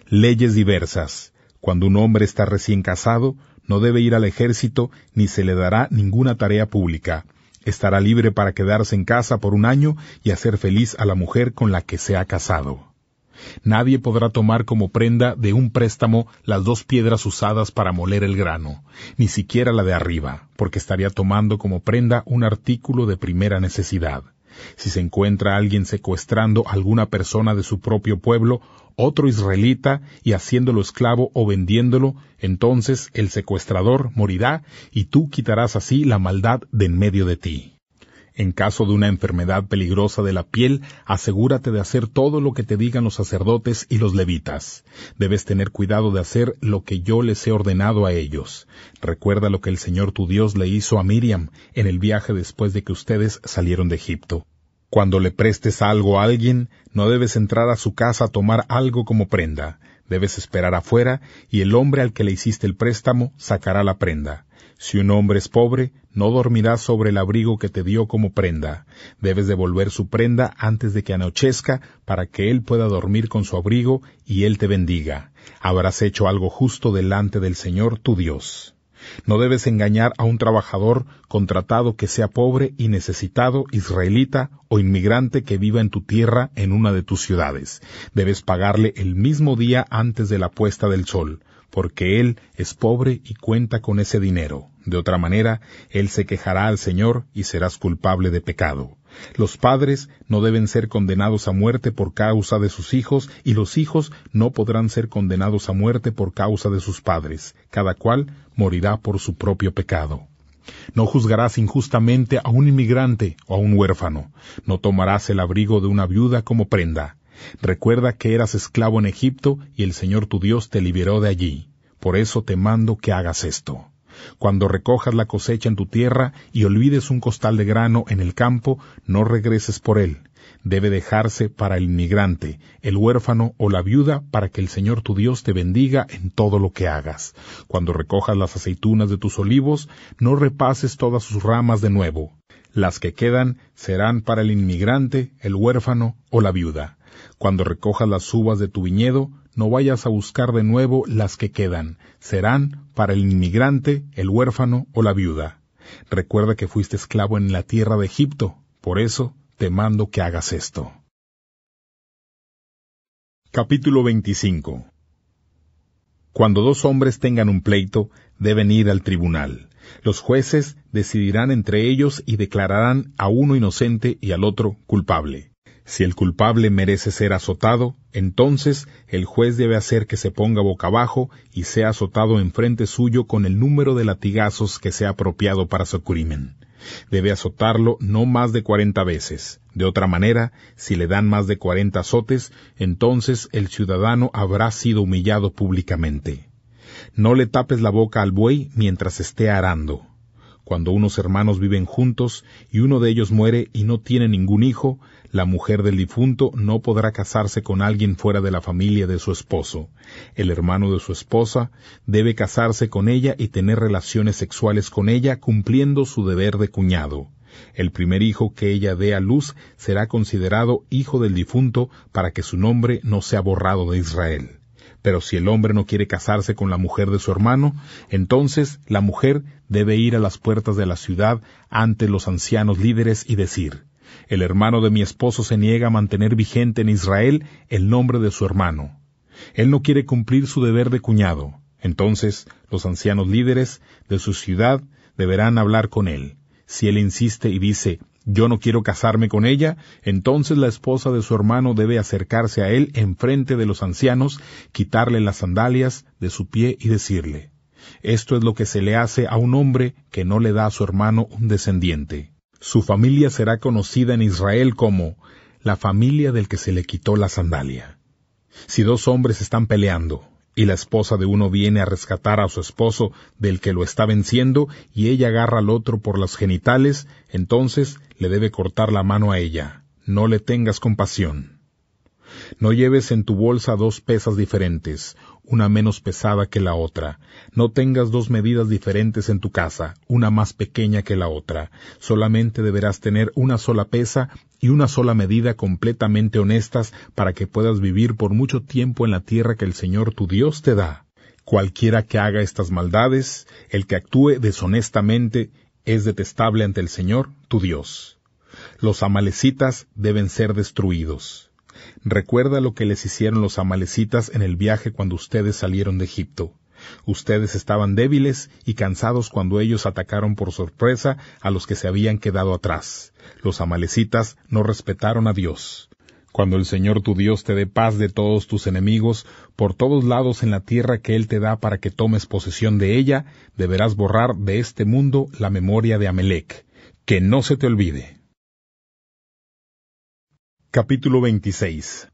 Leyes diversas. Cuando un hombre está recién casado, no debe ir al ejército ni se le dará ninguna tarea pública. Estará libre para quedarse en casa por un año y hacer feliz a la mujer con la que se ha casado. Nadie podrá tomar como prenda de un préstamo las dos piedras usadas para moler el grano, ni siquiera la de arriba, porque estaría tomando como prenda un artículo de primera necesidad. Si se encuentra alguien secuestrando a alguna persona de su propio pueblo, otro israelita, y haciéndolo esclavo o vendiéndolo, entonces el secuestrador morirá y tú quitarás así la maldad de en medio de ti. En caso de una enfermedad peligrosa de la piel, asegúrate de hacer todo lo que te digan los sacerdotes y los levitas. Debes tener cuidado de hacer lo que yo les he ordenado a ellos. Recuerda lo que el Señor tu Dios le hizo a Miriam en el viaje después de que ustedes salieron de Egipto. Cuando le prestes algo a alguien, no debes entrar a su casa a tomar algo como prenda. Debes esperar afuera, y el hombre al que le hiciste el préstamo sacará la prenda. Si un hombre es pobre, no dormirás sobre el abrigo que te dio como prenda. Debes devolver su prenda antes de que anochezca para que él pueda dormir con su abrigo y él te bendiga. Habrás hecho algo justo delante del Señor tu Dios. No debes engañar a un trabajador contratado que sea pobre y necesitado, israelita o inmigrante que viva en tu tierra en una de tus ciudades. Debes pagarle el mismo día antes de la puesta del sol porque él es pobre y cuenta con ese dinero. De otra manera, él se quejará al Señor y serás culpable de pecado. Los padres no deben ser condenados a muerte por causa de sus hijos, y los hijos no podrán ser condenados a muerte por causa de sus padres. Cada cual morirá por su propio pecado. No juzgarás injustamente a un inmigrante o a un huérfano. No tomarás el abrigo de una viuda como prenda. Recuerda que eras esclavo en Egipto y el Señor tu Dios te liberó de allí. Por eso te mando que hagas esto. Cuando recojas la cosecha en tu tierra y olvides un costal de grano en el campo, no regreses por él. Debe dejarse para el inmigrante, el huérfano o la viuda para que el Señor tu Dios te bendiga en todo lo que hagas. Cuando recojas las aceitunas de tus olivos, no repases todas sus ramas de nuevo. Las que quedan serán para el inmigrante, el huérfano o la viuda. Cuando recojas las uvas de tu viñedo, no vayas a buscar de nuevo las que quedan, serán para el inmigrante, el huérfano o la viuda. Recuerda que fuiste esclavo en la tierra de Egipto, por eso te mando que hagas esto. Capítulo 25 Cuando dos hombres tengan un pleito, deben ir al tribunal. Los jueces decidirán entre ellos y declararán a uno inocente y al otro culpable. Si el culpable merece ser azotado, entonces el juez debe hacer que se ponga boca abajo y sea azotado enfrente suyo con el número de latigazos que sea apropiado para su crimen. Debe azotarlo no más de cuarenta veces. De otra manera, si le dan más de cuarenta azotes, entonces el ciudadano habrá sido humillado públicamente. No le tapes la boca al buey mientras esté arando. Cuando unos hermanos viven juntos y uno de ellos muere y no tiene ningún hijo, la mujer del difunto no podrá casarse con alguien fuera de la familia de su esposo. El hermano de su esposa debe casarse con ella y tener relaciones sexuales con ella cumpliendo su deber de cuñado. El primer hijo que ella dé a luz será considerado hijo del difunto para que su nombre no sea borrado de Israel. Pero si el hombre no quiere casarse con la mujer de su hermano, entonces la mujer debe ir a las puertas de la ciudad ante los ancianos líderes y decir, el hermano de mi esposo se niega a mantener vigente en Israel el nombre de su hermano. Él no quiere cumplir su deber de cuñado. Entonces, los ancianos líderes de su ciudad deberán hablar con él. Si él insiste y dice, yo no quiero casarme con ella, entonces la esposa de su hermano debe acercarse a él en frente de los ancianos, quitarle las sandalias de su pie y decirle, esto es lo que se le hace a un hombre que no le da a su hermano un descendiente. Su familia será conocida en Israel como la familia del que se le quitó la sandalia. Si dos hombres están peleando, y la esposa de uno viene a rescatar a su esposo del que lo está venciendo, y ella agarra al otro por los genitales, entonces le debe cortar la mano a ella. No le tengas compasión. No lleves en tu bolsa dos pesas diferentes, una menos pesada que la otra. No tengas dos medidas diferentes en tu casa, una más pequeña que la otra. Solamente deberás tener una sola pesa y una sola medida completamente honestas para que puedas vivir por mucho tiempo en la tierra que el Señor tu Dios te da. Cualquiera que haga estas maldades, el que actúe deshonestamente, es detestable ante el Señor tu Dios. Los amalecitas deben ser destruidos. Recuerda lo que les hicieron los amalecitas en el viaje cuando ustedes salieron de Egipto. Ustedes estaban débiles y cansados cuando ellos atacaron por sorpresa a los que se habían quedado atrás. Los amalecitas no respetaron a Dios. Cuando el Señor tu Dios te dé paz de todos tus enemigos, por todos lados en la tierra que Él te da para que tomes posesión de ella, deberás borrar de este mundo la memoria de Amelec. Que no se te olvide. Capítulo 26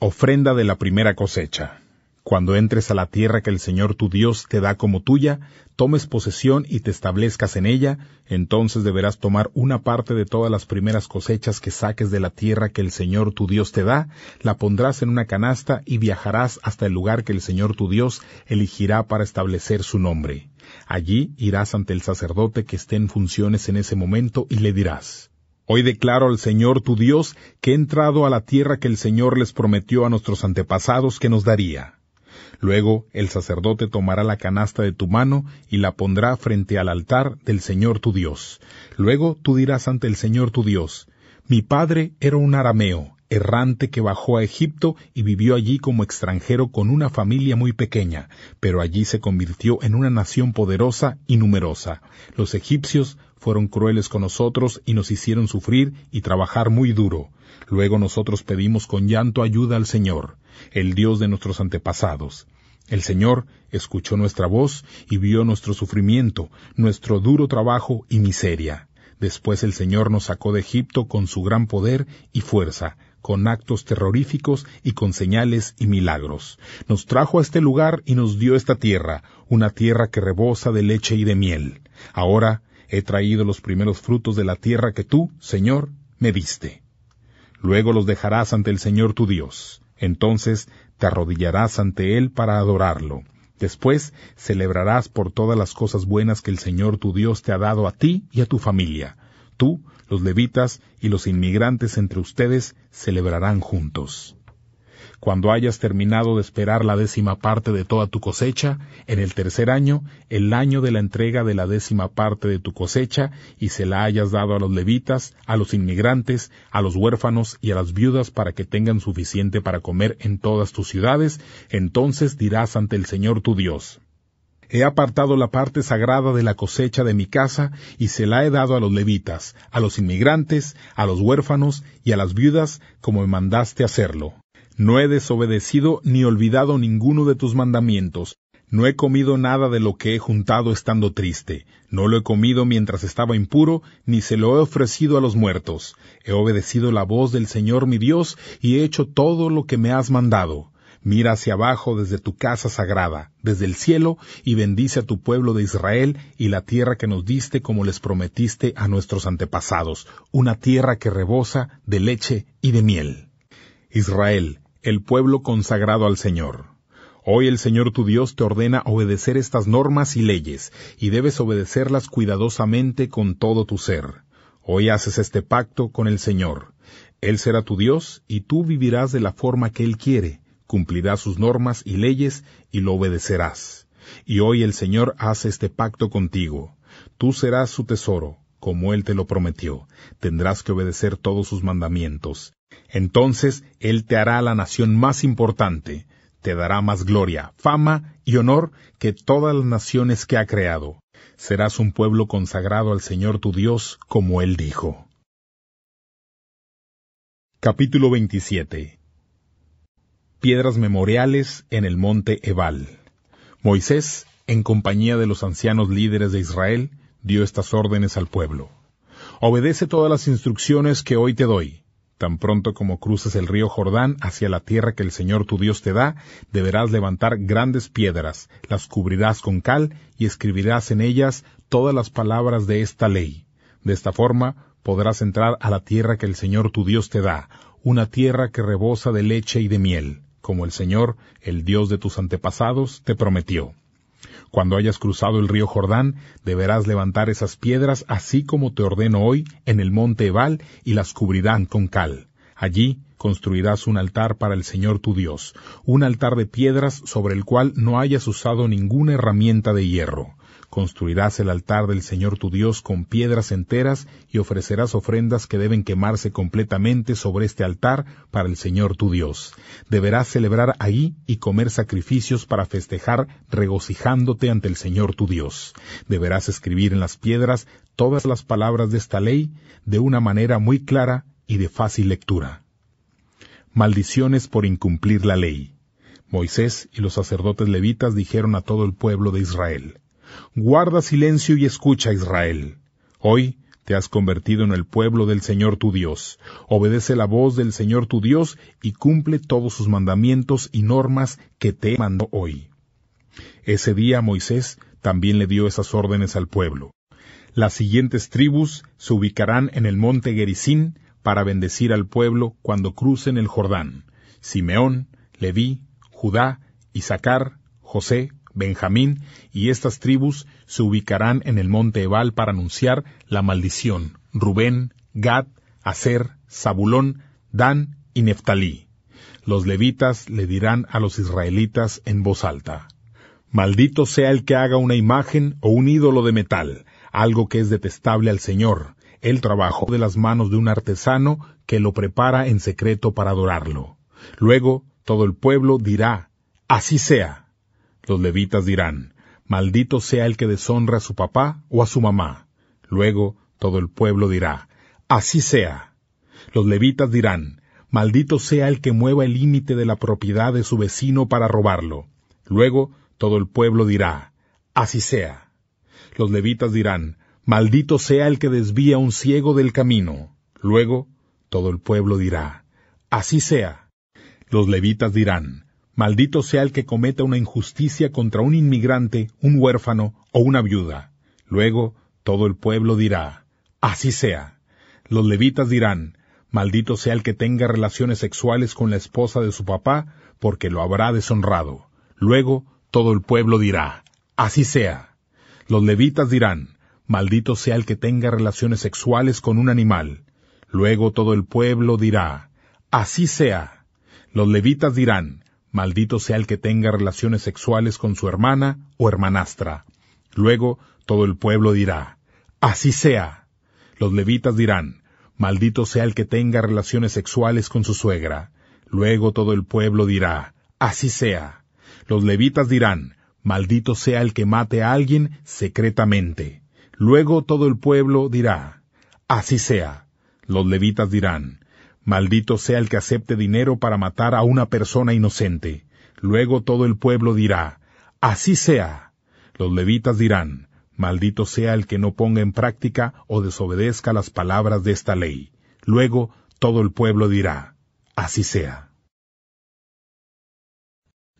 Ofrenda de la primera cosecha. Cuando entres a la tierra que el Señor tu Dios te da como tuya, tomes posesión y te establezcas en ella, entonces deberás tomar una parte de todas las primeras cosechas que saques de la tierra que el Señor tu Dios te da, la pondrás en una canasta y viajarás hasta el lugar que el Señor tu Dios elegirá para establecer su nombre. Allí irás ante el sacerdote que esté en funciones en ese momento y le dirás, Hoy declaro al Señor tu Dios que he entrado a la tierra que el Señor les prometió a nuestros antepasados que nos daría. Luego el sacerdote tomará la canasta de tu mano y la pondrá frente al altar del Señor tu Dios. Luego tú dirás ante el Señor tu Dios, mi padre era un arameo, errante que bajó a Egipto y vivió allí como extranjero con una familia muy pequeña, pero allí se convirtió en una nación poderosa y numerosa. Los egipcios fueron crueles con nosotros y nos hicieron sufrir y trabajar muy duro. Luego nosotros pedimos con llanto ayuda al Señor, el Dios de nuestros antepasados. El Señor escuchó nuestra voz y vio nuestro sufrimiento, nuestro duro trabajo y miseria. Después el Señor nos sacó de Egipto con su gran poder y fuerza, con actos terroríficos y con señales y milagros. Nos trajo a este lugar y nos dio esta tierra, una tierra que rebosa de leche y de miel. Ahora he traído los primeros frutos de la tierra que tú, Señor, me diste. Luego los dejarás ante el Señor tu Dios. Entonces te arrodillarás ante Él para adorarlo. Después celebrarás por todas las cosas buenas que el Señor tu Dios te ha dado a ti y a tu familia. Tú, los levitas y los inmigrantes entre ustedes celebrarán juntos. Cuando hayas terminado de esperar la décima parte de toda tu cosecha, en el tercer año, el año de la entrega de la décima parte de tu cosecha, y se la hayas dado a los levitas, a los inmigrantes, a los huérfanos y a las viudas para que tengan suficiente para comer en todas tus ciudades, entonces dirás ante el Señor tu Dios. He apartado la parte sagrada de la cosecha de mi casa y se la he dado a los levitas, a los inmigrantes, a los huérfanos y a las viudas, como me mandaste hacerlo. No he desobedecido ni olvidado ninguno de tus mandamientos. No he comido nada de lo que he juntado estando triste. No lo he comido mientras estaba impuro, ni se lo he ofrecido a los muertos. He obedecido la voz del Señor mi Dios y he hecho todo lo que me has mandado. Mira hacia abajo desde tu casa sagrada, desde el cielo, y bendice a tu pueblo de Israel y la tierra que nos diste como les prometiste a nuestros antepasados, una tierra que rebosa de leche y de miel. Israel, el pueblo consagrado al Señor. Hoy el Señor tu Dios te ordena obedecer estas normas y leyes, y debes obedecerlas cuidadosamente con todo tu ser. Hoy haces este pacto con el Señor. Él será tu Dios, y tú vivirás de la forma que Él quiere, cumplirás sus normas y leyes, y lo obedecerás. Y hoy el Señor hace este pacto contigo. Tú serás su tesoro, como Él te lo prometió. Tendrás que obedecer todos sus mandamientos. Entonces Él te hará la nación más importante, te dará más gloria, fama y honor que todas las naciones que ha creado. Serás un pueblo consagrado al Señor tu Dios, como Él dijo. Capítulo 27 Piedras memoriales en el monte Ebal. Moisés, en compañía de los ancianos líderes de Israel, dio estas órdenes al pueblo. Obedece todas las instrucciones que hoy te doy. Tan pronto como cruces el río Jordán hacia la tierra que el Señor tu Dios te da, deberás levantar grandes piedras, las cubrirás con cal y escribirás en ellas todas las palabras de esta ley. De esta forma podrás entrar a la tierra que el Señor tu Dios te da, una tierra que rebosa de leche y de miel, como el Señor, el Dios de tus antepasados, te prometió. Cuando hayas cruzado el río Jordán, deberás levantar esas piedras así como te ordeno hoy en el monte Ebal y las cubrirán con cal. Allí construirás un altar para el Señor tu Dios, un altar de piedras sobre el cual no hayas usado ninguna herramienta de hierro. Construirás el altar del Señor tu Dios con piedras enteras y ofrecerás ofrendas que deben quemarse completamente sobre este altar para el Señor tu Dios. Deberás celebrar ahí y comer sacrificios para festejar regocijándote ante el Señor tu Dios. Deberás escribir en las piedras todas las palabras de esta ley de una manera muy clara y de fácil lectura. Maldiciones por incumplir la ley. Moisés y los sacerdotes levitas dijeron a todo el pueblo de Israel, Guarda silencio y escucha, Israel. Hoy te has convertido en el pueblo del Señor tu Dios. Obedece la voz del Señor tu Dios y cumple todos sus mandamientos y normas que te mandó hoy. Ese día Moisés también le dio esas órdenes al pueblo. Las siguientes tribus se ubicarán en el monte Gerizín para bendecir al pueblo cuando crucen el Jordán. Simeón, Leví, Judá, Isaacar, José, Benjamín, y estas tribus se ubicarán en el monte Ebal para anunciar la maldición. Rubén, Gad, Aser, Zabulón, Dan y Neftalí. Los levitas le dirán a los israelitas en voz alta, Maldito sea el que haga una imagen o un ídolo de metal, algo que es detestable al Señor, el trabajo de las manos de un artesano que lo prepara en secreto para adorarlo. Luego todo el pueblo dirá, Así sea. Los levitas dirán, Maldito sea el que deshonra a su papá o a su mamá. Luego todo el pueblo dirá, Así sea. Los levitas dirán, Maldito sea el que mueva el límite de la propiedad de su vecino para robarlo. Luego todo el pueblo dirá, Así sea. Los levitas dirán, Maldito sea el que desvía a un ciego del camino. Luego todo el pueblo dirá, Así sea. Los levitas dirán, Maldito sea el que cometa una injusticia contra un inmigrante, un huérfano o una viuda. Luego todo el pueblo dirá, así sea. Los levitas dirán, maldito sea el que tenga relaciones sexuales con la esposa de su papá, porque lo habrá deshonrado. Luego todo el pueblo dirá, así sea. Los levitas dirán, maldito sea el que tenga relaciones sexuales con un animal. Luego todo el pueblo dirá, así sea. Los levitas dirán, Maldito sea el que tenga relaciones sexuales con su hermana o hermanastra. Luego todo el pueblo dirá, Así sea. Los levitas dirán, Maldito sea el que tenga relaciones sexuales con su suegra. Luego todo el pueblo dirá, Así sea. Los levitas dirán, Maldito sea el que mate a alguien secretamente. Luego todo el pueblo dirá, Así sea. Los levitas dirán, Maldito sea el que acepte dinero para matar a una persona inocente. Luego todo el pueblo dirá, Así sea. Los levitas dirán, Maldito sea el que no ponga en práctica o desobedezca las palabras de esta ley. Luego todo el pueblo dirá, Así sea.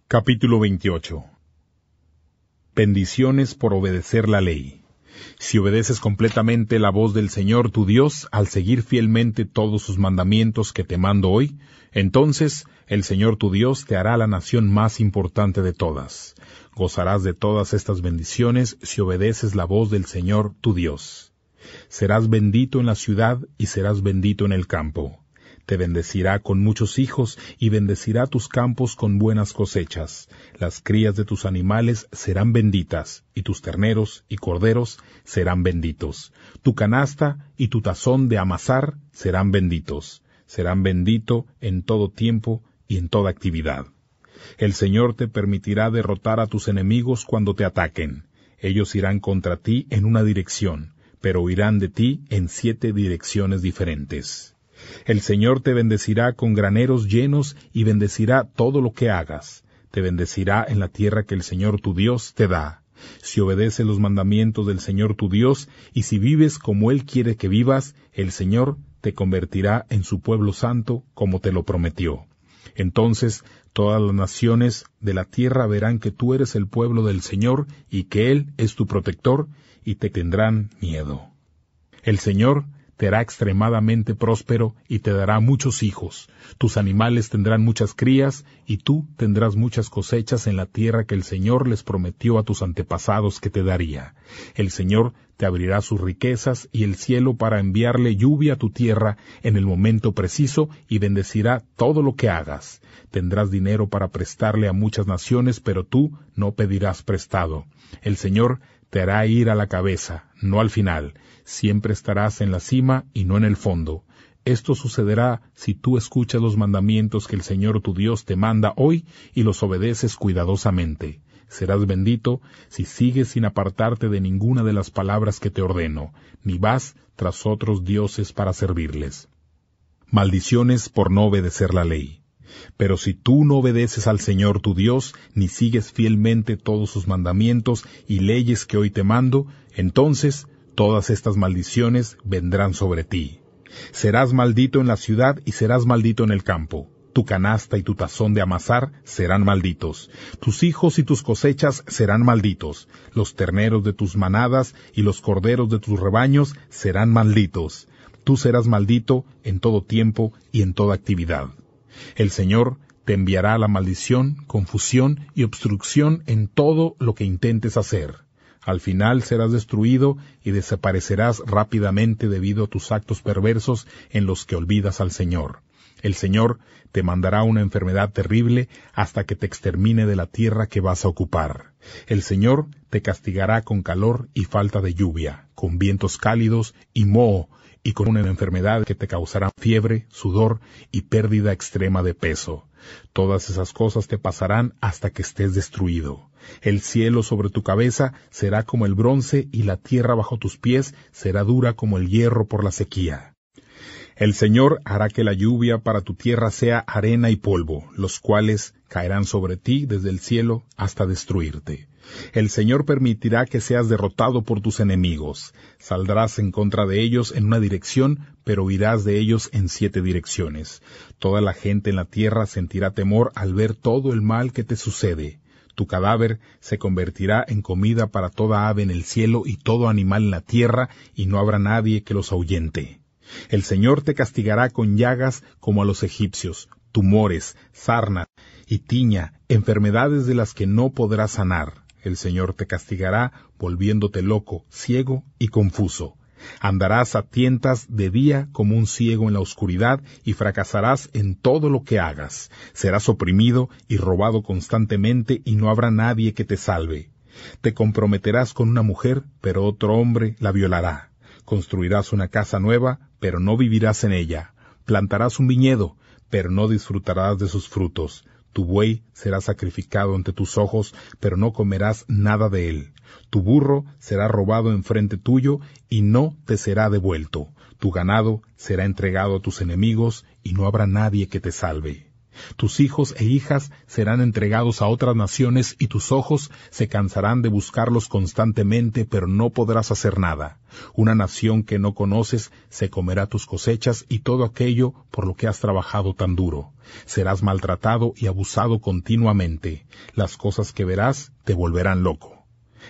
Capítulo 28 Bendiciones por obedecer la ley si obedeces completamente la voz del Señor tu Dios al seguir fielmente todos sus mandamientos que te mando hoy, entonces el Señor tu Dios te hará la nación más importante de todas. Gozarás de todas estas bendiciones si obedeces la voz del Señor tu Dios. Serás bendito en la ciudad y serás bendito en el campo. Te bendecirá con muchos hijos y bendecirá tus campos con buenas cosechas. Las crías de tus animales serán benditas, y tus terneros y corderos serán benditos. Tu canasta y tu tazón de amasar serán benditos. Serán bendito en todo tiempo y en toda actividad. El Señor te permitirá derrotar a tus enemigos cuando te ataquen. Ellos irán contra ti en una dirección, pero irán de ti en siete direcciones diferentes. El Señor te bendecirá con graneros llenos y bendecirá todo lo que hagas. Te bendecirá en la tierra que el Señor tu Dios te da. Si obedeces los mandamientos del Señor tu Dios y si vives como Él quiere que vivas, el Señor te convertirá en su pueblo santo como te lo prometió. Entonces todas las naciones de la tierra verán que tú eres el pueblo del Señor y que Él es tu protector y te tendrán miedo. El Señor hará extremadamente próspero y te dará muchos hijos. Tus animales tendrán muchas crías y tú tendrás muchas cosechas en la tierra que el Señor les prometió a tus antepasados que te daría. El Señor te abrirá sus riquezas y el cielo para enviarle lluvia a tu tierra en el momento preciso y bendecirá todo lo que hagas. Tendrás dinero para prestarle a muchas naciones, pero tú no pedirás prestado. El Señor te hará ir a la cabeza no al final. Siempre estarás en la cima y no en el fondo. Esto sucederá si tú escuchas los mandamientos que el Señor tu Dios te manda hoy y los obedeces cuidadosamente. Serás bendito si sigues sin apartarte de ninguna de las palabras que te ordeno, ni vas tras otros dioses para servirles. Maldiciones por no obedecer la ley. Pero si tú no obedeces al Señor tu Dios, ni sigues fielmente todos sus mandamientos y leyes que hoy te mando, entonces todas estas maldiciones vendrán sobre ti. Serás maldito en la ciudad y serás maldito en el campo. Tu canasta y tu tazón de amasar serán malditos. Tus hijos y tus cosechas serán malditos. Los terneros de tus manadas y los corderos de tus rebaños serán malditos. Tú serás maldito en todo tiempo y en toda actividad. El Señor te enviará la maldición, confusión y obstrucción en todo lo que intentes hacer al final serás destruido y desaparecerás rápidamente debido a tus actos perversos en los que olvidas al Señor. El Señor te mandará una enfermedad terrible hasta que te extermine de la tierra que vas a ocupar. El Señor te castigará con calor y falta de lluvia, con vientos cálidos y moho, y con una enfermedad que te causará fiebre, sudor y pérdida extrema de peso. Todas esas cosas te pasarán hasta que estés destruido. El cielo sobre tu cabeza será como el bronce y la tierra bajo tus pies será dura como el hierro por la sequía. El Señor hará que la lluvia para tu tierra sea arena y polvo, los cuales caerán sobre ti desde el cielo hasta destruirte. El Señor permitirá que seas derrotado por tus enemigos. Saldrás en contra de ellos en una dirección, pero huirás de ellos en siete direcciones. Toda la gente en la tierra sentirá temor al ver todo el mal que te sucede. Tu cadáver se convertirá en comida para toda ave en el cielo y todo animal en la tierra, y no habrá nadie que los ahuyente. El Señor te castigará con llagas como a los egipcios, tumores, sarna y tiña, enfermedades de las que no podrás sanar. El Señor te castigará volviéndote loco, ciego y confuso. Andarás a tientas de día como un ciego en la oscuridad y fracasarás en todo lo que hagas. Serás oprimido y robado constantemente y no habrá nadie que te salve. Te comprometerás con una mujer, pero otro hombre la violará. Construirás una casa nueva, pero no vivirás en ella. Plantarás un viñedo, pero no disfrutarás de sus frutos. Tu buey será sacrificado ante tus ojos, pero no comerás nada de él. Tu burro será robado enfrente tuyo y no te será devuelto. Tu ganado será entregado a tus enemigos y no habrá nadie que te salve. Tus hijos e hijas serán entregados a otras naciones y tus ojos se cansarán de buscarlos constantemente, pero no podrás hacer nada. Una nación que no conoces se comerá tus cosechas y todo aquello por lo que has trabajado tan duro. Serás maltratado y abusado continuamente. Las cosas que verás te volverán loco.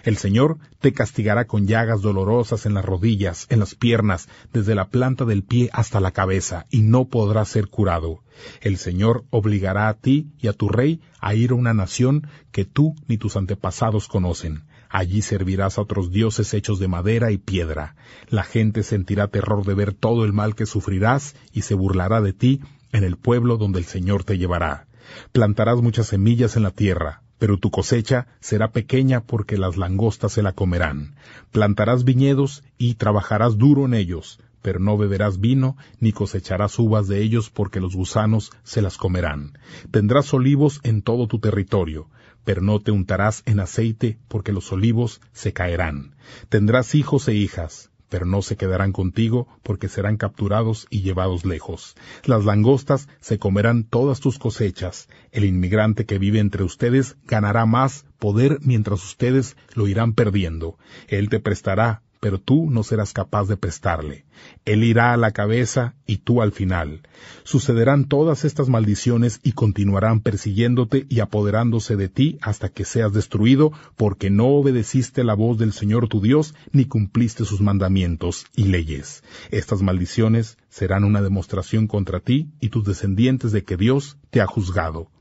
El Señor te castigará con llagas dolorosas en las rodillas, en las piernas, desde la planta del pie hasta la cabeza, y no podrás ser curado. El Señor obligará a ti y a tu rey a ir a una nación que tú ni tus antepasados conocen. Allí servirás a otros dioses hechos de madera y piedra. La gente sentirá terror de ver todo el mal que sufrirás y se burlará de ti en el pueblo donde el Señor te llevará. Plantarás muchas semillas en la tierra, pero tu cosecha será pequeña porque las langostas se la comerán. Plantarás viñedos y trabajarás duro en ellos, pero no beberás vino ni cosecharás uvas de ellos porque los gusanos se las comerán. Tendrás olivos en todo tu territorio, pero no te untarás en aceite porque los olivos se caerán. Tendrás hijos e hijas, no se quedarán contigo, porque serán capturados y llevados lejos. Las langostas se comerán todas tus cosechas. El inmigrante que vive entre ustedes ganará más poder mientras ustedes lo irán perdiendo. Él te prestará pero tú no serás capaz de prestarle. Él irá a la cabeza y tú al final. Sucederán todas estas maldiciones y continuarán persiguiéndote y apoderándose de ti hasta que seas destruido, porque no obedeciste la voz del Señor tu Dios ni cumpliste sus mandamientos y leyes. Estas maldiciones serán una demostración contra ti y tus descendientes de que Dios te ha juzgado.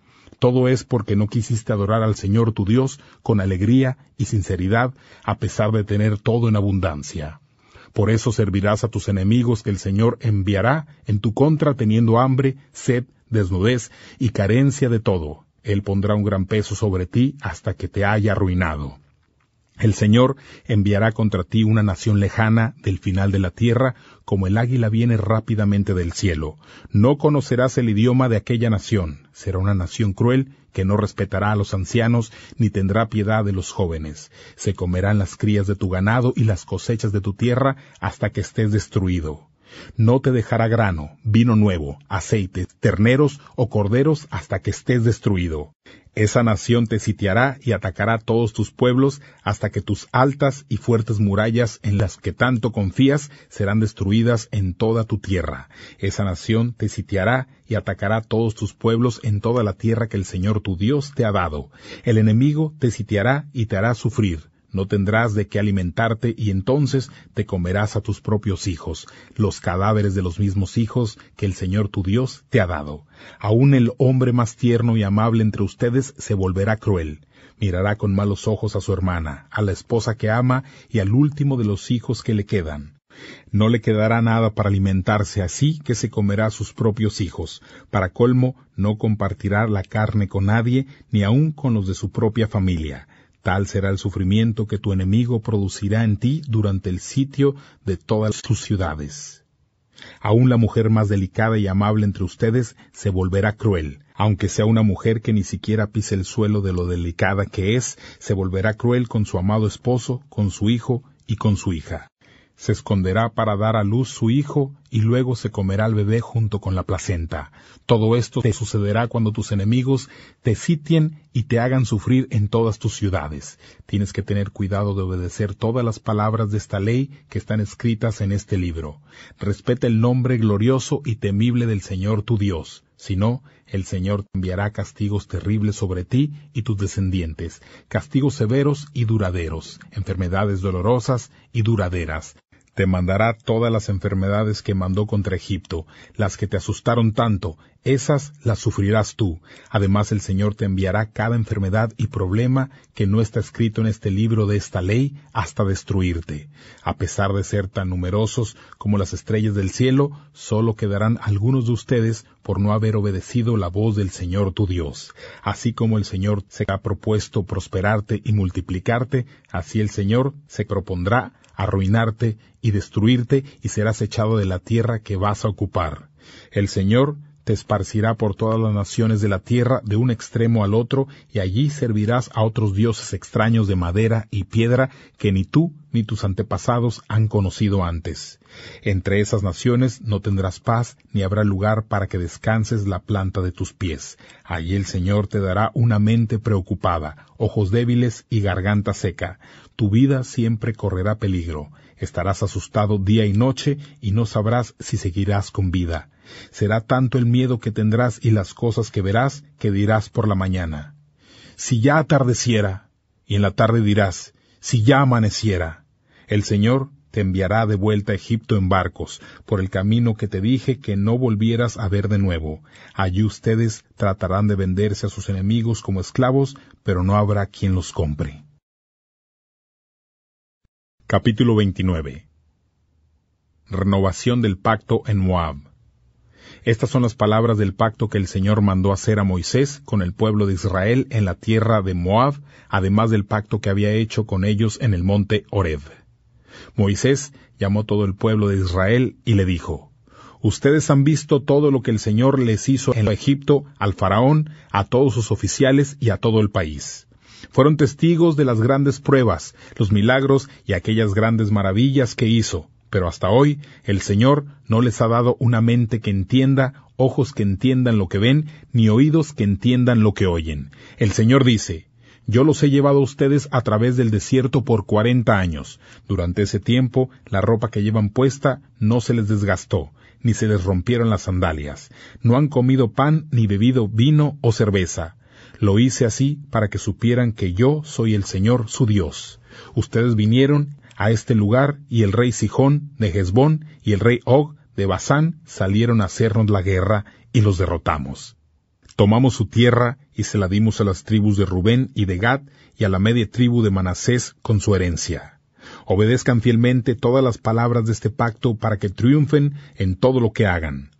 Todo es porque no quisiste adorar al Señor tu Dios con alegría y sinceridad, a pesar de tener todo en abundancia. Por eso servirás a tus enemigos que el Señor enviará en tu contra teniendo hambre, sed, desnudez y carencia de todo. Él pondrá un gran peso sobre ti hasta que te haya arruinado. El Señor enviará contra ti una nación lejana del final de la tierra, como el águila viene rápidamente del cielo. No conocerás el idioma de aquella nación. Será una nación cruel que no respetará a los ancianos ni tendrá piedad de los jóvenes. Se comerán las crías de tu ganado y las cosechas de tu tierra hasta que estés destruido. No te dejará grano, vino nuevo, aceite, terneros o corderos hasta que estés destruido. Esa nación te sitiará y atacará todos tus pueblos hasta que tus altas y fuertes murallas en las que tanto confías serán destruidas en toda tu tierra. Esa nación te sitiará y atacará todos tus pueblos en toda la tierra que el Señor tu Dios te ha dado. El enemigo te sitiará y te hará sufrir no tendrás de qué alimentarte y entonces te comerás a tus propios hijos, los cadáveres de los mismos hijos que el Señor tu Dios te ha dado. Aún el hombre más tierno y amable entre ustedes se volverá cruel. Mirará con malos ojos a su hermana, a la esposa que ama y al último de los hijos que le quedan. No le quedará nada para alimentarse, así que se comerá a sus propios hijos. Para colmo, no compartirá la carne con nadie, ni aun con los de su propia familia. Tal será el sufrimiento que tu enemigo producirá en ti durante el sitio de todas sus ciudades. Aún la mujer más delicada y amable entre ustedes se volverá cruel, aunque sea una mujer que ni siquiera pise el suelo de lo delicada que es, se volverá cruel con su amado esposo, con su hijo y con su hija se esconderá para dar a luz su hijo y luego se comerá al bebé junto con la placenta. Todo esto te sucederá cuando tus enemigos te sitien y te hagan sufrir en todas tus ciudades. Tienes que tener cuidado de obedecer todas las palabras de esta ley que están escritas en este libro. Respeta el nombre glorioso y temible del Señor tu Dios. Si no, el Señor te enviará castigos terribles sobre ti y tus descendientes, castigos severos y duraderos, enfermedades dolorosas y duraderas, te mandará todas las enfermedades que mandó contra Egipto, las que te asustaron tanto, esas las sufrirás tú. Además el Señor te enviará cada enfermedad y problema que no está escrito en este libro de esta ley hasta destruirte. A pesar de ser tan numerosos como las estrellas del cielo, solo quedarán algunos de ustedes por no haber obedecido la voz del Señor tu Dios. Así como el Señor se ha propuesto prosperarte y multiplicarte, así el Señor se propondrá arruinarte y destruirte, y serás echado de la tierra que vas a ocupar. El Señor te esparcirá por todas las naciones de la tierra, de un extremo al otro, y allí servirás a otros dioses extraños de madera y piedra que ni tú ni tus antepasados han conocido antes. Entre esas naciones no tendrás paz, ni habrá lugar para que descanses la planta de tus pies. Allí el Señor te dará una mente preocupada, ojos débiles y garganta seca tu vida siempre correrá peligro. Estarás asustado día y noche y no sabrás si seguirás con vida. Será tanto el miedo que tendrás y las cosas que verás que dirás por la mañana. Si ya atardeciera, y en la tarde dirás, si ya amaneciera, el Señor te enviará de vuelta a Egipto en barcos, por el camino que te dije que no volvieras a ver de nuevo. Allí ustedes tratarán de venderse a sus enemigos como esclavos, pero no habrá quien los compre. Capítulo 29 Renovación del pacto en Moab. Estas son las palabras del pacto que el Señor mandó hacer a Moisés con el pueblo de Israel en la tierra de Moab, además del pacto que había hecho con ellos en el monte Oreb. Moisés llamó todo el pueblo de Israel y le dijo, Ustedes han visto todo lo que el Señor les hizo en Egipto, al faraón, a todos sus oficiales y a todo el país. Fueron testigos de las grandes pruebas, los milagros y aquellas grandes maravillas que hizo. Pero hasta hoy el Señor no les ha dado una mente que entienda, ojos que entiendan lo que ven, ni oídos que entiendan lo que oyen. El Señor dice, yo los he llevado a ustedes a través del desierto por cuarenta años. Durante ese tiempo, la ropa que llevan puesta no se les desgastó, ni se les rompieron las sandalias. No han comido pan, ni bebido vino o cerveza. Lo hice así para que supieran que yo soy el Señor su Dios. Ustedes vinieron a este lugar y el rey Sijón de Hezbón y el rey Og de Basán salieron a hacernos la guerra y los derrotamos. Tomamos su tierra y se la dimos a las tribus de Rubén y de Gad y a la media tribu de Manasés con su herencia. Obedezcan fielmente todas las palabras de este pacto para que triunfen en todo lo que hagan.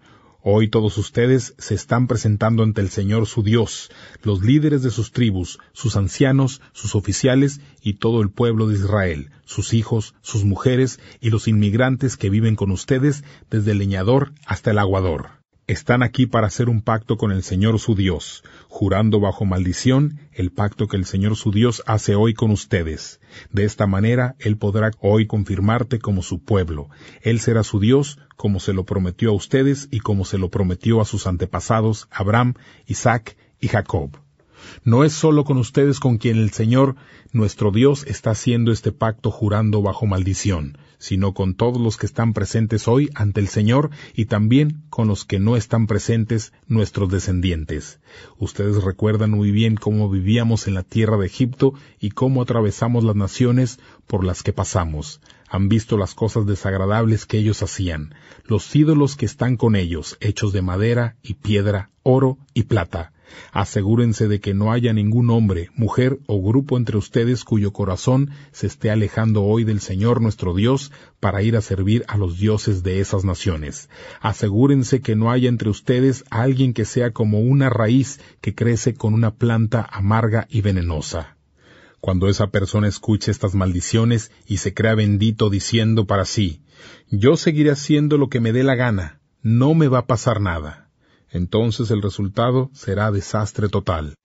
Hoy todos ustedes se están presentando ante el Señor su Dios, los líderes de sus tribus, sus ancianos, sus oficiales y todo el pueblo de Israel, sus hijos, sus mujeres y los inmigrantes que viven con ustedes desde el leñador hasta el aguador están aquí para hacer un pacto con el Señor su Dios, jurando bajo maldición el pacto que el Señor su Dios hace hoy con ustedes. De esta manera Él podrá hoy confirmarte como su pueblo. Él será su Dios como se lo prometió a ustedes y como se lo prometió a sus antepasados Abraham, Isaac y Jacob. No es solo con ustedes con quien el Señor, nuestro Dios, está haciendo este pacto jurando bajo maldición sino con todos los que están presentes hoy ante el Señor y también con los que no están presentes nuestros descendientes. Ustedes recuerdan muy bien cómo vivíamos en la tierra de Egipto y cómo atravesamos las naciones por las que pasamos. Han visto las cosas desagradables que ellos hacían, los ídolos que están con ellos, hechos de madera y piedra, oro y plata Asegúrense de que no haya ningún hombre, mujer o grupo entre ustedes cuyo corazón se esté alejando hoy del Señor nuestro Dios para ir a servir a los dioses de esas naciones. Asegúrense que no haya entre ustedes alguien que sea como una raíz que crece con una planta amarga y venenosa. Cuando esa persona escuche estas maldiciones y se crea bendito diciendo para sí, yo seguiré haciendo lo que me dé la gana, no me va a pasar nada entonces el resultado será desastre total.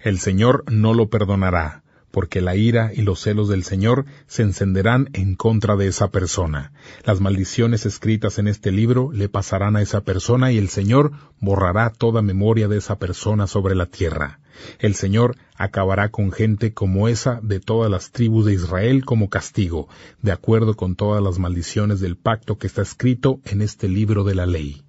El Señor no lo perdonará, porque la ira y los celos del Señor se encenderán en contra de esa persona. Las maldiciones escritas en este libro le pasarán a esa persona y el Señor borrará toda memoria de esa persona sobre la tierra. El Señor acabará con gente como esa de todas las tribus de Israel como castigo, de acuerdo con todas las maldiciones del pacto que está escrito en este libro de la ley.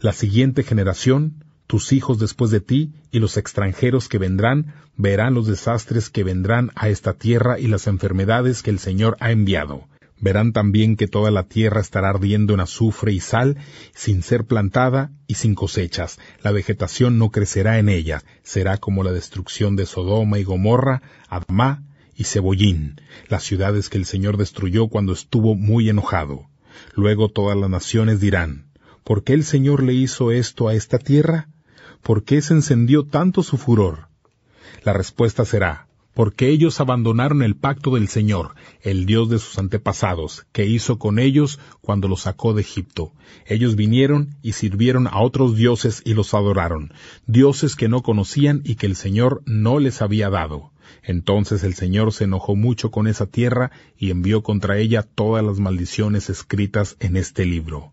La siguiente generación, tus hijos después de ti y los extranjeros que vendrán, verán los desastres que vendrán a esta tierra y las enfermedades que el Señor ha enviado. Verán también que toda la tierra estará ardiendo en azufre y sal, sin ser plantada y sin cosechas. La vegetación no crecerá en ella. Será como la destrucción de Sodoma y Gomorra, Adma y Cebollín, las ciudades que el Señor destruyó cuando estuvo muy enojado. Luego todas las naciones dirán, ¿Por qué el Señor le hizo esto a esta tierra? ¿Por qué se encendió tanto su furor? La respuesta será, porque ellos abandonaron el pacto del Señor, el Dios de sus antepasados, que hizo con ellos cuando los sacó de Egipto. Ellos vinieron y sirvieron a otros dioses y los adoraron, dioses que no conocían y que el Señor no les había dado. Entonces el Señor se enojó mucho con esa tierra y envió contra ella todas las maldiciones escritas en este libro.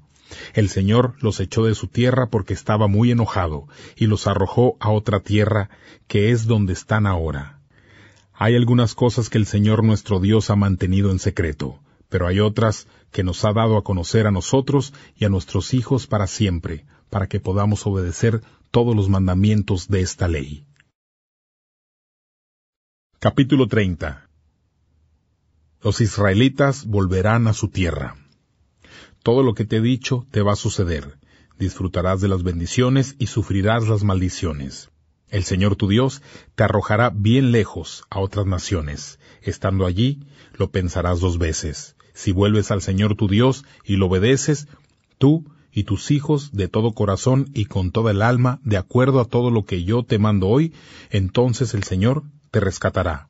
El Señor los echó de su tierra porque estaba muy enojado, y los arrojó a otra tierra, que es donde están ahora. Hay algunas cosas que el Señor nuestro Dios ha mantenido en secreto, pero hay otras que nos ha dado a conocer a nosotros y a nuestros hijos para siempre, para que podamos obedecer todos los mandamientos de esta ley. Capítulo 30 Los israelitas volverán a su tierra todo lo que te he dicho te va a suceder. Disfrutarás de las bendiciones y sufrirás las maldiciones. El Señor tu Dios te arrojará bien lejos a otras naciones. Estando allí, lo pensarás dos veces. Si vuelves al Señor tu Dios y lo obedeces, tú y tus hijos de todo corazón y con toda el alma, de acuerdo a todo lo que yo te mando hoy, entonces el Señor te rescatará.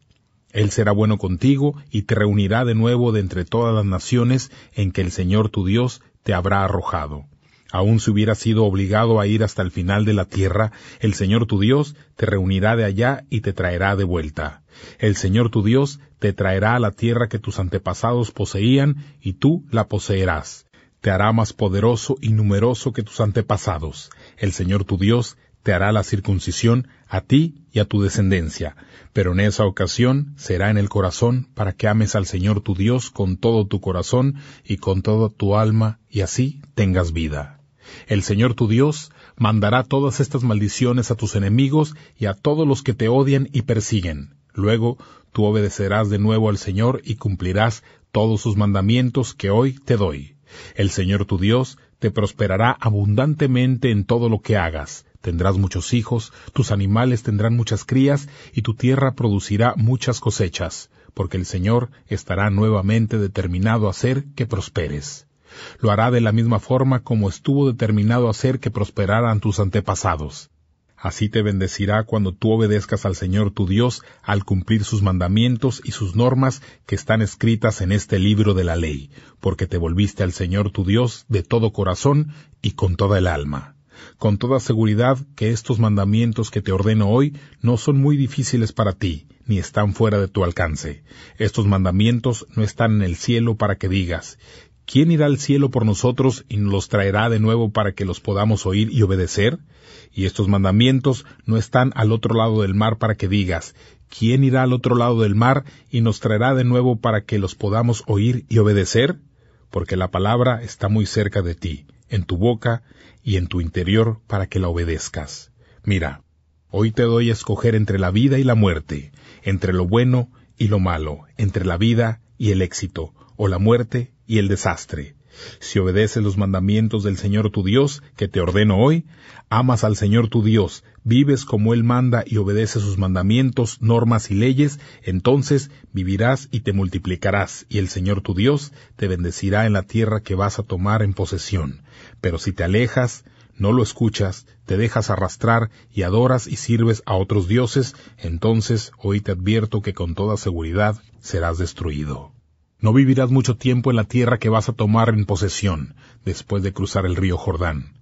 Él será bueno contigo y te reunirá de nuevo de entre todas las naciones en que el Señor tu Dios te habrá arrojado. Aun si hubieras sido obligado a ir hasta el final de la tierra, el Señor tu Dios te reunirá de allá y te traerá de vuelta. El Señor tu Dios te traerá a la tierra que tus antepasados poseían y tú la poseerás. Te hará más poderoso y numeroso que tus antepasados. El Señor tu Dios te hará la circuncisión a ti y a tu descendencia, pero en esa ocasión será en el corazón para que ames al Señor tu Dios con todo tu corazón y con toda tu alma, y así tengas vida. El Señor tu Dios mandará todas estas maldiciones a tus enemigos y a todos los que te odian y persiguen. Luego tú obedecerás de nuevo al Señor y cumplirás todos sus mandamientos que hoy te doy. El Señor tu Dios te prosperará abundantemente en todo lo que hagas Tendrás muchos hijos, tus animales tendrán muchas crías, y tu tierra producirá muchas cosechas, porque el Señor estará nuevamente determinado a hacer que prosperes. Lo hará de la misma forma como estuvo determinado a hacer que prosperaran tus antepasados. Así te bendecirá cuando tú obedezcas al Señor tu Dios al cumplir sus mandamientos y sus normas que están escritas en este libro de la ley, porque te volviste al Señor tu Dios de todo corazón y con toda el alma. Con toda seguridad que estos mandamientos que te ordeno hoy no son muy difíciles para ti, ni están fuera de tu alcance. Estos mandamientos no están en el cielo para que digas, ¿quién irá al cielo por nosotros y nos los traerá de nuevo para que los podamos oír y obedecer? Y estos mandamientos no están al otro lado del mar para que digas, ¿quién irá al otro lado del mar y nos traerá de nuevo para que los podamos oír y obedecer? Porque la palabra está muy cerca de ti, en tu boca, y en tu interior para que la obedezcas. Mira, hoy te doy a escoger entre la vida y la muerte, entre lo bueno y lo malo, entre la vida y el éxito, o la muerte y el desastre. Si obedeces los mandamientos del Señor tu Dios, que te ordeno hoy, amas al Señor tu Dios, vives como Él manda y obedeces sus mandamientos, normas y leyes, entonces vivirás y te multiplicarás, y el Señor tu Dios te bendecirá en la tierra que vas a tomar en posesión. Pero si te alejas, no lo escuchas, te dejas arrastrar y adoras y sirves a otros dioses, entonces hoy te advierto que con toda seguridad serás destruido. No vivirás mucho tiempo en la tierra que vas a tomar en posesión, después de cruzar el río Jordán.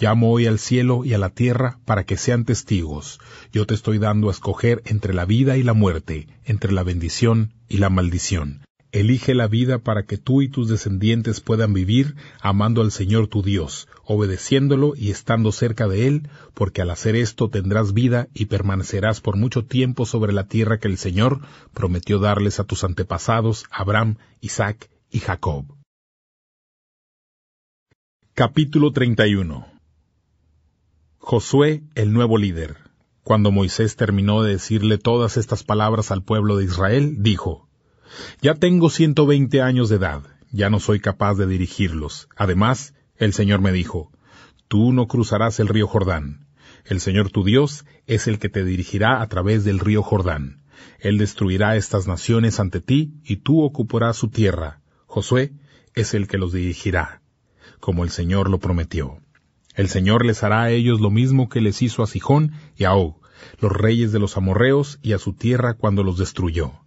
Llamo hoy al cielo y a la tierra para que sean testigos. Yo te estoy dando a escoger entre la vida y la muerte, entre la bendición y la maldición. Elige la vida para que tú y tus descendientes puedan vivir amando al Señor tu Dios, obedeciéndolo y estando cerca de Él, porque al hacer esto tendrás vida y permanecerás por mucho tiempo sobre la tierra que el Señor prometió darles a tus antepasados Abraham, Isaac y Jacob. Capítulo 31 Josué, el nuevo líder. Cuando Moisés terminó de decirle todas estas palabras al pueblo de Israel, dijo, ya tengo 120 años de edad, ya no soy capaz de dirigirlos. Además, el Señor me dijo, Tú no cruzarás el río Jordán. El Señor tu Dios es el que te dirigirá a través del río Jordán. Él destruirá estas naciones ante ti y tú ocuparás su tierra. Josué es el que los dirigirá, como el Señor lo prometió. El Señor les hará a ellos lo mismo que les hizo a Sijón y a Og, los reyes de los amorreos y a su tierra cuando los destruyó.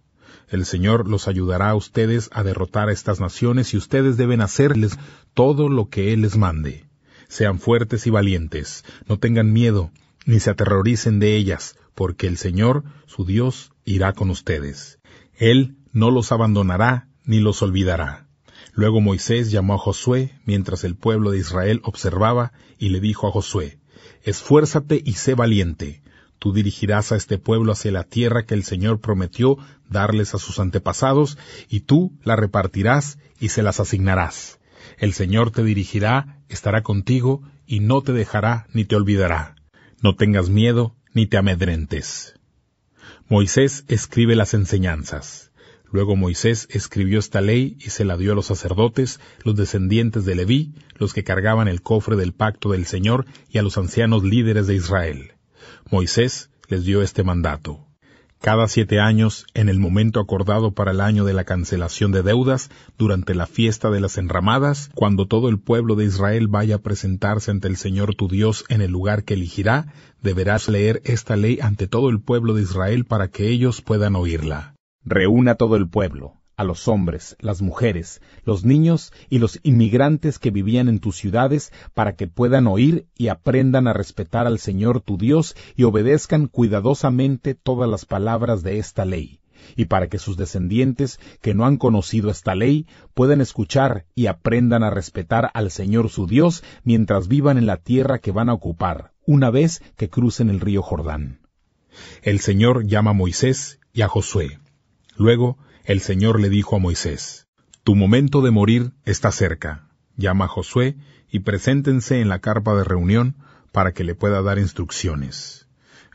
El Señor los ayudará a ustedes a derrotar a estas naciones y ustedes deben hacerles todo lo que Él les mande. Sean fuertes y valientes, no tengan miedo, ni se aterroricen de ellas, porque el Señor, su Dios, irá con ustedes. Él no los abandonará ni los olvidará. Luego Moisés llamó a Josué mientras el pueblo de Israel observaba y le dijo a Josué, Esfuérzate y sé valiente, Tú dirigirás a este pueblo hacia la tierra que el Señor prometió darles a sus antepasados, y tú la repartirás y se las asignarás. El Señor te dirigirá, estará contigo, y no te dejará ni te olvidará. No tengas miedo ni te amedrentes. Moisés escribe las enseñanzas. Luego Moisés escribió esta ley y se la dio a los sacerdotes, los descendientes de Leví, los que cargaban el cofre del pacto del Señor y a los ancianos líderes de Israel. Moisés les dio este mandato. Cada siete años, en el momento acordado para el año de la cancelación de deudas, durante la fiesta de las enramadas, cuando todo el pueblo de Israel vaya a presentarse ante el Señor tu Dios en el lugar que eligirá, deberás leer esta ley ante todo el pueblo de Israel para que ellos puedan oírla. Reúna todo el pueblo, a los hombres, las mujeres, los niños y los inmigrantes que vivían en tus ciudades para que puedan oír y aprendan a respetar al Señor tu Dios y obedezcan cuidadosamente todas las palabras de esta ley, y para que sus descendientes que no han conocido esta ley puedan escuchar y aprendan a respetar al Señor su Dios mientras vivan en la tierra que van a ocupar, una vez que crucen el río Jordán. El Señor llama a Moisés y a Josué. Luego, el Señor le dijo a Moisés, Tu momento de morir está cerca. Llama a Josué y preséntense en la carpa de reunión para que le pueda dar instrucciones.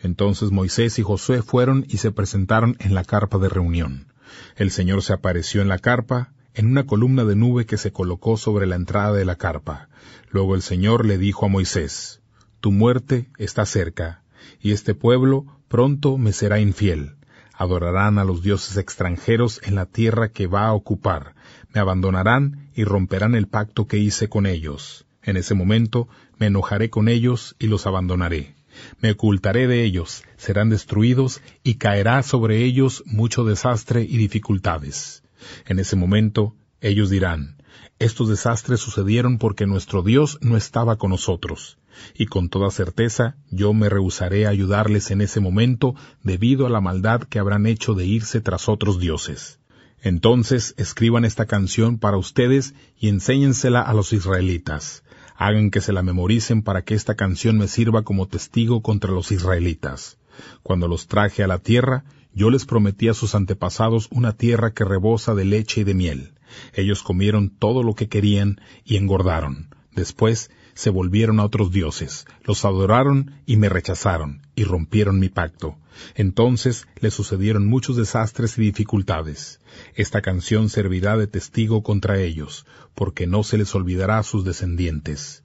Entonces Moisés y Josué fueron y se presentaron en la carpa de reunión. El Señor se apareció en la carpa, en una columna de nube que se colocó sobre la entrada de la carpa. Luego el Señor le dijo a Moisés, Tu muerte está cerca, y este pueblo pronto me será infiel adorarán a los dioses extranjeros en la tierra que va a ocupar, me abandonarán y romperán el pacto que hice con ellos. En ese momento me enojaré con ellos y los abandonaré. Me ocultaré de ellos, serán destruidos y caerá sobre ellos mucho desastre y dificultades. En ese momento ellos dirán, estos desastres sucedieron porque nuestro Dios no estaba con nosotros y con toda certeza yo me rehusaré a ayudarles en ese momento debido a la maldad que habrán hecho de irse tras otros dioses. Entonces escriban esta canción para ustedes y enséñensela a los israelitas. Hagan que se la memoricen para que esta canción me sirva como testigo contra los israelitas. Cuando los traje a la tierra, yo les prometí a sus antepasados una tierra que rebosa de leche y de miel. Ellos comieron todo lo que querían y engordaron. Después se volvieron a otros dioses, los adoraron y me rechazaron, y rompieron mi pacto. Entonces le sucedieron muchos desastres y dificultades. Esta canción servirá de testigo contra ellos, porque no se les olvidará a sus descendientes.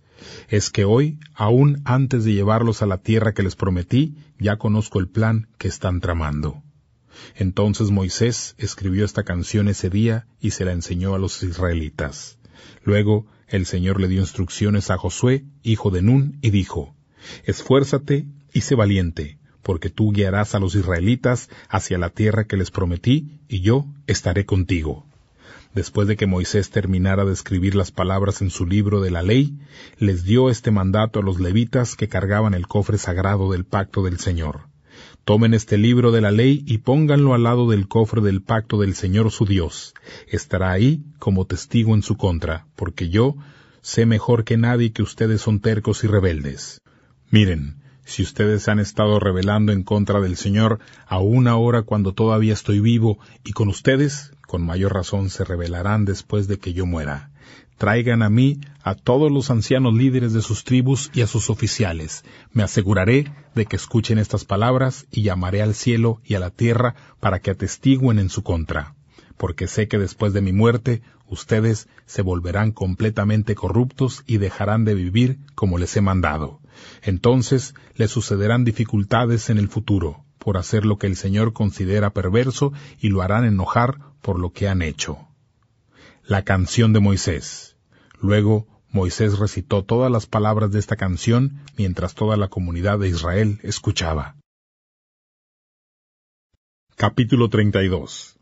Es que hoy, aún antes de llevarlos a la tierra que les prometí, ya conozco el plan que están tramando. Entonces Moisés escribió esta canción ese día y se la enseñó a los israelitas. Luego el Señor le dio instrucciones a Josué, hijo de Nun, y dijo, Esfuérzate y sé valiente, porque tú guiarás a los israelitas hacia la tierra que les prometí, y yo estaré contigo. Después de que Moisés terminara de escribir las palabras en su libro de la ley, les dio este mandato a los levitas que cargaban el cofre sagrado del pacto del Señor. Tomen este libro de la ley y pónganlo al lado del cofre del pacto del Señor su Dios. Estará ahí como testigo en su contra, porque yo sé mejor que nadie que ustedes son tercos y rebeldes. Miren, si ustedes han estado rebelando en contra del Señor aún ahora cuando todavía estoy vivo, y con ustedes, con mayor razón se rebelarán después de que yo muera. Traigan a mí a todos los ancianos líderes de sus tribus y a sus oficiales. Me aseguraré de que escuchen estas palabras y llamaré al cielo y a la tierra para que atestiguen en su contra. Porque sé que después de mi muerte ustedes se volverán completamente corruptos y dejarán de vivir como les he mandado. Entonces les sucederán dificultades en el futuro por hacer lo que el Señor considera perverso y lo harán enojar por lo que han hecho. La canción de Moisés. Luego Moisés recitó todas las palabras de esta canción mientras toda la comunidad de Israel escuchaba. Capítulo 32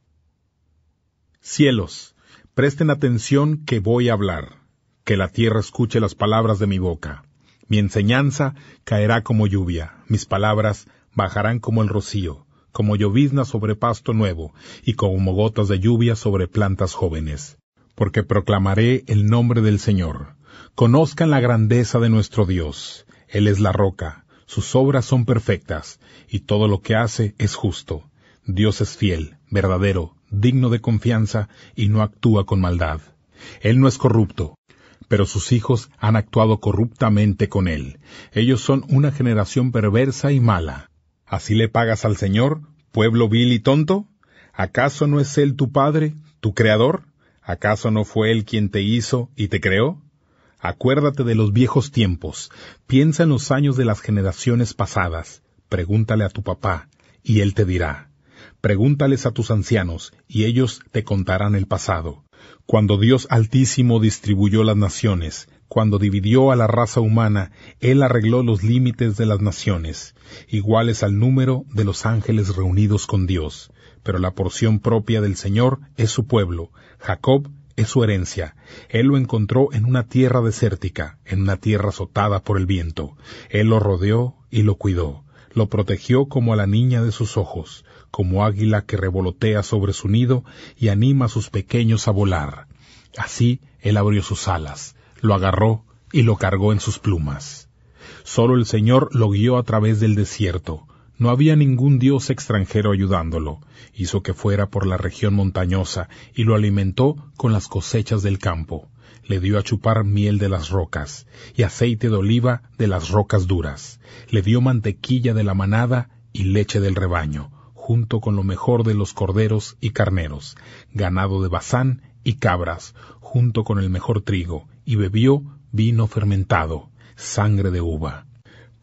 Cielos, presten atención que voy a hablar, que la tierra escuche las palabras de mi boca. Mi enseñanza caerá como lluvia, mis palabras bajarán como el rocío, como llovizna sobre pasto nuevo, y como gotas de lluvia sobre plantas jóvenes porque proclamaré el nombre del Señor. Conozcan la grandeza de nuestro Dios. Él es la roca, sus obras son perfectas, y todo lo que hace es justo. Dios es fiel, verdadero, digno de confianza, y no actúa con maldad. Él no es corrupto, pero sus hijos han actuado corruptamente con él. Ellos son una generación perversa y mala. ¿Así le pagas al Señor, pueblo vil y tonto? ¿Acaso no es Él tu Padre, tu Creador? ¿Acaso no fue Él quien te hizo y te creó? Acuérdate de los viejos tiempos, piensa en los años de las generaciones pasadas, pregúntale a tu papá, y Él te dirá. Pregúntales a tus ancianos, y ellos te contarán el pasado. Cuando Dios Altísimo distribuyó las naciones, cuando dividió a la raza humana, Él arregló los límites de las naciones, iguales al número de los ángeles reunidos con Dios pero la porción propia del Señor es su pueblo, Jacob es su herencia. Él lo encontró en una tierra desértica, en una tierra azotada por el viento. Él lo rodeó y lo cuidó. Lo protegió como a la niña de sus ojos, como águila que revolotea sobre su nido y anima a sus pequeños a volar. Así él abrió sus alas, lo agarró y lo cargó en sus plumas. Solo el Señor lo guió a través del desierto, no había ningún dios extranjero ayudándolo. Hizo que fuera por la región montañosa y lo alimentó con las cosechas del campo. Le dio a chupar miel de las rocas y aceite de oliva de las rocas duras. Le dio mantequilla de la manada y leche del rebaño, junto con lo mejor de los corderos y carneros, ganado de bazán y cabras, junto con el mejor trigo, y bebió vino fermentado, sangre de uva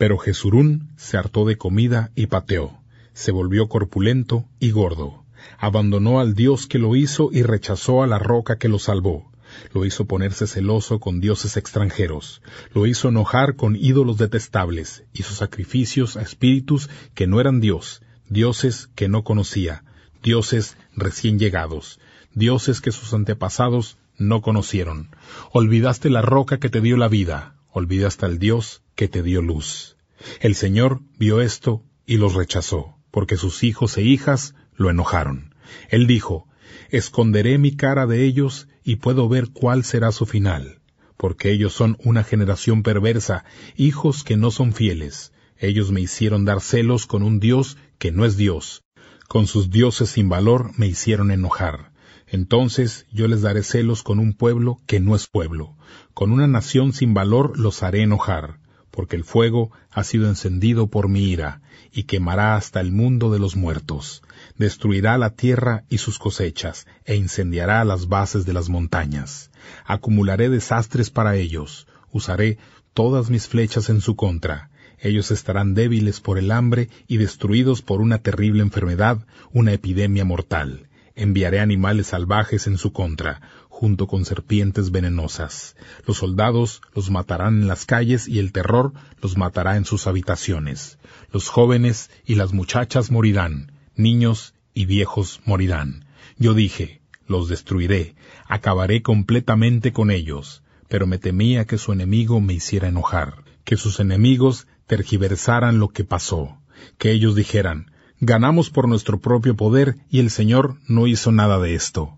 pero Jesurún se hartó de comida y pateó, se volvió corpulento y gordo, abandonó al Dios que lo hizo y rechazó a la roca que lo salvó, lo hizo ponerse celoso con dioses extranjeros, lo hizo enojar con ídolos detestables, hizo sacrificios a espíritus que no eran Dios, dioses que no conocía, dioses recién llegados, dioses que sus antepasados no conocieron. Olvidaste la roca que te dio la vida, olvidaste al Dios que te dio luz. El Señor vio esto y los rechazó, porque sus hijos e hijas lo enojaron. Él dijo, Esconderé mi cara de ellos y puedo ver cuál será su final, porque ellos son una generación perversa, hijos que no son fieles. Ellos me hicieron dar celos con un Dios que no es Dios. Con sus dioses sin valor me hicieron enojar. Entonces yo les daré celos con un pueblo que no es pueblo. Con una nación sin valor los haré enojar porque el fuego ha sido encendido por mi ira, y quemará hasta el mundo de los muertos, destruirá la tierra y sus cosechas, e incendiará las bases de las montañas. Acumularé desastres para ellos, usaré todas mis flechas en su contra. Ellos estarán débiles por el hambre y destruidos por una terrible enfermedad, una epidemia mortal. Enviaré animales salvajes en su contra, junto con serpientes venenosas. Los soldados los matarán en las calles y el terror los matará en sus habitaciones. Los jóvenes y las muchachas morirán, niños y viejos morirán. Yo dije, los destruiré, acabaré completamente con ellos, pero me temía que su enemigo me hiciera enojar, que sus enemigos tergiversaran lo que pasó, que ellos dijeran, ganamos por nuestro propio poder y el Señor no hizo nada de esto,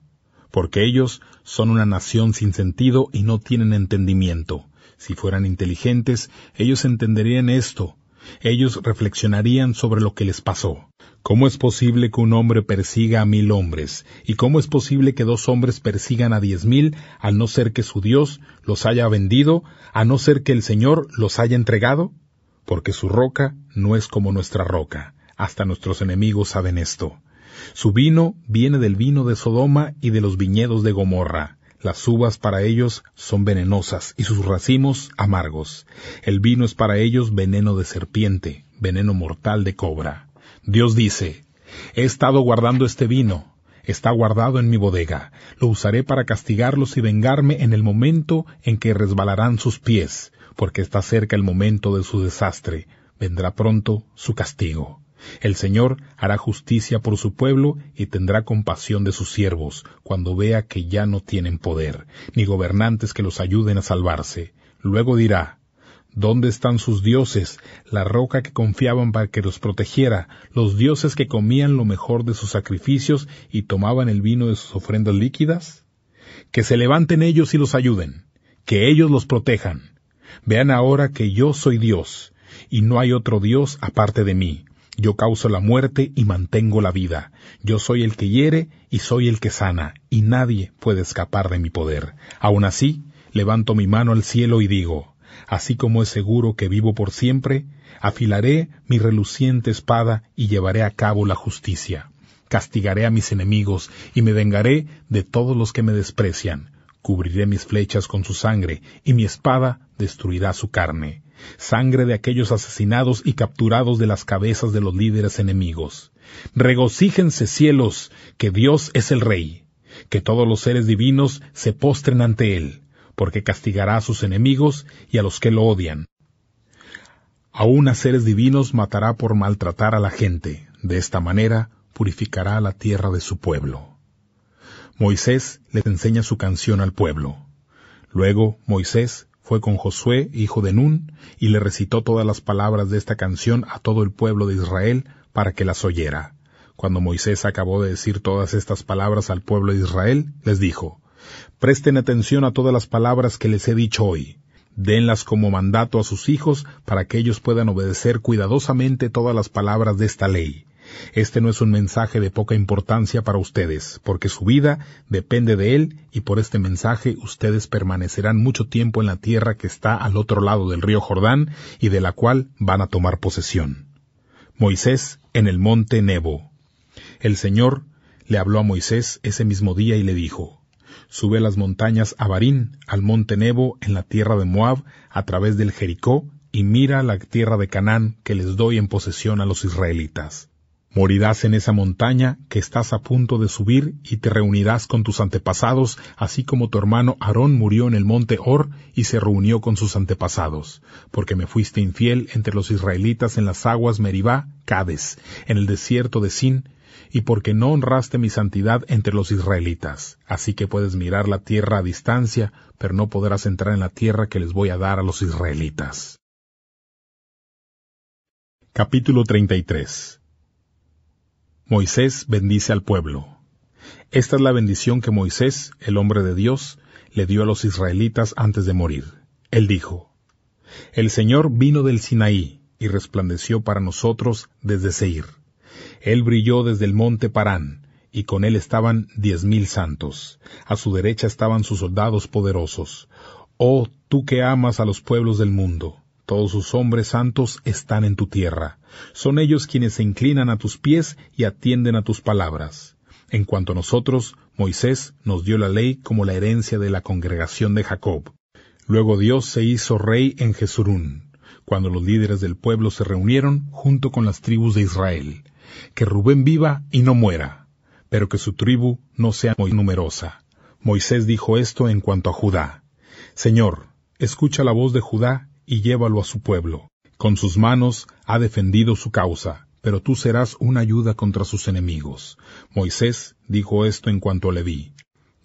porque ellos son una nación sin sentido y no tienen entendimiento. Si fueran inteligentes, ellos entenderían esto. Ellos reflexionarían sobre lo que les pasó. ¿Cómo es posible que un hombre persiga a mil hombres? ¿Y cómo es posible que dos hombres persigan a diez mil, al no ser que su Dios los haya vendido, a no ser que el Señor los haya entregado? Porque su roca no es como nuestra roca. Hasta nuestros enemigos saben esto. Su vino viene del vino de Sodoma y de los viñedos de Gomorra. Las uvas para ellos son venenosas y sus racimos amargos. El vino es para ellos veneno de serpiente, veneno mortal de cobra. Dios dice, he estado guardando este vino, está guardado en mi bodega. Lo usaré para castigarlos y vengarme en el momento en que resbalarán sus pies, porque está cerca el momento de su desastre. Vendrá pronto su castigo. El Señor hará justicia por su pueblo y tendrá compasión de sus siervos, cuando vea que ya no tienen poder, ni gobernantes que los ayuden a salvarse. Luego dirá, ¿Dónde están sus dioses, la roca que confiaban para que los protegiera, los dioses que comían lo mejor de sus sacrificios y tomaban el vino de sus ofrendas líquidas? Que se levanten ellos y los ayuden, que ellos los protejan. Vean ahora que yo soy Dios, y no hay otro Dios aparte de mí. Yo causo la muerte y mantengo la vida. Yo soy el que hiere y soy el que sana, y nadie puede escapar de mi poder. Aun así, levanto mi mano al cielo y digo, así como es seguro que vivo por siempre, afilaré mi reluciente espada y llevaré a cabo la justicia. Castigaré a mis enemigos y me vengaré de todos los que me desprecian. Cubriré mis flechas con su sangre y mi espada destruirá su carne sangre de aquellos asesinados y capturados de las cabezas de los líderes enemigos. Regocíjense cielos, que Dios es el Rey, que todos los seres divinos se postren ante Él, porque castigará a sus enemigos y a los que lo odian. Aún a seres divinos matará por maltratar a la gente, de esta manera purificará la tierra de su pueblo. Moisés les enseña su canción al pueblo. Luego Moisés fue con Josué, hijo de Nun, y le recitó todas las palabras de esta canción a todo el pueblo de Israel para que las oyera. Cuando Moisés acabó de decir todas estas palabras al pueblo de Israel, les dijo, Presten atención a todas las palabras que les he dicho hoy. Denlas como mandato a sus hijos para que ellos puedan obedecer cuidadosamente todas las palabras de esta ley este no es un mensaje de poca importancia para ustedes, porque su vida depende de él y por este mensaje ustedes permanecerán mucho tiempo en la tierra que está al otro lado del río Jordán y de la cual van a tomar posesión. Moisés en el monte Nebo. El Señor le habló a Moisés ese mismo día y le dijo, Sube las montañas Abarín, al monte Nebo, en la tierra de Moab, a través del Jericó, y mira la tierra de Canaán que les doy en posesión a los israelitas. Morirás en esa montaña que estás a punto de subir y te reunirás con tus antepasados, así como tu hermano Aarón murió en el monte Hor y se reunió con sus antepasados, porque me fuiste infiel entre los israelitas en las aguas Meribá, Cades, en el desierto de Sin, y porque no honraste mi santidad entre los israelitas. Así que puedes mirar la tierra a distancia, pero no podrás entrar en la tierra que les voy a dar a los israelitas. Capítulo 33 Moisés bendice al pueblo. Esta es la bendición que Moisés, el hombre de Dios, le dio a los israelitas antes de morir. Él dijo, El Señor vino del Sinaí y resplandeció para nosotros desde Seir. Él brilló desde el monte Parán, y con él estaban diez mil santos. A su derecha estaban sus soldados poderosos. Oh, tú que amas a los pueblos del mundo, todos sus hombres santos están en tu tierra. Son ellos quienes se inclinan a tus pies y atienden a tus palabras. En cuanto a nosotros, Moisés nos dio la ley como la herencia de la congregación de Jacob. Luego Dios se hizo rey en Jesurún, cuando los líderes del pueblo se reunieron junto con las tribus de Israel. Que Rubén viva y no muera, pero que su tribu no sea muy numerosa. Moisés dijo esto en cuanto a Judá. Señor, escucha la voz de Judá y llévalo a su pueblo. Con sus manos ha defendido su causa, pero tú serás una ayuda contra sus enemigos. Moisés dijo esto en cuanto a Leví.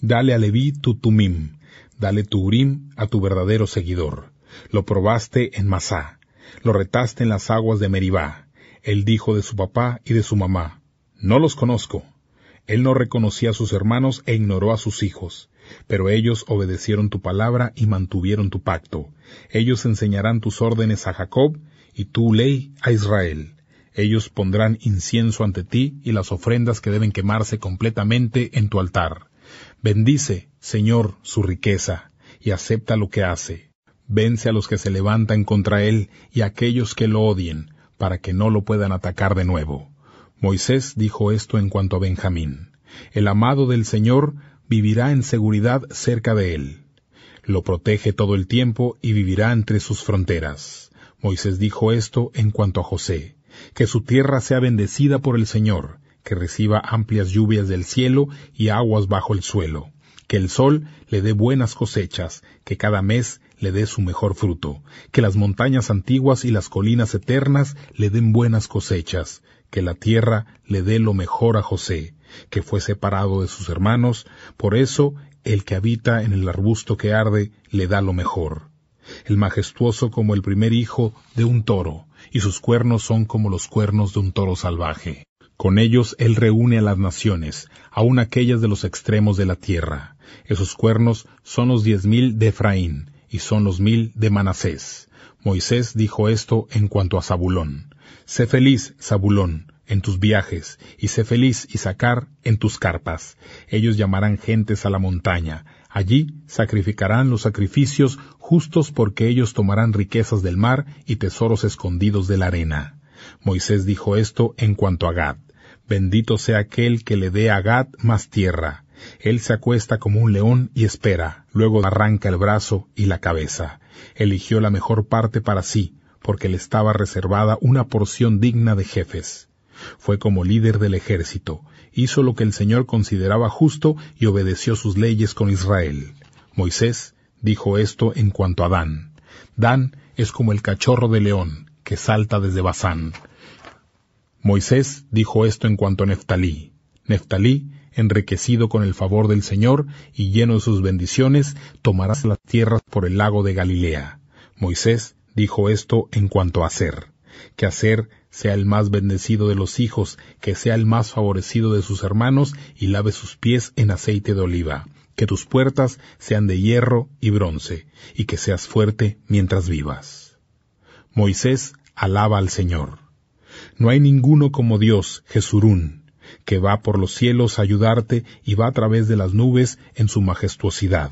Dale a Leví tu tumim, dale tu urim a tu verdadero seguidor. Lo probaste en Masá, lo retaste en las aguas de Meribá. Él dijo de su papá y de su mamá, No los conozco. Él no reconocía a sus hermanos e ignoró a sus hijos. Pero ellos obedecieron tu palabra y mantuvieron tu pacto. Ellos enseñarán tus órdenes a Jacob y tu ley a Israel. Ellos pondrán incienso ante ti y las ofrendas que deben quemarse completamente en tu altar. Bendice, Señor, su riqueza, y acepta lo que hace. Vence a los que se levantan contra él y a aquellos que lo odien, para que no lo puedan atacar de nuevo. Moisés dijo esto en cuanto a Benjamín. El amado del Señor vivirá en seguridad cerca de él. Lo protege todo el tiempo y vivirá entre sus fronteras. Moisés dijo esto en cuanto a José, que su tierra sea bendecida por el Señor, que reciba amplias lluvias del cielo y aguas bajo el suelo, que el sol le dé buenas cosechas, que cada mes le dé su mejor fruto, que las montañas antiguas y las colinas eternas le den buenas cosechas, que la tierra le dé lo mejor a José, que fue separado de sus hermanos, por eso el que habita en el arbusto que arde le da lo mejor. El majestuoso como el primer hijo de un toro, y sus cuernos son como los cuernos de un toro salvaje. Con ellos él reúne a las naciones, aun aquellas de los extremos de la tierra. Esos cuernos son los diez mil de Efraín, y son los mil de Manasés. Moisés dijo esto en cuanto a Zabulón. Sé feliz, Zabulón, en tus viajes, y sé feliz, Isaacar, en tus carpas. Ellos llamarán gentes a la montaña. Allí sacrificarán los sacrificios justos porque ellos tomarán riquezas del mar y tesoros escondidos de la arena. Moisés dijo esto en cuanto a Gad. Bendito sea aquel que le dé a Gad más tierra. Él se acuesta como un león y espera, luego arranca el brazo y la cabeza. Eligió la mejor parte para sí, porque le estaba reservada una porción digna de jefes. Fue como líder del ejército, hizo lo que el Señor consideraba justo y obedeció sus leyes con Israel. Moisés dijo esto en cuanto a Dan. Dan es como el cachorro de león que salta desde Bazán. Moisés dijo esto en cuanto a Neftalí. Neftalí enriquecido con el favor del Señor y lleno de sus bendiciones, tomarás las tierras por el lago de Galilea. Moisés dijo esto en cuanto a hacer que hacer sea el más bendecido de los hijos, que sea el más favorecido de sus hermanos y lave sus pies en aceite de oliva, que tus puertas sean de hierro y bronce, y que seas fuerte mientras vivas. Moisés alaba al Señor. No hay ninguno como Dios, Jesurún, que va por los cielos a ayudarte y va a través de las nubes en su majestuosidad.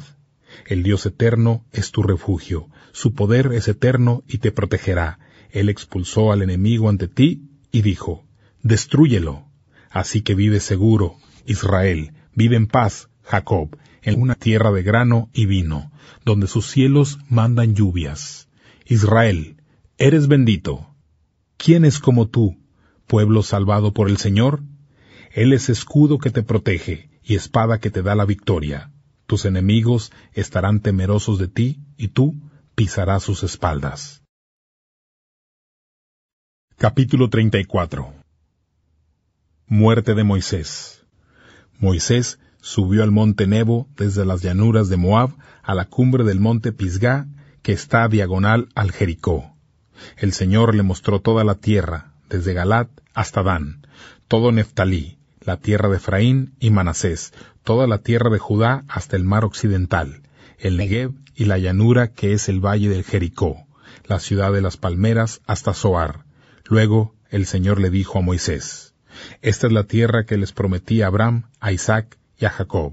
El Dios eterno es tu refugio, su poder es eterno y te protegerá. Él expulsó al enemigo ante ti y dijo, Destrúyelo. Así que vive seguro, Israel, vive en paz, Jacob, en una tierra de grano y vino, donde sus cielos mandan lluvias. Israel, eres bendito. ¿Quién es como tú, pueblo salvado por el Señor? Él es escudo que te protege y espada que te da la victoria. Tus enemigos estarán temerosos de ti y tú pisarás sus espaldas. Capítulo 34 Muerte de Moisés. Moisés subió al monte Nebo desde las llanuras de Moab a la cumbre del monte Pisgah, que está diagonal al Jericó. El Señor le mostró toda la tierra, desde Galat hasta Dan, todo Neftalí, la tierra de Efraín y Manasés, toda la tierra de Judá hasta el mar occidental, el Negev y la llanura que es el valle del Jericó, la ciudad de las palmeras hasta Zoar. Luego el Señor le dijo a Moisés, Esta es la tierra que les prometí a Abraham, a Isaac y a Jacob.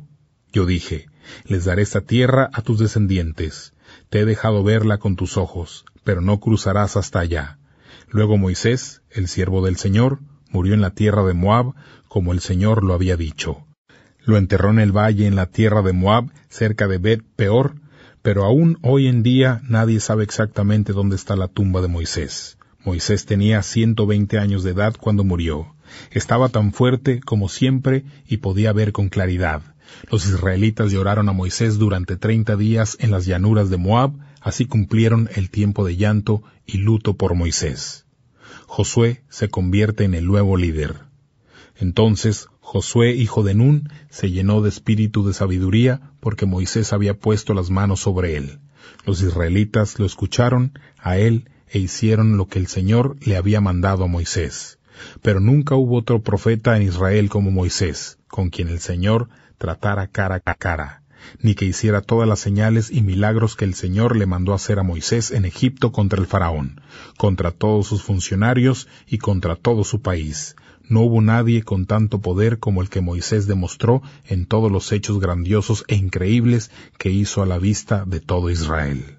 Yo dije, Les daré esta tierra a tus descendientes. Te he dejado verla con tus ojos, pero no cruzarás hasta allá. Luego Moisés, el siervo del Señor, murió en la tierra de Moab, como el Señor lo había dicho. Lo enterró en el valle en la tierra de Moab, cerca de Bet Peor, pero aún hoy en día nadie sabe exactamente dónde está la tumba de Moisés. Moisés tenía 120 años de edad cuando murió. Estaba tan fuerte como siempre y podía ver con claridad. Los israelitas lloraron a Moisés durante 30 días en las llanuras de Moab, así cumplieron el tiempo de llanto y luto por Moisés. Josué se convierte en el nuevo líder. Entonces Josué, hijo de Nun, se llenó de espíritu de sabiduría, porque Moisés había puesto las manos sobre él. Los israelitas lo escucharon a él e hicieron lo que el Señor le había mandado a Moisés. Pero nunca hubo otro profeta en Israel como Moisés, con quien el Señor tratara cara a cara, ni que hiciera todas las señales y milagros que el Señor le mandó hacer a Moisés en Egipto contra el faraón, contra todos sus funcionarios y contra todo su país, no hubo nadie con tanto poder como el que Moisés demostró en todos los hechos grandiosos e increíbles que hizo a la vista de todo Israel.